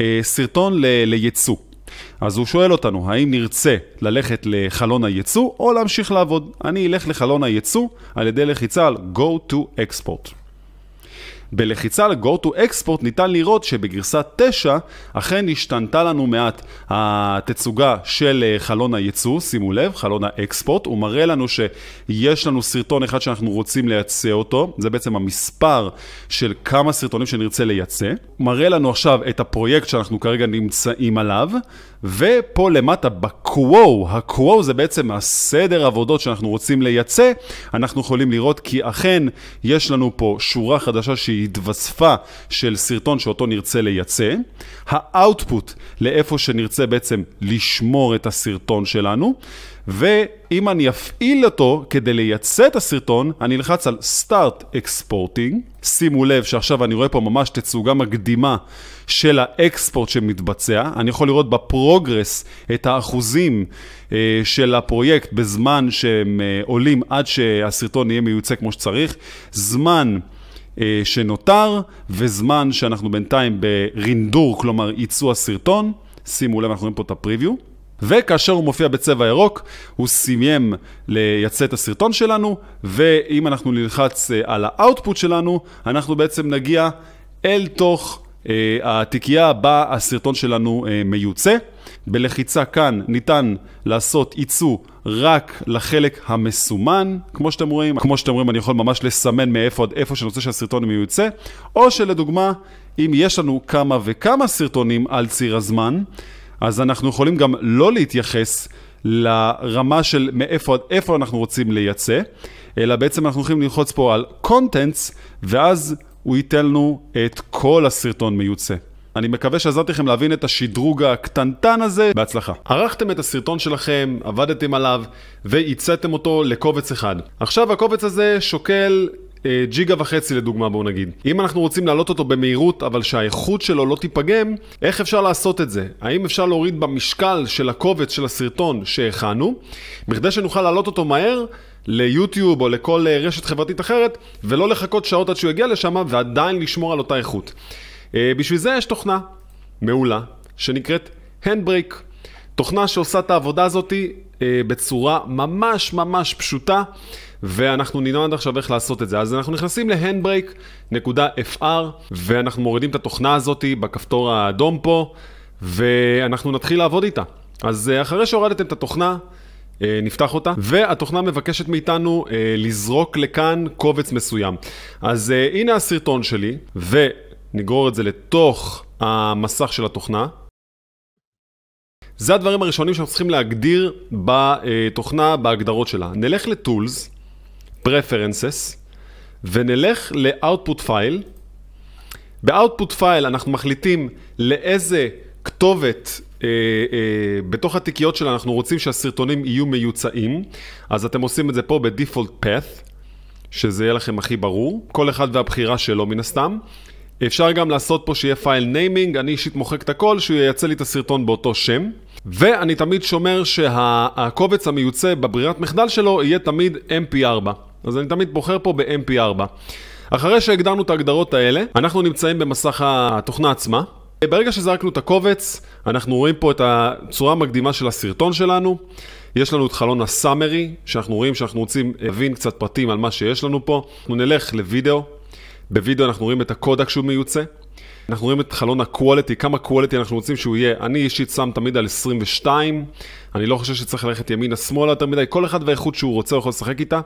אה, סרטון ל- ליצוא. אז הוא שואל אותנו, האם נרצה ללכת לחלון הייצוא או להמשיך לעבוד? אני אלך לחלון הייצוא על ידי לחיצה על Go to Export. בלחיצה על Go to Export ניתן לראות שבגרסה 9 אכן השתנתה לנו מעט התצוגה של אה, חלון הייצוא, שימו לב, חלון האקספורט, הוא מראה לנו שיש לנו סרטון אחד שאנחנו רוצים לייצא אותו, זה בעצם המספר של כמה סרטונים שנרצה לייצא, מראה לנו עכשיו את הפרויקט שאנחנו כרגע נמצאים עליו. ופה למטה ב-Quo, ה-Quo זה בעצם הסדר עבודות שאנחנו רוצים לייצא, אנחנו יכולים לראות כי אכן יש לנו פה שורה חדשה שהתווספה של סרטון שאותו נרצה לייצא. ה-output לאיפה שנרצה בעצם לשמור את הסרטון שלנו, ואם אני אפעיל אותו כדי לייצא את הסרטון, אני אלחץ על Start Exporting. שימו לב שעכשיו אני רואה פה ממש תצוגה מקדימה של האקספורט שמתבצע. אני יכול לראות בפרוגרס את האחוזים אה, של הפרויקט בזמן שהם אה, עולים עד שהסרטון יהיה מיוצא כמו שצריך. זמן... אה, שנותר, וזמן שאנחנו בינתיים ברינדור, כלומר ייצוא הסרטון. שימו לב, אנחנו רואים פה את הפריוויו. וכאשר הוא מופיע בצבע ירוק, הוא סיים לייצא את הסרטון שלנו, ואם אנחנו נלחץ על האאוטפוט שלנו, אנחנו בעצם נגיע אל תוך אה, התיקייה בה הסרטון שלנו אה, מיוצא. בלחיצה כאן ניתן לעשות ייצוא רק לחלק המסומן, כמו שאתם רואים. כמו שאתם רואים, אני יכול ממש לסמן מאיפה עד איפה שאני רוצה שהסרטון מיוצא, או שלדוגמה, אם יש לנו כמה וכמה סרטונים על ציר הזמן, אז אנחנו יכולים גם לא להתייחס לרמה של מאיפה עד איפה אנחנו רוצים לייצא, אלא בעצם אנחנו יכולים ללחוץ פה על contents, ואז הוא ייתן לנו את כל הסרטון מיוצא. אני מקווה שעזרתי לכם להבין את השדרוג הקטנטן הזה. בהצלחה. ערכתם את הסרטון שלכם, עבדתם עליו, והצאתם אותו לקובץ אחד. עכשיו הקובץ הזה שוקל אה, ג'יגה וחצי לדוגמה בואו נגיד. אם אנחנו רוצים להעלות אותו במהירות אבל שהאיכות שלו לא תיפגם, איך אפשר לעשות את זה? האם אפשר להוריד במשקל של הקובץ של הסרטון שהכנו, בכדי שנוכל להעלות אותו מהר? ליוטיוב או לכל אה, רשת חברתית אחרת, ולא לחכות שעות עד שהוא יגיע לשם ועדיין לשמור על אותה איכות. אה, בשביל זה יש תוכנה מעולה שנקראת Handbrake. תוכנה שעושה את העבודה הזאתי אה, בצורה ממש ממש פשוטה, ואנחנו נלמד עכשיו איך לעשות את זה. אז אנחנו נכנסים ל-handbrake.fr, ואנחנו מורידים את התוכנה הזאת בכפתור האדום פה, ואנחנו נתחיל לעבוד איתה. אז אחרי שהורדתם את התוכנה, אה, נפתח אותה, והתוכנה מבקשת מאיתנו אה, לזרוק לכאן קובץ מסוים. אז אה, הנה הסרטון שלי, ונגרור את זה לתוך המסך של התוכנה. זה הדברים הראשונים שאנחנו צריכים להגדיר בתוכנה, בהגדרות שלה. נלך ל-Tools, Preferences, ונלך ל-Output File. ב-Output File אנחנו מחליטים לאיזה כתובת אה, אה, בתוך התיקיות שלה, אנחנו רוצים שהסרטונים יהיו מיוצאים, אז אתם עושים את זה פה ב-Default Path, שזה יהיה לכם הכי ברור, כל אחד והבחירה שלו מן הסתם. אפשר גם לעשות פה שיהיה פייל ניימינג, אני אישית מוחק את הכל, שהוא ייצא לי את הסרטון באותו שם. ואני תמיד שומר שהקובץ המיוצא בברירת מחדל שלו יהיה תמיד mp4. אז אני תמיד בוחר פה ב-mp4. אחרי שהגדרנו את ההגדרות האלה, אנחנו נמצאים במסך התוכנה עצמה. ברגע שזרקנו את הקובץ, אנחנו רואים פה את הצורה המקדימה של הסרטון שלנו. יש לנו את חלון הסאמרי, שאנחנו רואים שאנחנו רוצים להבין קצת פרטים על מה שיש לנו פה. אנחנו נלך לוידאו, בוידאו אנחנו רואים את הקודק שהוא מיוצא. אנחנו רואים את חלון ה-quality, כמה quality אנחנו רוצים שהוא יהיה. אני אישית שם תמיד על 22, אני לא חושב שצריך ללכת ימינה-שמאלה יותר מדי, כל אחד והאיכות שהוא רוצה הוא יכול לשחק איתה.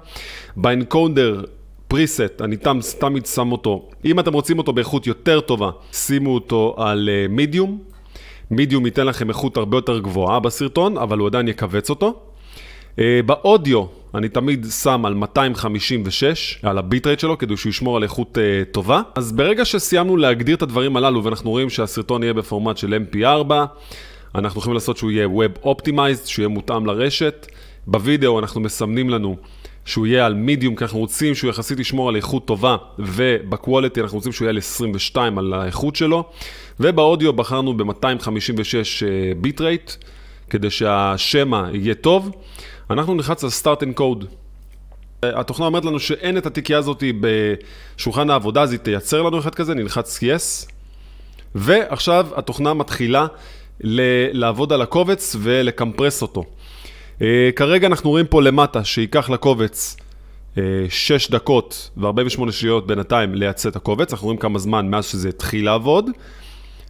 באנקונדר פריסט, אני תם, תמיד שם אותו. אם אתם רוצים אותו באיכות יותר טובה, שימו אותו על מידיום. אה, מידיום ייתן לכם איכות הרבה יותר גבוהה בסרטון, אבל הוא עדיין יכווץ אותו. אה, באודיו אני תמיד שם על 256, על הביטרייט שלו, כדי שהוא ישמור על איכות אה, טובה. אז ברגע שסיימנו להגדיר את הדברים הללו, ואנחנו רואים שהסרטון יהיה בפורמט של mp4, אנחנו יכולים לעשות שהוא יהיה Web Optimized, שהוא יהיה מותאם לרשת. בווידאו אנחנו מסמנים לנו שהוא יהיה על מידיום, כי אנחנו רוצים שהוא יחסית ישמור על איכות טובה, ובקווליטי אנחנו רוצים שהוא יהיה על 22 על האיכות שלו. ובאודיו בחרנו ב-256 ביט רייט, כדי שהשמע יהיה טוב. אנחנו נלחץ על Start and Code. אה, התוכנה אומרת לנו שאין את התיקייה הזאת בשולחן העבודה, אז היא תייצר לנו אחד כזה, נלחץ Yes. ועכשיו התוכנה מתחילה לעבוד על הקובץ ולקמפרס אותו. Uh, כרגע אנחנו רואים פה למטה שייקח לקובץ uh, אה, 6 דקות ו-48 שניות בינתיים לייצא את הקובץ, אנחנו רואים כמה זמן מאז שזה התחיל לעבוד,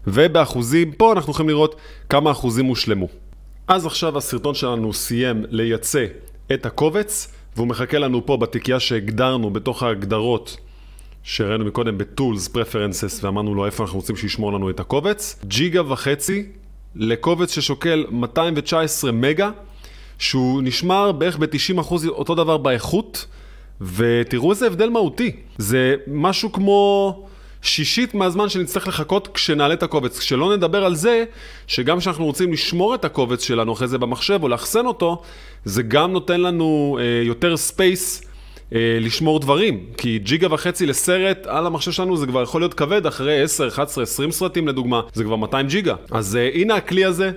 ובאחוזים, פה אנחנו יכולים לראות כמה אחוזים הושלמו. אז עכשיו הסרטון שלנו סיים לייצא את הקובץ, והוא מחכה לנו פה בתיקייה שהגדרנו בתוך ההגדרות שראינו מקודם ב-Tools, Preferences, ואמרנו לו איפה אנחנו רוצים שישמור לנו את הקובץ. ג'יגה וחצי לקובץ ששוקל 219 מגה. שהוא נשמר בערך ב-90% אותו דבר באיכות, ותראו איזה הבדל מהותי. זה משהו כמו... שישית מהזמן שנצטרך לחכות כשנעלה את הקובץ. כשלא נדבר על זה, שגם כשאנחנו רוצים לשמור את הקובץ שלנו אחרי זה במחשב או לאחסן אותו, זה גם נותן לנו אה, יותר ספייס אה, לשמור דברים. כי ג'יגה וחצי לסרט על המחשב שלנו זה כבר יכול להיות כבד אחרי 10, 11, 20 סרטים לדוגמה, זה כבר 200 ג'יגה. אז uh, הנה הכלי הזה,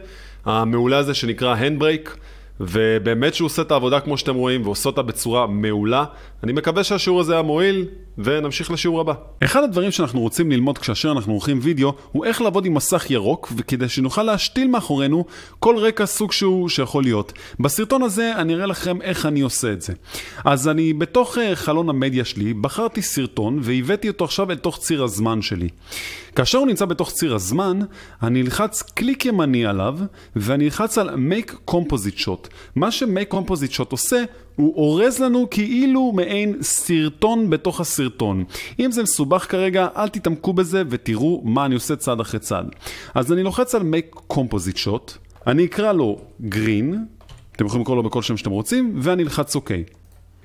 המעולה הזה שנקרא Handbrake. ובאמת שהוא עושה את העבודה כמו שאתם רואים, ועושה אותה בצורה מעולה. אני מקווה שהשיעור הזה היה מועיל. ונמשיך לשיעור הבא. אחד הדברים שאנחנו רוצים ללמוד כאשר אנחנו עורכים וידאו, הוא איך לעבוד עם מסך ירוק, וכדי שנוכל להשתיל מאחורינו כל רקע סוג שהוא שיכול להיות. בסרטון הזה אני אראה לכם איך אני עושה את זה. אז אני בתוך אה, חלון המדיה שלי, בחרתי סרטון והבאתי אותו עכשיו אל תוך ציר הזמן שלי. כאשר הוא נמצא בתוך ציר הזמן, אני אלחץ קליק ימני עליו, ואני אלחץ על Make Composite Shot. מה ש-Make Composite Shot עושה, הוא אורז לנו כאילו מעין סרטון בתוך הסרטון. סרטון. אם זה מסובך כרגע, אל תתעמקו בזה ותראו מה אני עושה צעד אחרי צעד. אז אני לוחץ על make composite shot, אני אקרא לו green, אתם יכולים לקרוא לו בכל שם שאתם רוצים, ואני אלחץ אוקיי. Okay.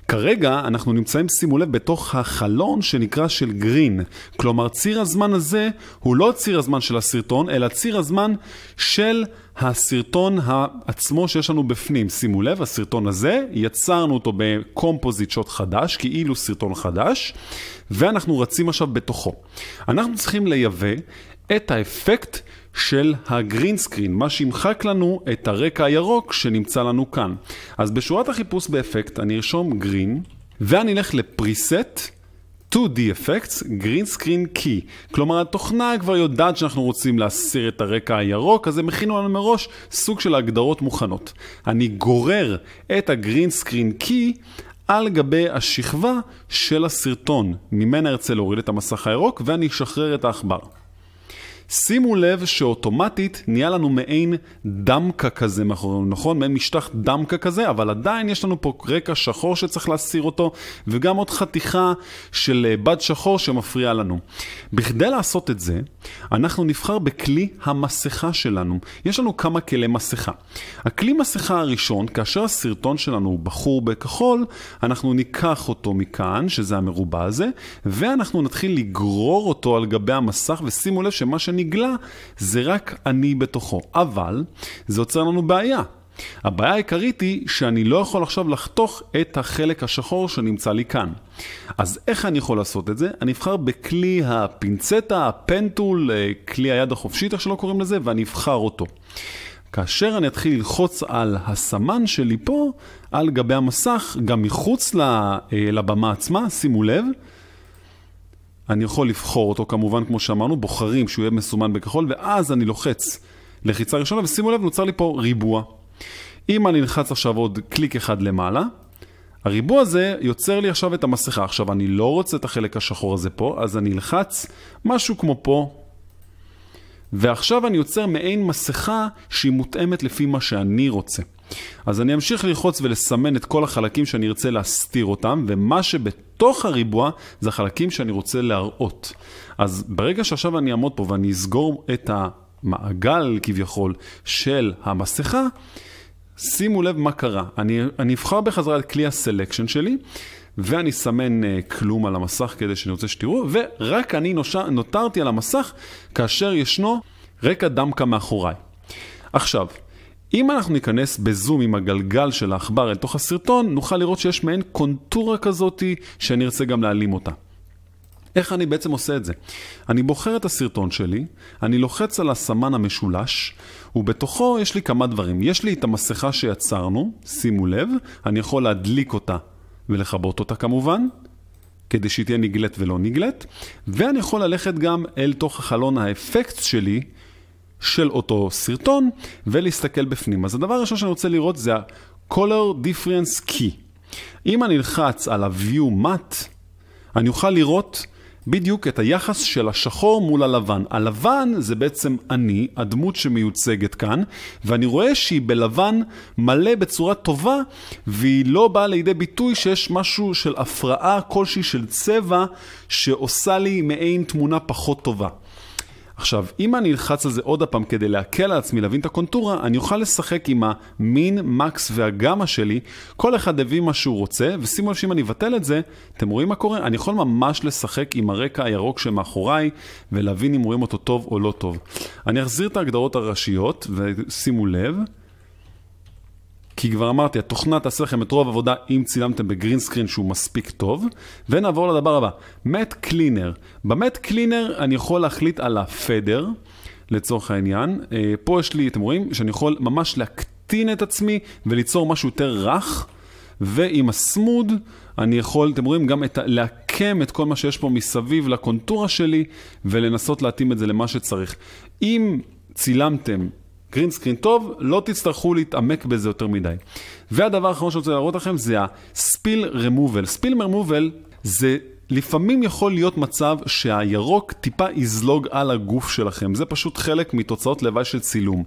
כרגע אנחנו נמצאים, שימו לב, בתוך החלון שנקרא של גרין. כלומר, ציר הזמן הזה הוא לא ציר הזמן של הסרטון, אלא ציר הזמן של הסרטון עצמו שיש לנו בפנים. שימו לב, הסרטון הזה, יצרנו אותו בקומפוזיט שוט חדש, כאילו סרטון חדש, ואנחנו רצים עכשיו בתוכו. אנחנו צריכים לייבא את האפקט של הגרין סקרין, מה שימחק לנו את הרקע הירוק שנמצא לנו כאן. אז בשורת החיפוש באפקט אני ארשום גרין, ואני אלך לפריסט. 2D Effects Green Screen Key. כלומר, התוכנה כבר יודעת שאנחנו רוצים להסיר את הרקע הירוק, אז הם הכינו לנו מראש סוג של הגדרות מוכנות. אני גורר את ה-Green Screen Key על גבי השכבה של הסרטון. ממנה ארצה להוריד את המסך הירוק ואני אשחרר את העכבר. שימו לב שאוטומטית נהיה לנו מעין דמקה כזה מאחורינו, נכון? מעין משטח דמקה כזה, אבל עדיין יש לנו פה רקע שחור שצריך להסיר אותו, וגם עוד חתיכה של אה, בד שחור שמפריע לנו. בכדי לעשות את זה, אנחנו נבחר בכלי המסכה שלנו. יש לנו כמה כלי מסכה. הכלי מסכה הראשון, כאשר הסרטון שלנו הוא בחור בכחול, אנחנו ניקח אותו מכאן, שזה המרובע הזה, ואנחנו נתחיל לגרור אותו על גבי המסך, ושימו לב שמה ש... שנגלה, זה רק אני בתוכו. אבל זה יוצר לנו בעיה. הבעיה העיקרית היא שאני לא יכול עכשיו לחתוך את החלק השחור שנמצא לי כאן. אז איך אני יכול לעשות את זה? אני אבחר בכלי הפינצטה, הפנטול, אה, כלי היד החופשית, איך שלא קוראים לזה, ואני אבחר אותו. כאשר אני אתחיל ללחוץ על הסמן שלי פה, על גבי המסך, גם מחוץ אה, לבמה עצמה, שימו לב, אני יכול לבחור אותו כמובן, כמו שאמרנו, בוחרים שהוא יהיה מסומן בכחול, ואז אני לוחץ לחיצה ראשונה, ושימו לב, נוצר לי פה ריבוע. אם אני נלחץ עכשיו עוד קליק אחד למעלה, הריבוע הזה יוצר לי עכשיו את המסכה. עכשיו, אני לא רוצה את החלק השחור הזה פה, אז אני אלחץ משהו כמו פה. ועכשיו אני יוצר מעין מסכה שהיא מותאמת לפי מה שאני רוצה. אז אני אמשיך ללחוץ ולסמן את כל החלקים שאני ארצה להסתיר אותם, ומה שבתוך הריבוע זה החלקים שאני רוצה להראות. אז ברגע שעכשיו אני אעמוד פה ואני אסגור את המעגל כביכול של המסכה, שימו לב מה קרה. אני, אני אבחר בחזרה את כלי הסלקשן שלי. ואני אסמן uh, כלום על המסך כדי שאני רוצה שתראו, ורק אני נושא, נותרתי על המסך כאשר ישנו רקע דמקה מאחוריי. עכשיו, אם אנחנו ניכנס בזום עם הגלגל של העכבר אל תוך הסרטון, נוכל לראות שיש מעין קונטורה כזאתי שאני ארצה גם להעלים אותה. איך אני בעצם עושה את זה? אני בוחר את הסרטון שלי, אני לוחץ על הסמן המשולש, ובתוכו יש לי כמה דברים. יש לי את המסכה שיצרנו, שימו לב, אני יכול להדליק אותה ולכבות אותה כמובן, כדי שהיא תהיה נגלית ולא נגלית, ואני יכול ללכת גם אל תוך החלון האפקט שלי, של אותו סרטון ולהסתכל בפנים. אז הדבר הראשון שאני רוצה לראות זה ה-color difference key. אם אני אלחץ על ה-view mat, אני אוכל לראות בדיוק את היחס של השחור מול הלבן. הלבן זה בעצם אני, הדמות שמיוצגת כאן, ואני רואה שהיא בלבן מלא בצורה טובה, והיא לא באה לידי ביטוי שיש משהו של הפרעה כלשהי של צבע שעושה לי מעין תמונה פחות טובה. עכשיו, אם אני אלחץ על זה עוד הפעם כדי להקל על עצמי להבין את הקונטורה, אני אוכל לשחק עם המין, מקס והגמא שלי, כל אחד הביא מה שהוא רוצה, ושימו לב שאם אני אבטל את זה, אתם רואים מה קורה? אני יכול ממש לשחק עם הרקע הירוק שמאחוריי, ולהבין אם רואים אותו טוב או לא טוב. אני אחזיר את ההגדרות הראשיות, ושימו לב. כי כבר אמרתי, התוכנה תעשה לכם את רוב העבודה אם צילמתם בגרינסקרין שהוא מספיק טוב. ונעבור לדבר הבא, מט קלינר. במט קלינר אני יכול להחליט על הפדר, לצורך העניין. אה, פה יש לי, אתם רואים, שאני יכול ממש להקטין את עצמי וליצור משהו יותר רך. ועם הסמוד אני יכול, אתם רואים, גם את, לעקם את כל מה שיש פה מסביב לקונטורה שלי ולנסות להתאים את זה למה שצריך. אם צילמתם גרינסקרין טוב, לא תצטרכו להתעמק בזה יותר מדי. והדבר האחרון שאני רוצה להראות לכם זה הספיל רמובל. ספיל רמובל זה לפעמים יכול להיות מצב שהירוק טיפה יזלוג על הגוף שלכם, זה פשוט חלק מתוצאות לוואי של צילום.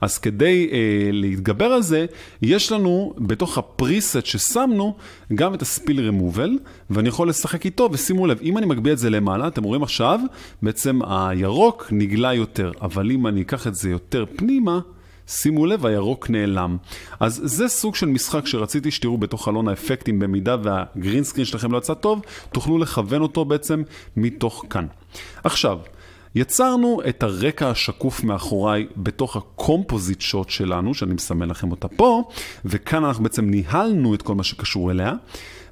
אז כדי אה, להתגבר על זה, יש לנו בתוך הפריסט ששמנו גם את הספיל רמובל, ואני יכול לשחק איתו, ושימו לב, אם אני מגביה את זה למעלה, אתם רואים עכשיו, בעצם הירוק נגלה יותר, אבל אם אני אקח את זה יותר פנימה, שימו לב, הירוק נעלם. אז זה סוג של משחק שרציתי שתראו בתוך חלון האפקטים, במידה והגרינסקרין שלכם לא יצא טוב, תוכלו לכוון אותו בעצם מתוך כאן. עכשיו, יצרנו את הרקע השקוף מאחוריי בתוך הקומפוזיט שוט שלנו, שאני מסמן לכם אותה פה, וכאן אנחנו בעצם ניהלנו את כל מה שקשור אליה.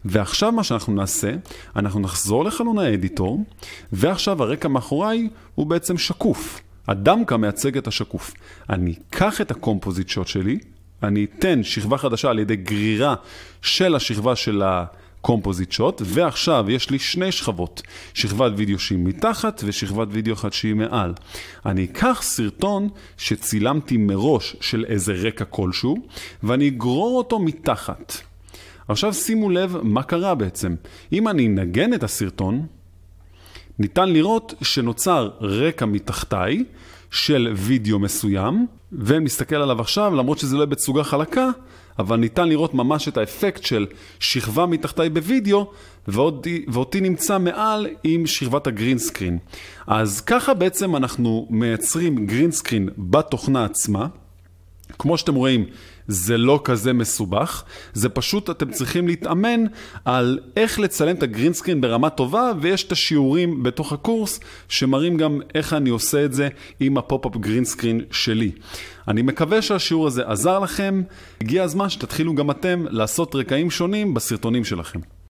ועכשיו מה שאנחנו נעשה, אנחנו נחזור לחלון האדיטור, ועכשיו הרקע מאחוריי הוא בעצם שקוף. הדמקה מייצג את השקוף. אני אקח את הקומפוזיט שוט שלי, אני אתן שכבה חדשה על ידי גרירה של השכבה של הקומפוזיט שוט, ועכשיו יש לי שני שכבות, שכבת וידאו שהיא מתחת ושכבת וידאו אחת שהיא מעל. אני אקח סרטון שצילמתי מראש של איזה רקע כלשהו, ואני אגרור אותו מתחת. עכשיו שימו לב מה קרה בעצם. אם אני אנגן את הסרטון, ניתן לראות שנוצר רקע מתחתיי של וידאו מסוים, ונסתכל עליו עכשיו, למרות שזה לא יהיה חלקה, אבל ניתן לראות ממש את האפקט של שכבה מתחתיי בווידאו, ואותי, ואותי נמצא מעל עם שכבת סקרין. אז ככה בעצם אנחנו מייצרים סקרין בתוכנה עצמה. כמו שאתם רואים, זה לא כזה מסובך, זה פשוט אתם צריכים להתאמן על איך לצלם את הגרינסקרין ברמה טובה, ויש את השיעורים בתוך הקורס שמראים גם איך אני עושה את זה עם הפופ-אפ גרינסקרין שלי. אני מקווה שהשיעור הזה עזר לכם, הגיע הזמן שתתחילו גם אתם לעשות רקעים שונים בסרטונים שלכם.